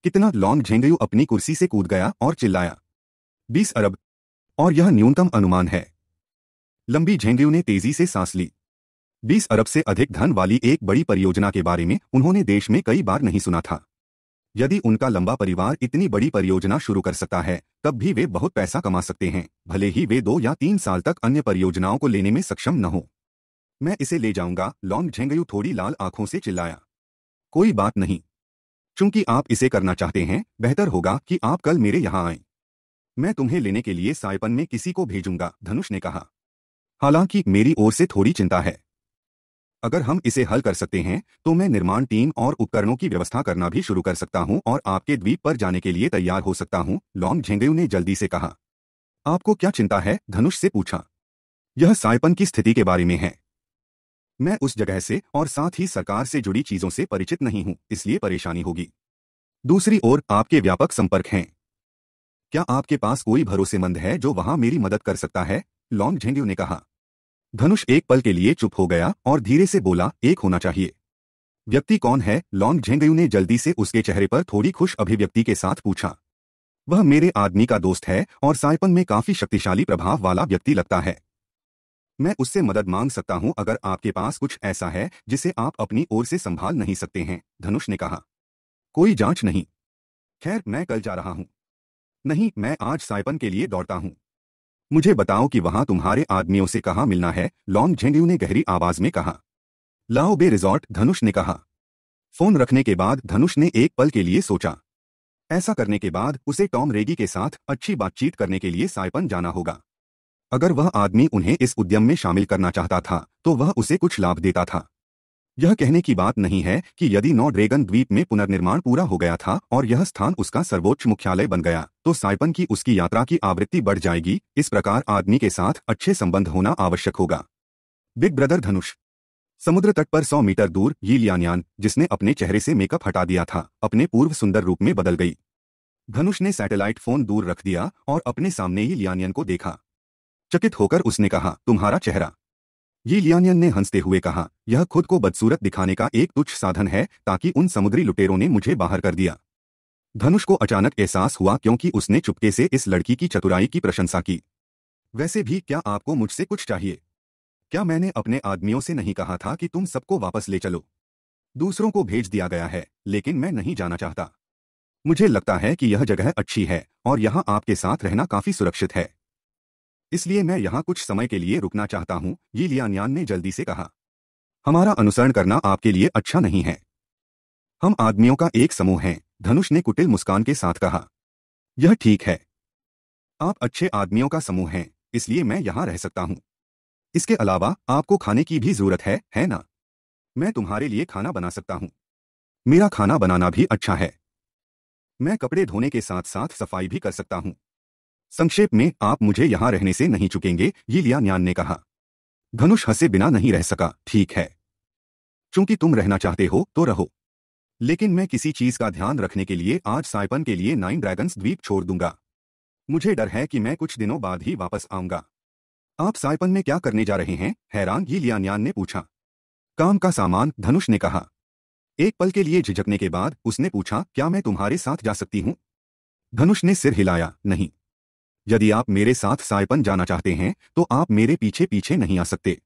कितना लॉन्ग झेंगयू अपनी कुर्सी से कूद गया और चिल्लाया बीस अरब और यह न्यूनतम अनुमान है लंबी झेंगयू ने तेजी से सांस ली बीस अरब से अधिक धन वाली एक बड़ी परियोजना के बारे में उन्होंने देश में कई बार नहीं सुना था यदि उनका लंबा परिवार इतनी बड़ी परियोजना शुरू कर सकता है तब भी वे बहुत पैसा कमा सकते हैं भले ही वे दो या तीन साल तक अन्य परियोजनाओं को लेने में सक्षम न हो मैं इसे ले जाऊंगा लॉन्ग झेंगयू थोड़ी लाल आंखों से चिल्लाया कोई बात नहीं चूंकि आप इसे करना चाहते हैं बेहतर होगा कि आप कल मेरे यहाँ आए मैं तुम्हें लेने के लिए सायपन में किसी को भेजूंगा धनुष ने कहा हालांकि मेरी ओर से थोड़ी चिंता है अगर हम इसे हल कर सकते हैं तो मैं निर्माण टीम और उपकरणों की व्यवस्था करना भी शुरू कर सकता हूं और आपके द्वीप पर जाने के लिए तैयार हो सकता हूं लॉन्ग झेंगयू ने जल्दी से कहा आपको क्या चिंता है धनुष से पूछा यह सायपन की स्थिति के बारे में है मैं उस जगह से और साथ ही सरकार से जुड़ी चीजों से परिचित नहीं हूं इसलिए परेशानी होगी दूसरी ओर आपके व्यापक संपर्क हैं क्या आपके पास कोई भरोसेमंद है जो वहां मेरी मदद कर सकता है लॉन्ग झेंड्यू ने कहा धनुष एक पल के लिए चुप हो गया और धीरे से बोला एक होना चाहिए व्यक्ति कौन है लॉन्ग झेंगयू ने जल्दी से उसके चेहरे पर थोड़ी खुश अभिव्यक्ति के साथ पूछा वह मेरे आदमी का दोस्त है और साइपन में काफी शक्तिशाली प्रभाव वाला व्यक्ति लगता है मैं उससे मदद मांग सकता हूं अगर आपके पास कुछ ऐसा है जिसे आप अपनी ओर से संभाल नहीं सकते हैं धनुष ने कहा कोई जांच नहीं खैर मैं कल जा रहा हूं नहीं मैं आज साइपन के लिए दौड़ता हूं मुझे बताओ कि वहां तुम्हारे आदमियों से कहा मिलना है लॉन्ग झेंड्यू ने गहरी आवाज में कहा लाओ बे रिजॉर्ट धनुष ने कहा फोन रखने के बाद धनुष ने एक पल के लिए सोचा ऐसा करने के बाद उसे टॉम रेगी के साथ अच्छी बातचीत करने के लिए साइपन जाना होगा अगर वह आदमी उन्हें इस उद्यम में शामिल करना चाहता था तो वह उसे कुछ लाभ देता था यह कहने की बात नहीं है कि यदि नौ ड्रेगन द्वीप में पुनर्निर्माण पूरा हो गया था और यह स्थान उसका सर्वोच्च मुख्यालय बन गया तो साइपन की उसकी यात्रा की आवृत्ति बढ़ जाएगी इस प्रकार आदमी के साथ अच्छे संबंध होना आवश्यक होगा बिग ब्रदर धनुष समुद्र तट पर सौ मीटर दूर यी लियानियान जिसने अपने चेहरे से मेकअप हटा दिया था अपने पूर्व सुंदर रूप में बदल गई धनुष ने सैटेलाइट फोन दूर रख दिया और अपने सामने ही लियानियन को देखा चकित होकर उसने कहा तुम्हारा चेहरा ये लियानियन ने हंसते हुए कहा यह खुद को बदसूरत दिखाने का एक तुच्छ साधन है ताकि उन समुद्री लुटेरों ने मुझे बाहर कर दिया धनुष को अचानक एहसास हुआ क्योंकि उसने चुपके से इस लड़की की चतुराई की प्रशंसा की वैसे भी क्या आपको मुझसे कुछ चाहिए क्या मैंने अपने आदमियों से नहीं कहा था कि तुम सबको वापस ले चलो दूसरों को भेज दिया गया है लेकिन मैं नहीं जाना चाहता मुझे लगता है कि यह जगह अच्छी है और यहां आपके साथ रहना काफी सुरक्षित है इसलिए मैं यहां कुछ समय के लिए रुकना चाहता हूँ ये लियानयान ने जल्दी से कहा हमारा अनुसरण करना आपके लिए अच्छा नहीं है हम आदमियों का एक समूह है धनुष ने कुटिल मुस्कान के साथ कहा यह ठीक है आप अच्छे आदमियों का समूह हैं इसलिए मैं यहां रह सकता हूँ इसके अलावा आपको खाने की भी जरूरत है है ना मैं तुम्हारे लिए खाना बना सकता हूँ मेरा खाना बनाना भी अच्छा है मैं कपड़े धोने के साथ साथ सफाई भी कर सकता हूँ संक्षेप में आप मुझे यहां रहने से नहीं चुकेंगे ये लिया न्यान ने कहा धनुष हंसे बिना नहीं रह सका ठीक है चूंकि तुम रहना चाहते हो तो रहो लेकिन मैं किसी चीज का ध्यान रखने के लिए आज साइपन के लिए नाइन ड्रैगन्स द्वीप छोड़ दूंगा मुझे डर है कि मैं कुछ दिनों बाद ही वापस आऊंगा आप साइपन में क्या करने जा रहे हैं हैरान ही लियान्यान ने पूछा काम का सामान धनुष ने कहा एक पल के लिए झिझकने के बाद उसने पूछा क्या मैं तुम्हारे साथ जा सकती हूं धनुष ने सिर हिलाया नहीं यदि आप मेरे साथ सायपन जाना चाहते हैं तो आप मेरे पीछे पीछे नहीं आ सकते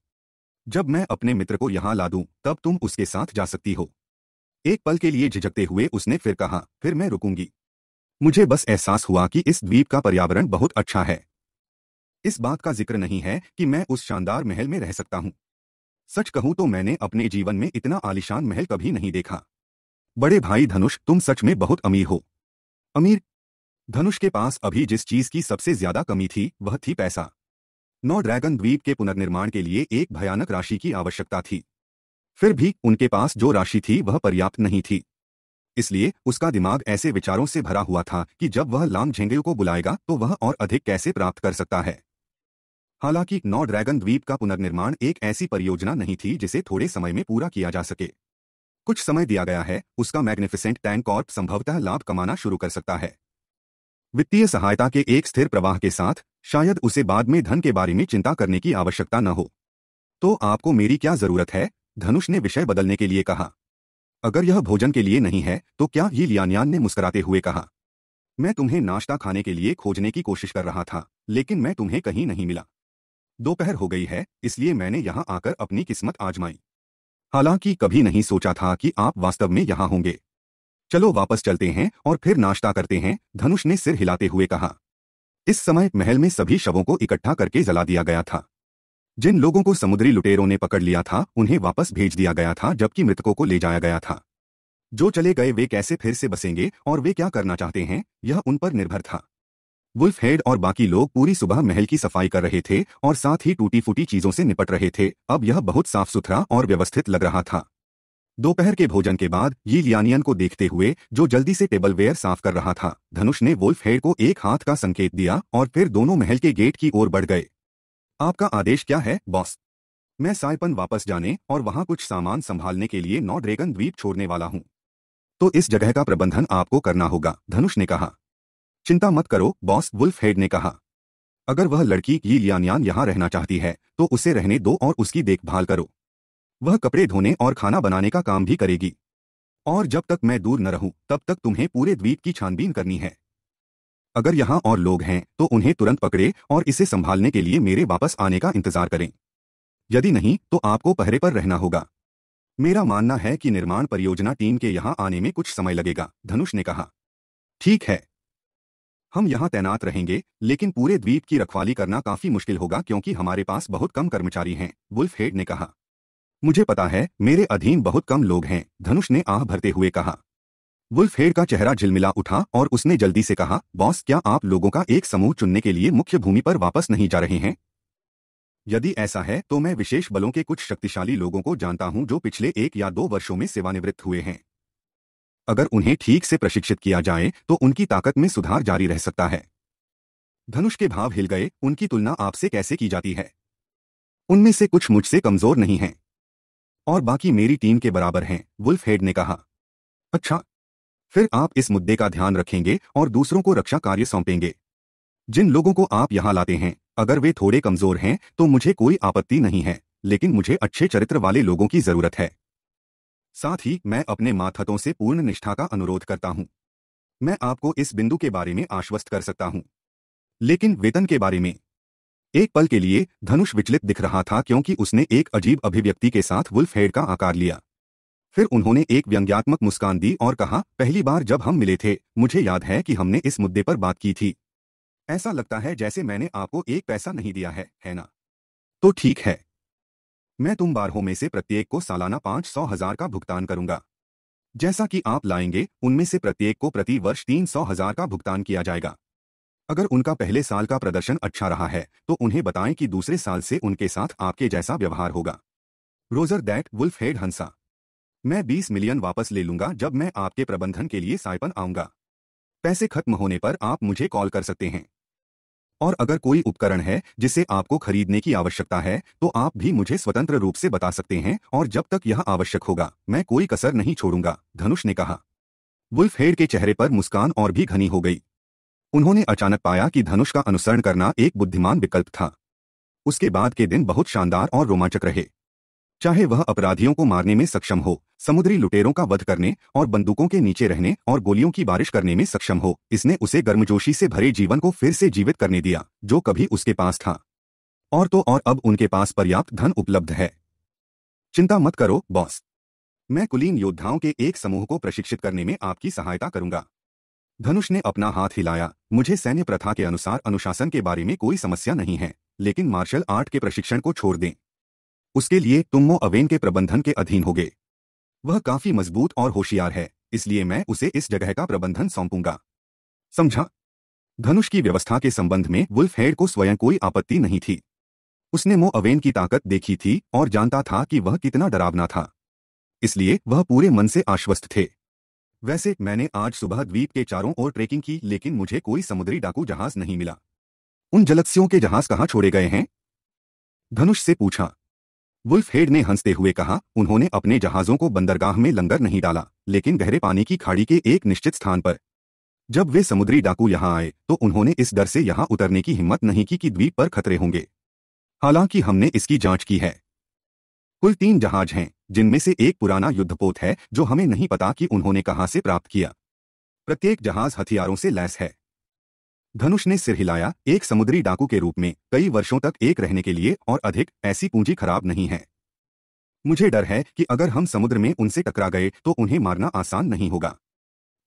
जब मैं अपने मित्र को यहां ला दूं तब तुम उसके साथ जा सकती हो एक पल के लिए झिझकते हुए उसने फिर कहा फिर मैं रुकूंगी मुझे बस एहसास हुआ कि इस द्वीप का पर्यावरण बहुत अच्छा है इस बात का जिक्र नहीं है कि मैं उस शानदार महल में रह सकता हूं सच कहूं तो मैंने अपने जीवन में इतना आलिशान महल कभी नहीं देखा बड़े भाई धनुष तुम सच में बहुत अमीर हो अमीर धनुष के पास अभी जिस चीज की सबसे ज्यादा कमी थी वह थी पैसा नौ ड्रैगन द्वीप के पुनर्निर्माण के लिए एक भयानक राशि की आवश्यकता थी फिर भी उनके पास जो राशि थी वह पर्याप्त नहीं थी इसलिए उसका दिमाग ऐसे विचारों से भरा हुआ था कि जब वह लाम झेंगे को बुलाएगा तो वह और अधिक कैसे प्राप्त कर सकता है हालांकि नौ ड्रैगन द्वीप का पुनर्निर्माण एक ऐसी परियोजना नहीं थी जिसे थोड़े समय में पूरा किया जा सके कुछ समय दिया गया है उसका मैग्निफिसेंट टैंक और संभवतः लाभ कमाना शुरू कर सकता है वित्तीय सहायता के एक स्थिर प्रवाह के साथ शायद उसे बाद में धन के बारे में चिंता करने की आवश्यकता न हो तो आपको मेरी क्या जरूरत है धनुष ने विषय बदलने के लिए कहा अगर यह भोजन के लिए नहीं है तो क्या ही लियानियान ने मुस्कुराते हुए कहा मैं तुम्हें नाश्ता खाने के लिए खोजने की कोशिश कर रहा था लेकिन मैं तुम्हें कहीं नहीं मिला दोपहर हो गई है इसलिए मैंने यहां आकर अपनी किस्मत आजमाई हालांकि कभी नहीं सोचा था कि आप वास्तव में यहां होंगे चलो वापस चलते हैं और फिर नाश्ता करते हैं धनुष ने सिर हिलाते हुए कहा इस समय महल में सभी शवों को इकट्ठा करके जला दिया गया था जिन लोगों को समुद्री लुटेरों ने पकड़ लिया था उन्हें वापस भेज दिया गया था जबकि मृतकों को ले जाया गया था जो चले गए वे कैसे फिर से बसेंगे और वे क्या करना चाहते हैं यह उन पर निर्भर था वुल्फ हेड और बाकी लोग पूरी सुबह महल की सफाई कर रहे थे और साथ ही टूटी फूटी चीजों से निपट रहे थे अब यह बहुत साफ सुथरा और व्यवस्थित लग रहा था दोपहर के भोजन के बाद ये लियानियन को देखते हुए जो जल्दी से टेबलवेयर साफ कर रहा था धनुष ने वुल्फहेड हेड को एक हाथ का संकेत दिया और फिर दोनों महल के गेट की ओर बढ़ गए आपका आदेश क्या है बॉस मैं सायपन वापस जाने और वहां कुछ सामान संभालने के लिए नौ द्वीप छोड़ने वाला हूं तो इस जगह का प्रबंधन आपको करना होगा धनुष ने कहा चिंता मत करो बॉस वुल्फ हेड ने कहा अगर वह लड़की यी लियानियान यहां रहना चाहती है तो उसे रहने दो और उसकी देखभाल करो वह कपड़े धोने और खाना बनाने का काम भी करेगी और जब तक मैं दूर न रहूं तब तक तुम्हें पूरे द्वीप की छानबीन करनी है अगर यहां और लोग हैं तो उन्हें तुरंत पकड़े और इसे संभालने के लिए मेरे वापस आने का इंतजार करें यदि नहीं तो आपको पहरे पर रहना होगा मेरा मानना है कि निर्माण परियोजना टीम के यहां आने में कुछ समय लगेगा धनुष ने कहा ठीक है हम यहां तैनात रहेंगे लेकिन पूरे द्वीप की रखवाली करना काफी मुश्किल होगा क्योंकि हमारे पास बहुत कम कर्मचारी हैं वुल्फ हेड ने कहा मुझे पता है मेरे अधीन बहुत कम लोग हैं धनुष ने आह भरते हुए कहा वुल्फ हेड का चेहरा झिलमिला उठा और उसने जल्दी से कहा बॉस क्या आप लोगों का एक समूह चुनने के लिए मुख्य भूमि पर वापस नहीं जा रहे हैं यदि ऐसा है तो मैं विशेष बलों के कुछ शक्तिशाली लोगों को जानता हूं जो पिछले एक या दो वर्षों में सेवानिवृत्त हुए हैं अगर उन्हें ठीक से प्रशिक्षित किया जाए तो उनकी ताकत में सुधार जारी रह सकता है धनुष के भाव हिल गए उनकी तुलना आपसे कैसे की जाती है उनमें से कुछ मुझसे कमजोर नहीं हैं और बाकी मेरी टीम के बराबर हैं वुल्फ हेड ने कहा अच्छा फिर आप इस मुद्दे का ध्यान रखेंगे और दूसरों को रक्षा कार्य सौंपेंगे जिन लोगों को आप यहां लाते हैं अगर वे थोड़े कमजोर हैं तो मुझे कोई आपत्ति नहीं है लेकिन मुझे अच्छे चरित्र वाले लोगों की जरूरत है साथ ही मैं अपने माथतों से पूर्ण निष्ठा का अनुरोध करता हूं मैं आपको इस बिंदु के बारे में आश्वस्त कर सकता हूँ लेकिन वेतन के बारे में एक पल के लिए धनुष विचलित दिख रहा था क्योंकि उसने एक अजीब अभिव्यक्ति के साथ वुल्फ हेड का आकार लिया फिर उन्होंने एक व्यंग्यात्मक मुस्कान दी और कहा पहली बार जब हम मिले थे मुझे याद है कि हमने इस मुद्दे पर बात की थी ऐसा लगता है जैसे मैंने आपको एक पैसा नहीं दिया है है ना तो ठीक है मैं तुम बारहों में से प्रत्येक को सालाना पांच सौ हजार का भुगतान करूंगा जैसा कि आप लाएंगे उनमें से प्रत्येक को प्रति वर्ष तीन सौ हजार का भुगतान किया जाएगा अगर उनका पहले साल का प्रदर्शन अच्छा रहा है तो उन्हें बताएं कि दूसरे साल से उनके साथ आपके जैसा व्यवहार होगा रोजर दैट वुल्फ हेड हंसा मैं 20 मिलियन वापस ले लूंगा जब मैं आपके प्रबंधन के लिए साइपन आऊंगा पैसे खत्म होने पर आप मुझे कॉल कर सकते हैं और अगर कोई उपकरण है जिसे आपको खरीदने की आवश्यकता है तो आप भी मुझे स्वतंत्र रूप से बता सकते हैं और जब तक यह आवश्यक होगा मैं कोई कसर नहीं छोड़ूंगा धनुष ने कहा वुल्फ हेड के चेहरे पर मुस्कान और भी घनी हो गई उन्होंने अचानक पाया कि धनुष का अनुसरण करना एक बुद्धिमान विकल्प था उसके बाद के दिन बहुत शानदार और रोमांचक रहे चाहे वह अपराधियों को मारने में सक्षम हो समुद्री लुटेरों का वध करने और बंदूकों के नीचे रहने और गोलियों की बारिश करने में सक्षम हो इसने उसे गर्मजोशी से भरे जीवन को फिर से जीवित करने दिया जो कभी उसके पास था और तो और अब उनके पास पर्याप्त धन उपलब्ध है चिंता मत करो बॉस मैं कुलीन योद्धाओं के एक समूह को प्रशिक्षित करने में आपकी सहायता करूंगा धनुष ने अपना हाथ हिलाया मुझे सैन्य प्रथा के अनुसार अनुशासन के बारे में कोई समस्या नहीं है लेकिन मार्शल आर्ट के प्रशिक्षण को छोड़ दें उसके लिए तुम मो अवेन के प्रबंधन के अधीन होगे वह काफी मजबूत और होशियार है इसलिए मैं उसे इस जगह का प्रबंधन सौंपूंगा समझा धनुष की व्यवस्था के संबंध में वुल्फ हेड को स्वयं कोई आपत्ति नहीं थी उसने मो अवेन की ताकत देखी थी और जानता था कि वह कितना डरावना था इसलिए वह पूरे मन से आश्वस्त थे वैसे मैंने आज सुबह द्वीप के चारों ओर ट्रेकिंग की लेकिन मुझे कोई समुद्री डाकू जहाज नहीं मिला उन जलक्सियों के जहाज कहाँ छोड़े गए हैं धनुष से पूछा वुल्फ हेड ने हंसते हुए कहा उन्होंने अपने जहाजों को बंदरगाह में लंगर नहीं डाला लेकिन गहरे पानी की खाड़ी के एक निश्चित स्थान पर जब वे समुद्री डाकू यहाँ आए तो उन्होंने इस डर से यहाँ उतरने की हिम्मत नहीं की कि द्वीप पर खतरे होंगे हालांकि हमने इसकी जांच की है कुल तीन जहाज हैं जिनमें से एक पुराना युद्धपोत है जो हमें नहीं पता कि उन्होंने कहां से प्राप्त किया प्रत्येक जहाज हथियारों से लैस है धनुष ने सिर हिलाया एक समुद्री डाकू के रूप में कई वर्षों तक एक रहने के लिए और अधिक ऐसी पूंजी खराब नहीं है मुझे डर है कि अगर हम समुद्र में उनसे टकरा गए तो उन्हें मारना आसान नहीं होगा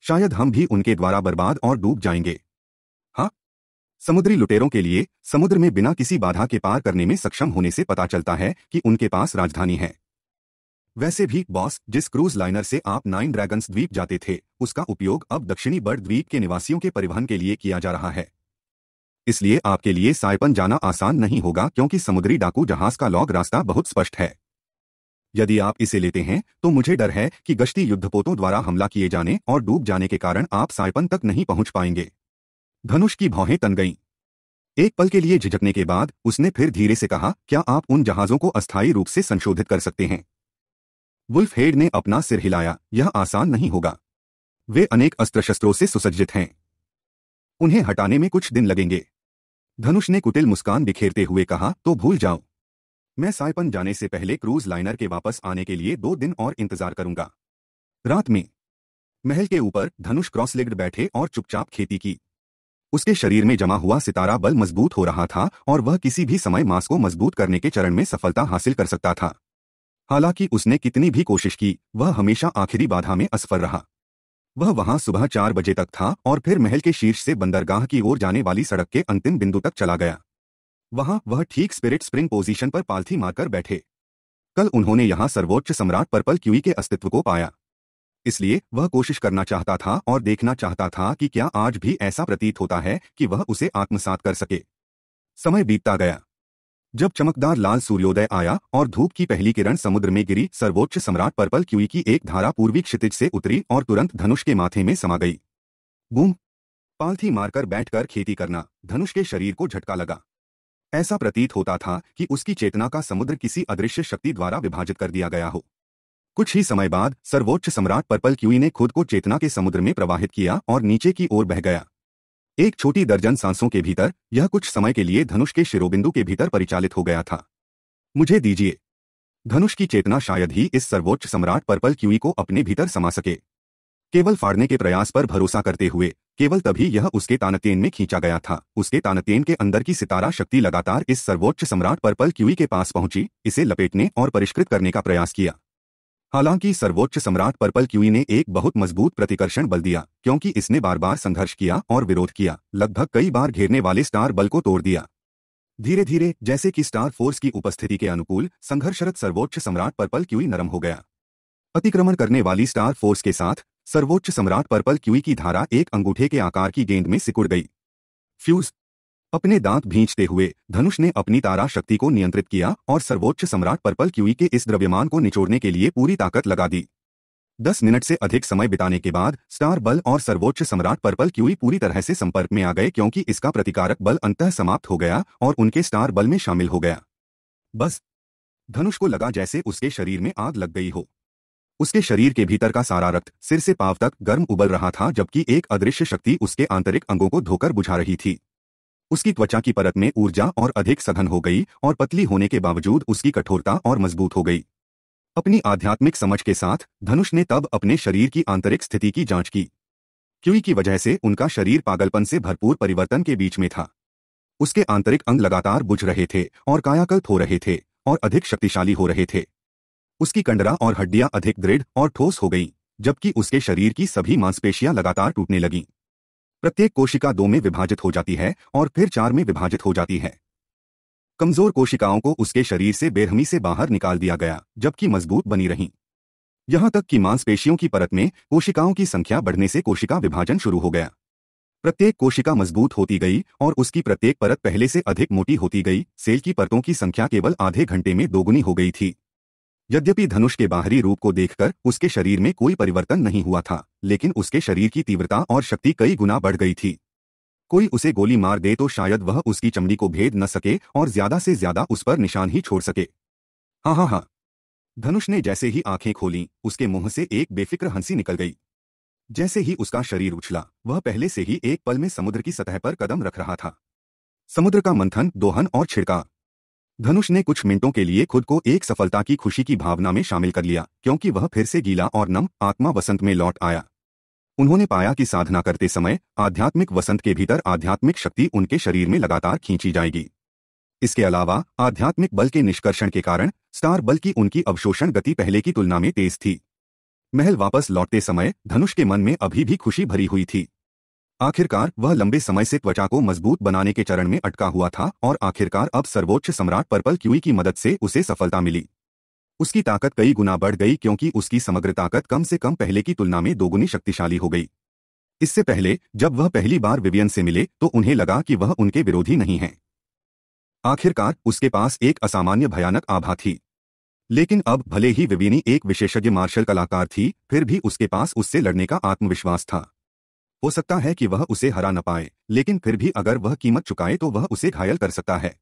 शायद हम भी उनके द्वारा बर्बाद और डूब जाएंगे समुद्री लुटेरों के लिए समुद्र में बिना किसी बाधा के पार करने में सक्षम होने से पता चलता है कि उनके पास राजधानी है वैसे भी बॉस जिस क्रूज लाइनर से आप नाइन ड्रैगन्स द्वीप जाते थे उसका उपयोग अब दक्षिणी बर्ड द्वीप के निवासियों के परिवहन के लिए किया जा रहा है इसलिए आपके लिए साइपन जाना आसान नहीं होगा क्योंकि समुद्री डाकू जहाज का लॉग रास्ता बहुत स्पष्ट है यदि आप इसे लेते हैं तो मुझे डर है कि गश्ती युद्धपोतों द्वारा हमला किए जाने और डूब जाने के कारण आप साइपन तक नहीं पहुंच पाएंगे धनुष की भौहें तन गईं एक पल के लिए झिझकने के बाद उसने फिर धीरे से कहा क्या आप उन जहाजों को अस्थायी रूप से संशोधित कर सकते हैं वुल्फ हेड ने अपना सिर हिलाया यह आसान नहीं होगा वे अनेक अस्त्र शस्त्रों से सुसज्जित हैं उन्हें हटाने में कुछ दिन लगेंगे धनुष ने कुटिल मुस्कान बिखेरते हुए कहा तो भूल जाओ मैं साइपन जाने से पहले क्रूज लाइनर के वापस आने के लिए दो दिन और इंतजार करूंगा रात में महल के ऊपर धनुष क्रॉसलेग्ड बैठे और चुपचाप खेती की उसके शरीर में जमा हुआ सितारा बल मजबूत हो रहा था और वह किसी भी समय मांस को मजबूत करने के चरण में सफलता हासिल कर सकता था हालांकि उसने कितनी भी कोशिश की वह हमेशा आखिरी बाधा में असफल रहा वह वहां सुबह चार बजे तक था और फिर महल के शीर्ष से बंदरगाह की ओर जाने वाली सड़क के अंतिम बिंदु तक चला गया वहां वह ठीक स्पिरिट स्प्रिंग पोजीशन पर पालथी मारकर बैठे कल उन्होंने यहां सर्वोच्च सम्राट पर्पल क्यूई के अस्तित्व को पाया इसलिए वह कोशिश करना चाहता था और देखना चाहता था कि क्या आज भी ऐसा प्रतीत होता है कि वह उसे आत्मसात कर सके समय बीतता गया जब चमकदार लाल सूर्योदय आया और धूप की पहली किरण समुद्र में गिरी सर्वोच्च सम्राट पर्पल क्यूई की एक धारा पूर्वी क्षितिज से उतरी और तुरंत धनुष के माथे में समा गई बूम पालथी मारकर बैठकर खेती करना धनुष के शरीर को झटका लगा ऐसा प्रतीत होता था कि उसकी चेतना का समुद्र किसी अदृश्य शक्ति द्वारा विभाजित कर दिया गया हो कुछ ही समय बाद सर्वोच्च सम्राट पर्पल क्यूई ने खुद को चेतना के समुद्र में प्रवाहित किया और नीचे की ओर बह गया एक छोटी दर्जन सांसों के भीतर यह कुछ समय के लिए धनुष के शिरोबिंदु के भीतर परिचालित हो गया था मुझे दीजिए धनुष की चेतना शायद ही इस सर्वोच्च सम्राट पर्पल क्यूई को अपने भीतर समा सके केवल फाड़ने के प्रयास पर भरोसा करते हुए केवल तभी यह उसके तानतेन में खींचा गया था उसके तानतेन के अंदर की सितारा शक्ति लगातार इस सर्वोच्च सम्राट पर्पल क्यूई के पास पहुंची इसे लपेटने और परिष्कृत करने का प्रयास किया हालांकि सर्वोच्च सम्राट पर्पल क्यूई ने एक बहुत मजबूत प्रतिकर्षण बल दिया क्योंकि इसने बार बार संघर्ष किया और विरोध किया लगभग कई बार घेरने वाले स्टार बल को तोड़ दिया धीरे धीरे जैसे कि स्टार फोर्स की उपस्थिति के अनुकूल संघर्षरत सर्वोच्च सम्राट पर्पल क्यूई नरम हो गया अतिक्रमण करने वाली स्टार फोर्स के साथ सर्वोच्च सम्राट पर्पल क्यूई की धारा एक अंगूठे के आकार की गेंद में सिकुड़ गई फ्यूज अपने दांत भींचते हुए धनुष ने अपनी तारा शक्ति को नियंत्रित किया और सर्वोच्च सम्राट पर्पल क्यूई के इस द्रव्यमान को निचोड़ने के लिए पूरी ताकत लगा दी दस मिनट से अधिक समय बिताने के बाद स्टार बल और सर्वोच्च सम्राट पर्पल क्यूई पूरी तरह से संपर्क में आ गए क्योंकि इसका प्रतिकारक बल अंत समाप्त हो गया और उनके स्टार बल में शामिल हो गया बस धनुष को लगा जैसे उसके शरीर में आग लग गई हो उसके शरीर के भीतर का सारा रक्त सिर से पाव तक गर्म उबल रहा था जबकि एक अदृश्य शक्ति उसके आंतरिक अंगों को धोकर बुझा रही थी उसकी त्वचा की परत में ऊर्जा और अधिक सघन हो गई और पतली होने के बावजूद उसकी कठोरता और मजबूत हो गई अपनी आध्यात्मिक समझ के साथ धनुष ने तब अपने शरीर की आंतरिक स्थिति की जांच की क्यूई की वजह से उनका शरीर पागलपन से भरपूर परिवर्तन के बीच में था उसके आंतरिक अंग लगातार बुझ रहे थे और कायाकल्प हो रहे थे और अधिक शक्तिशाली हो रहे थे उसकी कंडरा और हड्डियां अधिक दृढ़ और ठोस हो गई जबकि उसके शरीर की सभी मांसपेशियां लगातार टूटने लगीं प्रत्येक कोशिका दो में विभाजित हो जाती है और फिर चार में विभाजित हो जाती है कमजोर कोशिकाओं को उसके शरीर से बेरहमी से बाहर निकाल दिया गया जबकि मजबूत बनी रहीं यहां तक कि मांसपेशियों की परत में कोशिकाओं की संख्या बढ़ने से कोशिका विभाजन शुरू हो गया प्रत्येक कोशिका मजबूत होती गई और उसकी प्रत्येक परत पहले से अधिक मोटी होती गई सेल की परतों की संख्या केवल आधे घंटे में दोगुनी हो गई थी यद्यपि धनुष के बाहरी रूप को देखकर उसके शरीर में कोई परिवर्तन नहीं हुआ था लेकिन उसके शरीर की तीव्रता और शक्ति कई गुना बढ़ गई थी कोई उसे गोली मार दे तो शायद वह उसकी चमड़ी को भेद न सके और ज्यादा से ज्यादा उस पर निशान ही छोड़ सके हाँ हाँ हाँ धनुष ने जैसे ही आंखें खोली उसके मुंह से एक बेफिक्र हंसी निकल गई जैसे ही उसका शरीर उछला वह पहले से ही एक पल में समुद्र की सतह पर कदम रख रहा था समुद्र का मंथन दोहन और छिड़काव धनुष ने कुछ मिनटों के लिए खुद को एक सफलता की खुशी की भावना में शामिल कर लिया क्योंकि वह फिर से गीला और नम आत्मा वसंत में लौट आया उन्होंने पाया कि साधना करते समय आध्यात्मिक वसंत के भीतर आध्यात्मिक शक्ति उनके शरीर में लगातार खींची जाएगी इसके अलावा आध्यात्मिक बल के निष्कर्षण के कारण स्टार बल की उनकी अवशोषण गति पहले की तुलना में तेज थी महल वापस लौटते समय धनुष के मन में अभी भी खुशी भरी हुई थी आखिरकार वह लंबे समय से त्वचा को मजबूत बनाने के चरण में अटका हुआ था और आखिरकार अब सर्वोच्च सम्राट पर्पल क्यूई की मदद से उसे सफलता मिली उसकी ताकत कई गुना बढ़ गई क्योंकि उसकी समग्र ताकत कम से कम पहले की तुलना में दोगुनी शक्तिशाली हो गई इससे पहले जब वह पहली बार विवियन से मिले तो उन्हें लगा कि वह उनके विरोधी नहीं हैं आखिरकार उसके पास एक असामान्य भयानक आभा थी लेकिन अब भले ही विविनी एक विशेषज्ञ मार्शल कलाकार थी फिर भी उसके पास उससे लड़ने का आत्मविश्वास था हो सकता है कि वह उसे हरा न पाए लेकिन फिर भी अगर वह कीमत चुकाए तो वह उसे घायल कर सकता है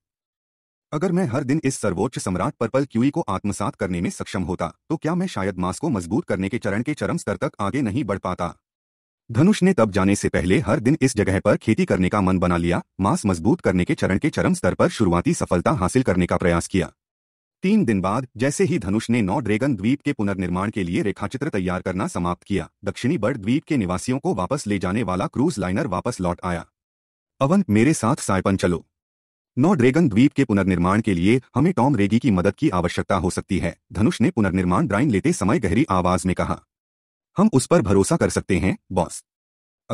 अगर मैं हर दिन इस सर्वोच्च सम्राट पर्पल क्यूई को आत्मसात करने में सक्षम होता तो क्या मैं शायद मास को मजबूत करने के चरण के चरम स्तर तक आगे नहीं बढ़ पाता धनुष ने तब जाने से पहले हर दिन इस जगह पर खेती करने का मन बना लिया मांस मजबूत करने के चरण के चरम स्तर पर शुरुआती सफलता हासिल करने का प्रयास किया तीन दिन बाद जैसे ही धनुष ने नौ ड्रेगन द्वीप के पुनर्निर्माण के लिए रेखाचित्र तैयार करना समाप्त किया दक्षिणी बर्ड द्वीप के निवासियों को वापस ले जाने वाला क्रूज लाइनर वापस लौट आया अवन मेरे साथ सायपन चलो नौ ड्रेगन द्वीप के पुनर्निर्माण के लिए हमें टॉम रेगी की मदद की आवश्यकता हो सकती है धनुष ने पुनर्निर्माण ड्राइन लेते समय गहरी आवाज में कहा हम उस पर भरोसा कर सकते हैं बॉस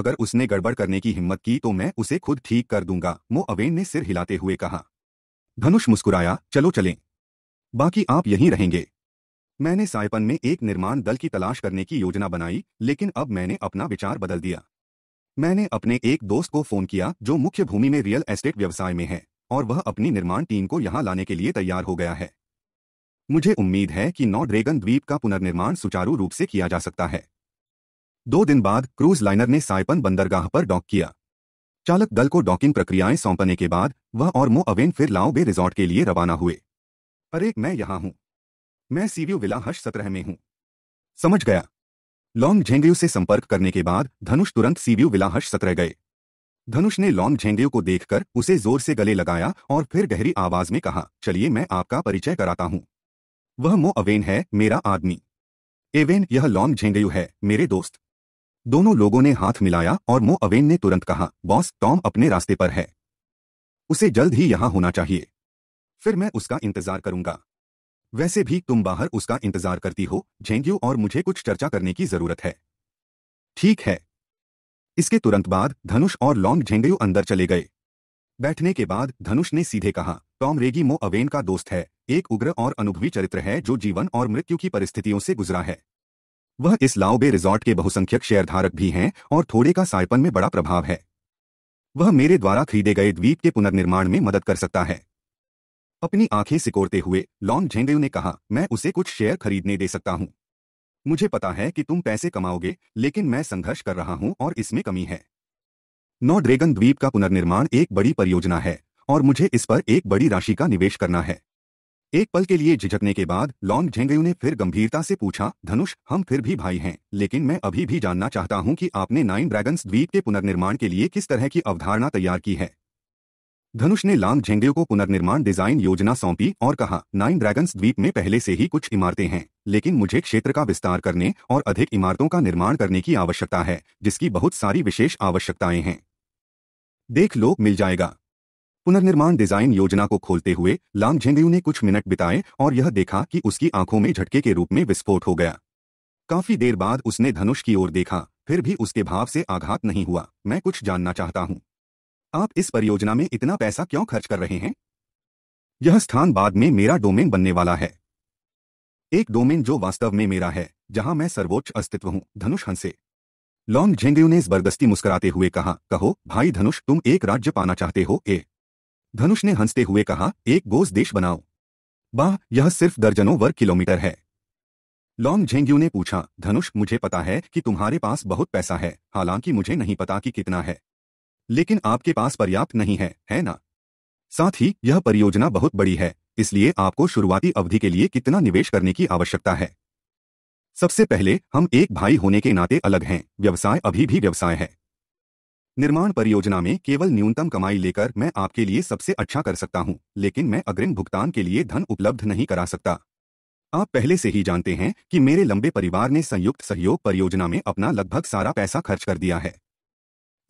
अगर उसने गड़बड़ करने की हिम्मत की तो मैं उसे खुद ठीक कर दूंगा मो अवेन ने सिर हिलाते हुए कहा धनुष मुस्कुराया चलो चलें बाकी आप यहीं रहेंगे मैंने साइपन में एक निर्माण दल की तलाश करने की योजना बनाई लेकिन अब मैंने अपना विचार बदल दिया मैंने अपने एक दोस्त को फोन किया जो मुख्य भूमि में रियल एस्टेट व्यवसाय में है और वह अपनी निर्माण टीम को यहां लाने के लिए तैयार हो गया है मुझे उम्मीद है कि नौ ड्रैगन द्वीप का पुनर्निर्माण सुचारू रूप से किया जा सकता है दो दिन बाद क्रूज लाइनर ने साइपन बंदरगाह पर डॉक किया चालक दल को डॉकिंग प्रक्रियाएं सौंपने के बाद वह और मो अवेन फिर लाओबे रिजॉर्ट के लिए रवाना हुए अरे मैं यहां हूं मैं सीवियो विला हर्ष सत्रह में हूं समझ गया लॉन्ग झेंगयू से संपर्क करने के बाद धनुष तुरंत सीवियू विला हर्ष सत्रह गए धनुष ने लॉन्ग झेंगयू को देखकर उसे जोर से गले लगाया और फिर गहरी आवाज में कहा चलिए मैं आपका परिचय कराता हूं वह मो अवेन है मेरा आदमी एवेन यह लॉन्ग झेंगयू है मेरे दोस्त दोनों लोगों ने हाथ मिलाया और मो अवेन ने तुरंत कहा बॉस टॉम अपने रास्ते पर है उसे जल्द ही यहां होना चाहिए फिर मैं उसका इंतजार करूंगा वैसे भी तुम बाहर उसका इंतजार करती हो झेंगियो और मुझे कुछ चर्चा करने की जरूरत है ठीक है इसके तुरंत बाद धनुष और लॉन्ग झेंगियो अंदर चले गए बैठने के बाद धनुष ने सीधे कहा टॉम रेगी मो अवेन का दोस्त है एक उग्र और अनुभवी चरित्र है जो जीवन और मृत्यु की परिस्थितियों से गुजरा है वह इस लाओबे रिजॉर्ट के बहुसंख्यक शेयरधारक भी हैं और थोड़े का साइपन में बड़ा प्रभाव है वह मेरे द्वारा खरीदे गए द्वीप के पुनर्निर्माण में मदद कर सकता है अपनी आंखें सिकोड़ते हुए लॉन्ग झेंडेव ने कहा मैं उसे कुछ शेयर खरीदने दे सकता हूँ मुझे पता है कि तुम पैसे कमाओगे लेकिन मैं संघर्ष कर रहा हूँ और इसमें कमी है नौ ड्रैगन द्वीप का पुनर्निर्माण एक बड़ी परियोजना है और मुझे इस पर एक बड़ी राशि का निवेश करना है एक पल के लिए झिझकने के बाद लॉन्ग झेंगयू ने फिर गंभीरता से पूछा धनुष हम फिर भी भाई हैं लेकिन मैं अभी भी जानना चाहता हूं कि आपने नाइन ड्रैगन्स द्वीप के पुनर्निर्माण के लिए किस तरह की अवधारणा तैयार की है धनुष ने लांग झेंगे को पुनर्निर्माण डिजाइन योजना सौंपी और कहा नाइन ड्रैगन्स द्वीप में पहले से ही कुछ इमारतें हैं लेकिन मुझे क्षेत्र का विस्तार करने और अधिक इमारतों का निर्माण करने की आवश्यकता है जिसकी बहुत सारी विशेष आवश्यकताएं हैं देख लो मिल जाएगा पुनर्निर्माण डिजाइन योजना को खोलते हुए लांग झेंगयू ने कुछ मिनट बिताए और यह देखा कि उसकी आंखों में झटके के रूप में विस्फोट हो गया काफी देर बाद उसने धनुष की ओर देखा फिर भी उसके भाव से आघात नहीं हुआ मैं कुछ जानना चाहता हूँ आप इस परियोजना में इतना पैसा क्यों खर्च कर रहे हैं यह स्थान बाद में मेरा डोमेन बनने वाला है एक डोमेन जो वास्तव में मेरा है जहां मैं सर्वोच्च अस्तित्व हूं धनुष हंसे लॉन्ग झेंगयू ने जबरदस्ती मुस्कुराते हुए कहा कहो भाई धनुष तुम एक राज्य पाना चाहते हो ए धनुष ने हंसते हुए कहा एक गोज देश बनाओ वाह यह सिर्फ दर्जनों वर्ग किलोमीटर है लॉन्ग झेंग्यू ने पूछा धनुष मुझे पता है कि तुम्हारे पास बहुत पैसा है हालांकि मुझे नहीं पता कि कितना है लेकिन आपके पास पर्याप्त नहीं है है ना साथ ही यह परियोजना बहुत बड़ी है इसलिए आपको शुरुआती अवधि के लिए कितना निवेश करने की आवश्यकता है सबसे पहले हम एक भाई होने के नाते अलग हैं व्यवसाय अभी भी व्यवसाय है निर्माण परियोजना में केवल न्यूनतम कमाई लेकर मैं आपके लिए सबसे अच्छा कर सकता हूं लेकिन मैं अग्रिम भुगतान के लिए धन उपलब्ध नहीं करा सकता आप पहले से ही जानते हैं कि मेरे लंबे परिवार ने संयुक्त सहयोग परियोजना में अपना लगभग सारा पैसा खर्च कर दिया है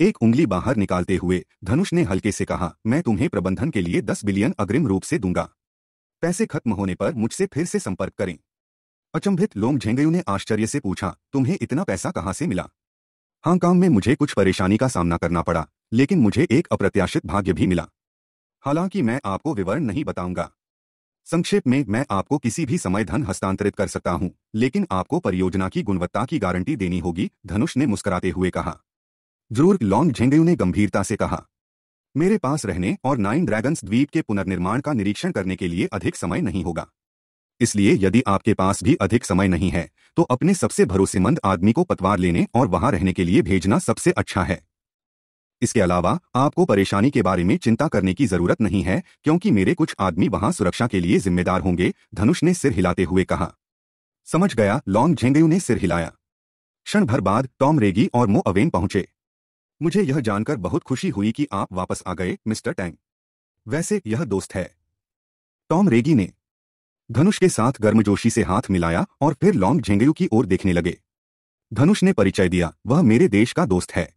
एक उंगली बाहर निकालते हुए धनुष ने हल्के से कहा मैं तुम्हें प्रबंधन के लिए दस बिलियन अग्रिम रूप से दूंगा पैसे खत्म होने पर मुझसे फिर से संपर्क करें अचंभित झेंगयू ने आश्चर्य से पूछा तुम्हें इतना पैसा कहाँ से मिला हांगकांग में मुझे कुछ परेशानी का सामना करना पड़ा लेकिन मुझे एक अप्रत्याशित भाग्य भी मिला हालांकि मैं आपको विवरण नहीं बताऊंगा संक्षेप में मैं आपको किसी भी समय धन हस्तांतरित कर सकता हूं लेकिन आपको परियोजना की गुणवत्ता की गारंटी देनी होगी धनुष ने मुस्कुराते हुए कहा जरूर लॉन्ग झेंगयू ने गंभीरता से कहा मेरे पास रहने और नाइन ड्रैगन्स द्वीप के पुनर्निर्माण का निरीक्षण करने के लिए अधिक समय नहीं होगा इसलिए यदि आपके पास भी अधिक समय नहीं है तो अपने सबसे भरोसेमंद आदमी को पतवार लेने और वहां रहने के लिए भेजना सबसे अच्छा है इसके अलावा आपको परेशानी के बारे में चिंता करने की जरूरत नहीं है क्योंकि मेरे कुछ आदमी वहां सुरक्षा के लिए जिम्मेदार होंगे धनुष ने सिर हिलाते हुए कहा समझ गया लॉन्ग झेंगयू ने सिर हिलाया क्षण भर बाद टॉम रेगी और मो अवेन पहुंचे मुझे यह जानकर बहुत खुशी हुई कि आप वापस आ गए मिस्टर टैंग वैसे यह दोस्त है टॉम रेगी ने धनुष के साथ गर्मजोशी से हाथ मिलाया और फिर लॉन्ग झेंगयू की ओर देखने लगे धनुष ने परिचय दिया वह मेरे देश का दोस्त है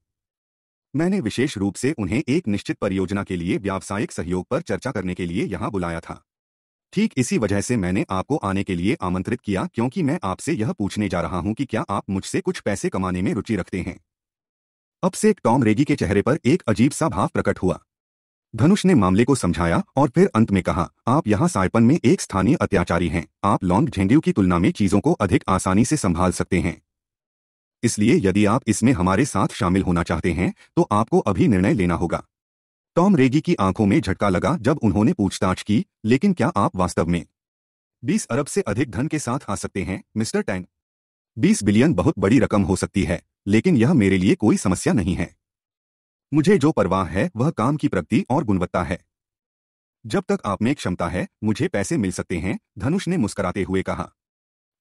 मैंने विशेष रूप से उन्हें एक निश्चित परियोजना के लिए व्यावसायिक सहयोग पर चर्चा करने के लिए यहां बुलाया था ठीक इसी वजह से मैंने आपको आने के लिए आमंत्रित किया क्योंकि मैं आपसे यह पूछने जा रहा हूं कि क्या आप मुझसे कुछ पैसे कमाने में रुचि रखते हैं अब से टॉम रेगी के चेहरे पर एक अजीब सा भाव प्रकट हुआ धनुष ने मामले को समझाया और फिर अंत में कहा आप यहाँ सायपन में एक स्थानीय अत्याचारी हैं आप लॉन्ग झेंडियों की तुलना में चीजों को अधिक आसानी से संभाल सकते हैं इसलिए यदि आप इसमें हमारे साथ शामिल होना चाहते हैं तो आपको अभी निर्णय लेना होगा टॉम रेगी की आंखों में झटका लगा जब उन्होंने पूछताछ की लेकिन क्या आप वास्तव में बीस अरब से अधिक धन के साथ आ सकते हैं मिस्टर टैंग बीस बिलियन बहुत बड़ी रकम हो सकती है लेकिन यह मेरे लिए कोई समस्या नहीं है मुझे जो परवाह है वह काम की प्रगति और गुणवत्ता है जब तक आप में क्षमता है मुझे पैसे मिल सकते हैं धनुष ने मुस्कुराते हुए कहा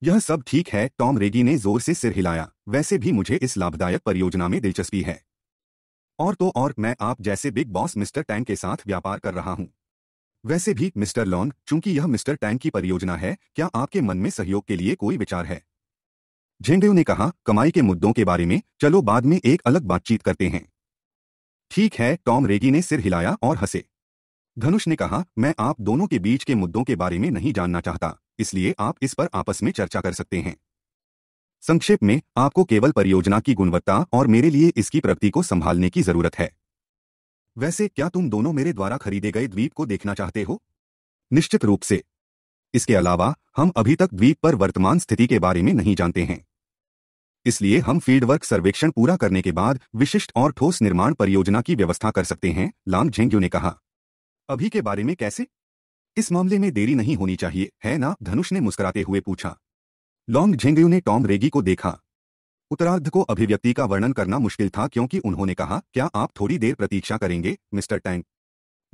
यह सब ठीक है टॉम रेगी ने जोर से सिर हिलाया वैसे भी मुझे इस लाभदायक परियोजना में दिलचस्पी है और तो और मैं आप जैसे बिग बॉस मिस्टर टैंग के साथ व्यापार कर रहा हूं वैसे भी मिस्टर लॉन चूंकि यह मिस्टर टैंग की परियोजना है क्या आपके मन में सहयोग के लिए कोई विचार है झेंडेव ने कहा कमाई के मुद्दों के बारे में चलो बाद में एक अलग बातचीत करते हैं ठीक है टॉम रेगी ने सिर हिलाया और हंसे धनुष ने कहा मैं आप दोनों के बीच के मुद्दों के बारे में नहीं जानना चाहता इसलिए आप इस पर आपस में चर्चा कर सकते हैं संक्षेप में आपको केवल परियोजना की गुणवत्ता और मेरे लिए इसकी प्रगति को संभालने की जरूरत है वैसे क्या तुम दोनों मेरे द्वारा खरीदे गए द्वीप को देखना चाहते हो निश्चित रूप से इसके अलावा हम अभी तक द्वीप पर वर्तमान स्थिति के बारे में नहीं जानते हैं इसलिए हम फील्डवर्क सर्वेक्षण पूरा करने के बाद विशिष्ट और ठोस निर्माण परियोजना की व्यवस्था कर सकते हैं लाम झेंग्यू ने कहा अभी के बारे में कैसे इस मामले में देरी नहीं होनी चाहिए है ना धनुष ने मुस्कुराते हुए पूछा लॉन्ग झेंग्यू ने टॉम रेगी को देखा उत्तरार्ध को अभिव्यक्ति का वर्णन करना मुश्किल था क्योंकि उन्होंने कहा क्या आप थोड़ी देर प्रतीक्षा करेंगे मिस्टर टैंग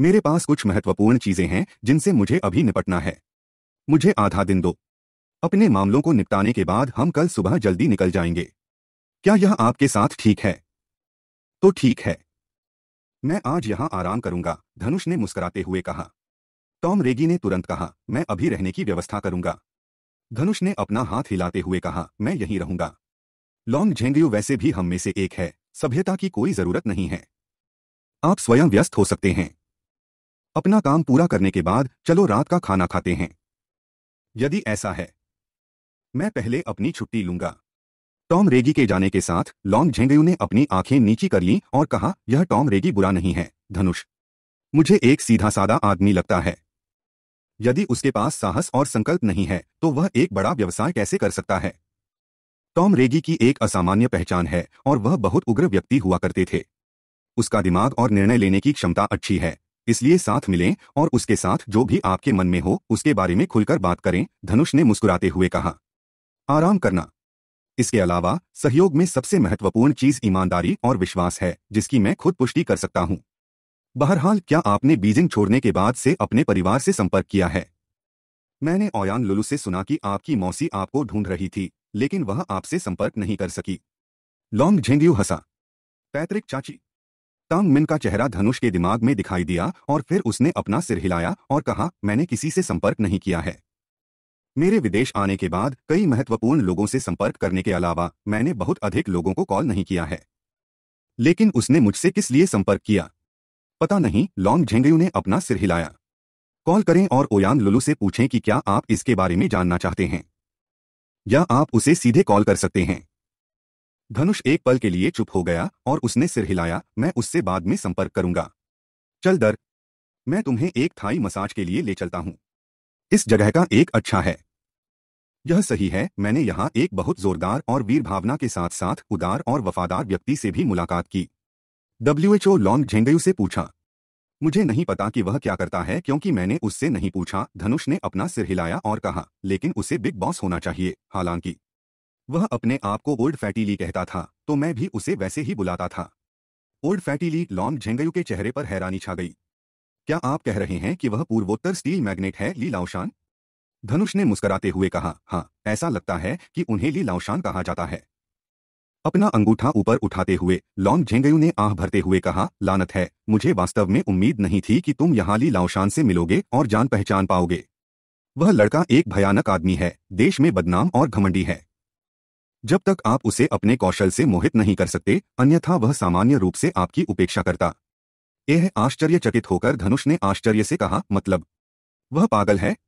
मेरे पास कुछ महत्वपूर्ण चीजें हैं जिनसे मुझे अभी निपटना है मुझे आधा दिन दो अपने मामलों को निपटाने के बाद हम कल सुबह जल्दी निकल जाएंगे क्या यह आपके साथ ठीक है तो ठीक है मैं आज यहां आराम करूंगा धनुष ने मुस्कुराते हुए कहा टॉम रेगी ने तुरंत कहा मैं अभी रहने की व्यवस्था करूंगा धनुष ने अपना हाथ हिलाते हुए कहा मैं यहीं रहूंगा लॉन्ग झेंगयू वैसे भी हम में से एक है सभ्यता की कोई जरूरत नहीं है आप स्वयं व्यस्त हो सकते हैं अपना काम पूरा करने के बाद चलो रात का खाना खाते हैं यदि ऐसा है मैं पहले अपनी छुट्टी लूंगा टॉम रेगी के जाने के साथ लॉन्ग झेंगयू ने अपनी आंखें नीची कर ली और कहा यह टॉम रेगी बुरा नहीं है धनुष मुझे एक सीधा साधा आदमी लगता है यदि उसके पास साहस और संकल्प नहीं है तो वह एक बड़ा व्यवसाय कैसे कर सकता है टॉम रेगी की एक असामान्य पहचान है और वह बहुत उग्र व्यक्ति हुआ करते थे उसका दिमाग और निर्णय लेने की क्षमता अच्छी है इसलिए साथ मिलें और उसके साथ जो भी आपके मन में हो उसके बारे में खुलकर बात करें धनुष ने मुस्कुराते हुए कहा आराम करना इसके अलावा सहयोग में सबसे महत्वपूर्ण चीज ईमानदारी और विश्वास है जिसकी मैं खुद पुष्टि कर सकता हूं बहरहाल क्या आपने बीजिंग छोड़ने के बाद से अपने परिवार से संपर्क किया है मैंने ओयान लुलु से सुना कि आपकी मौसी आपको ढूंढ रही थी लेकिन वह आपसे संपर्क नहीं कर सकी लॉन्ग झेंग्यू हंसा पैतृक चाची तांग मिन का चेहरा धनुष के दिमाग में दिखाई दिया और फिर उसने अपना सिर हिलाया और कहा मैंने किसी से संपर्क नहीं किया है मेरे विदेश आने के बाद कई महत्वपूर्ण लोगों से संपर्क करने के अलावा मैंने बहुत अधिक लोगों को कॉल नहीं किया है लेकिन उसने मुझसे किस लिए संपर्क किया पता नहीं लॉन्ग झेंगयू ने अपना सिर हिलाया कॉल करें और ओयान लुलू से पूछें कि क्या आप इसके बारे में जानना चाहते हैं या आप उसे सीधे कॉल कर सकते हैं धनुष एक पल के लिए चुप हो गया और उसने सिर हिलाया मैं उससे बाद में संपर्क करूंगा चल दर मैं तुम्हें एक थाई मसाज के लिए ले चलता हूं इस जगह का एक अच्छा है यह सही है मैंने यहाँ एक बहुत जोरदार और वीर भावना के साथ साथ उदार और वफादार व्यक्ति से भी मुलाकात की डब्ल्यूएचओ लॉन्ग झेंगयू से पूछा मुझे नहीं पता कि वह क्या करता है क्योंकि मैंने उससे नहीं पूछा धनुष ने अपना सिर हिलाया और कहा लेकिन उसे बिग बॉस होना चाहिए हालांकि वह अपने आप को ओल्ड फैटीली कहता था तो मैं भी उसे वैसे ही बुलाता था ओल्ड फैटीली लॉन्ग झेंगयू के चेहरे पर हैरानी छा गई क्या आप कह रहे हैं कि वह पूर्वोत्तर स्टील मैग्नेट है ली लाओशान धनुष ने मुस्कुराते हुए कहा हाँ ऐसा लगता है कि उन्हें ली लाओशान कहा जाता है अपना अंगूठा ऊपर उठाते हुए लॉन्ग झेंगयू ने आह भरते हुए कहा लानत है मुझे वास्तव में उम्मीद नहीं थी कि तुम यहाँ ली लाओशान से मिलोगे और जान पहचान पाओगे वह लड़का एक भयानक आदमी है देश में बदनाम और घमंडी है जब तक आप उसे अपने कौशल से मोहित नहीं कर सकते अन्यथा वह सामान्य रूप से आपकी उपेक्षा करता यह आश्चर्यचकित होकर धनुष ने आश्चर्य से कहा मतलब वह पागल है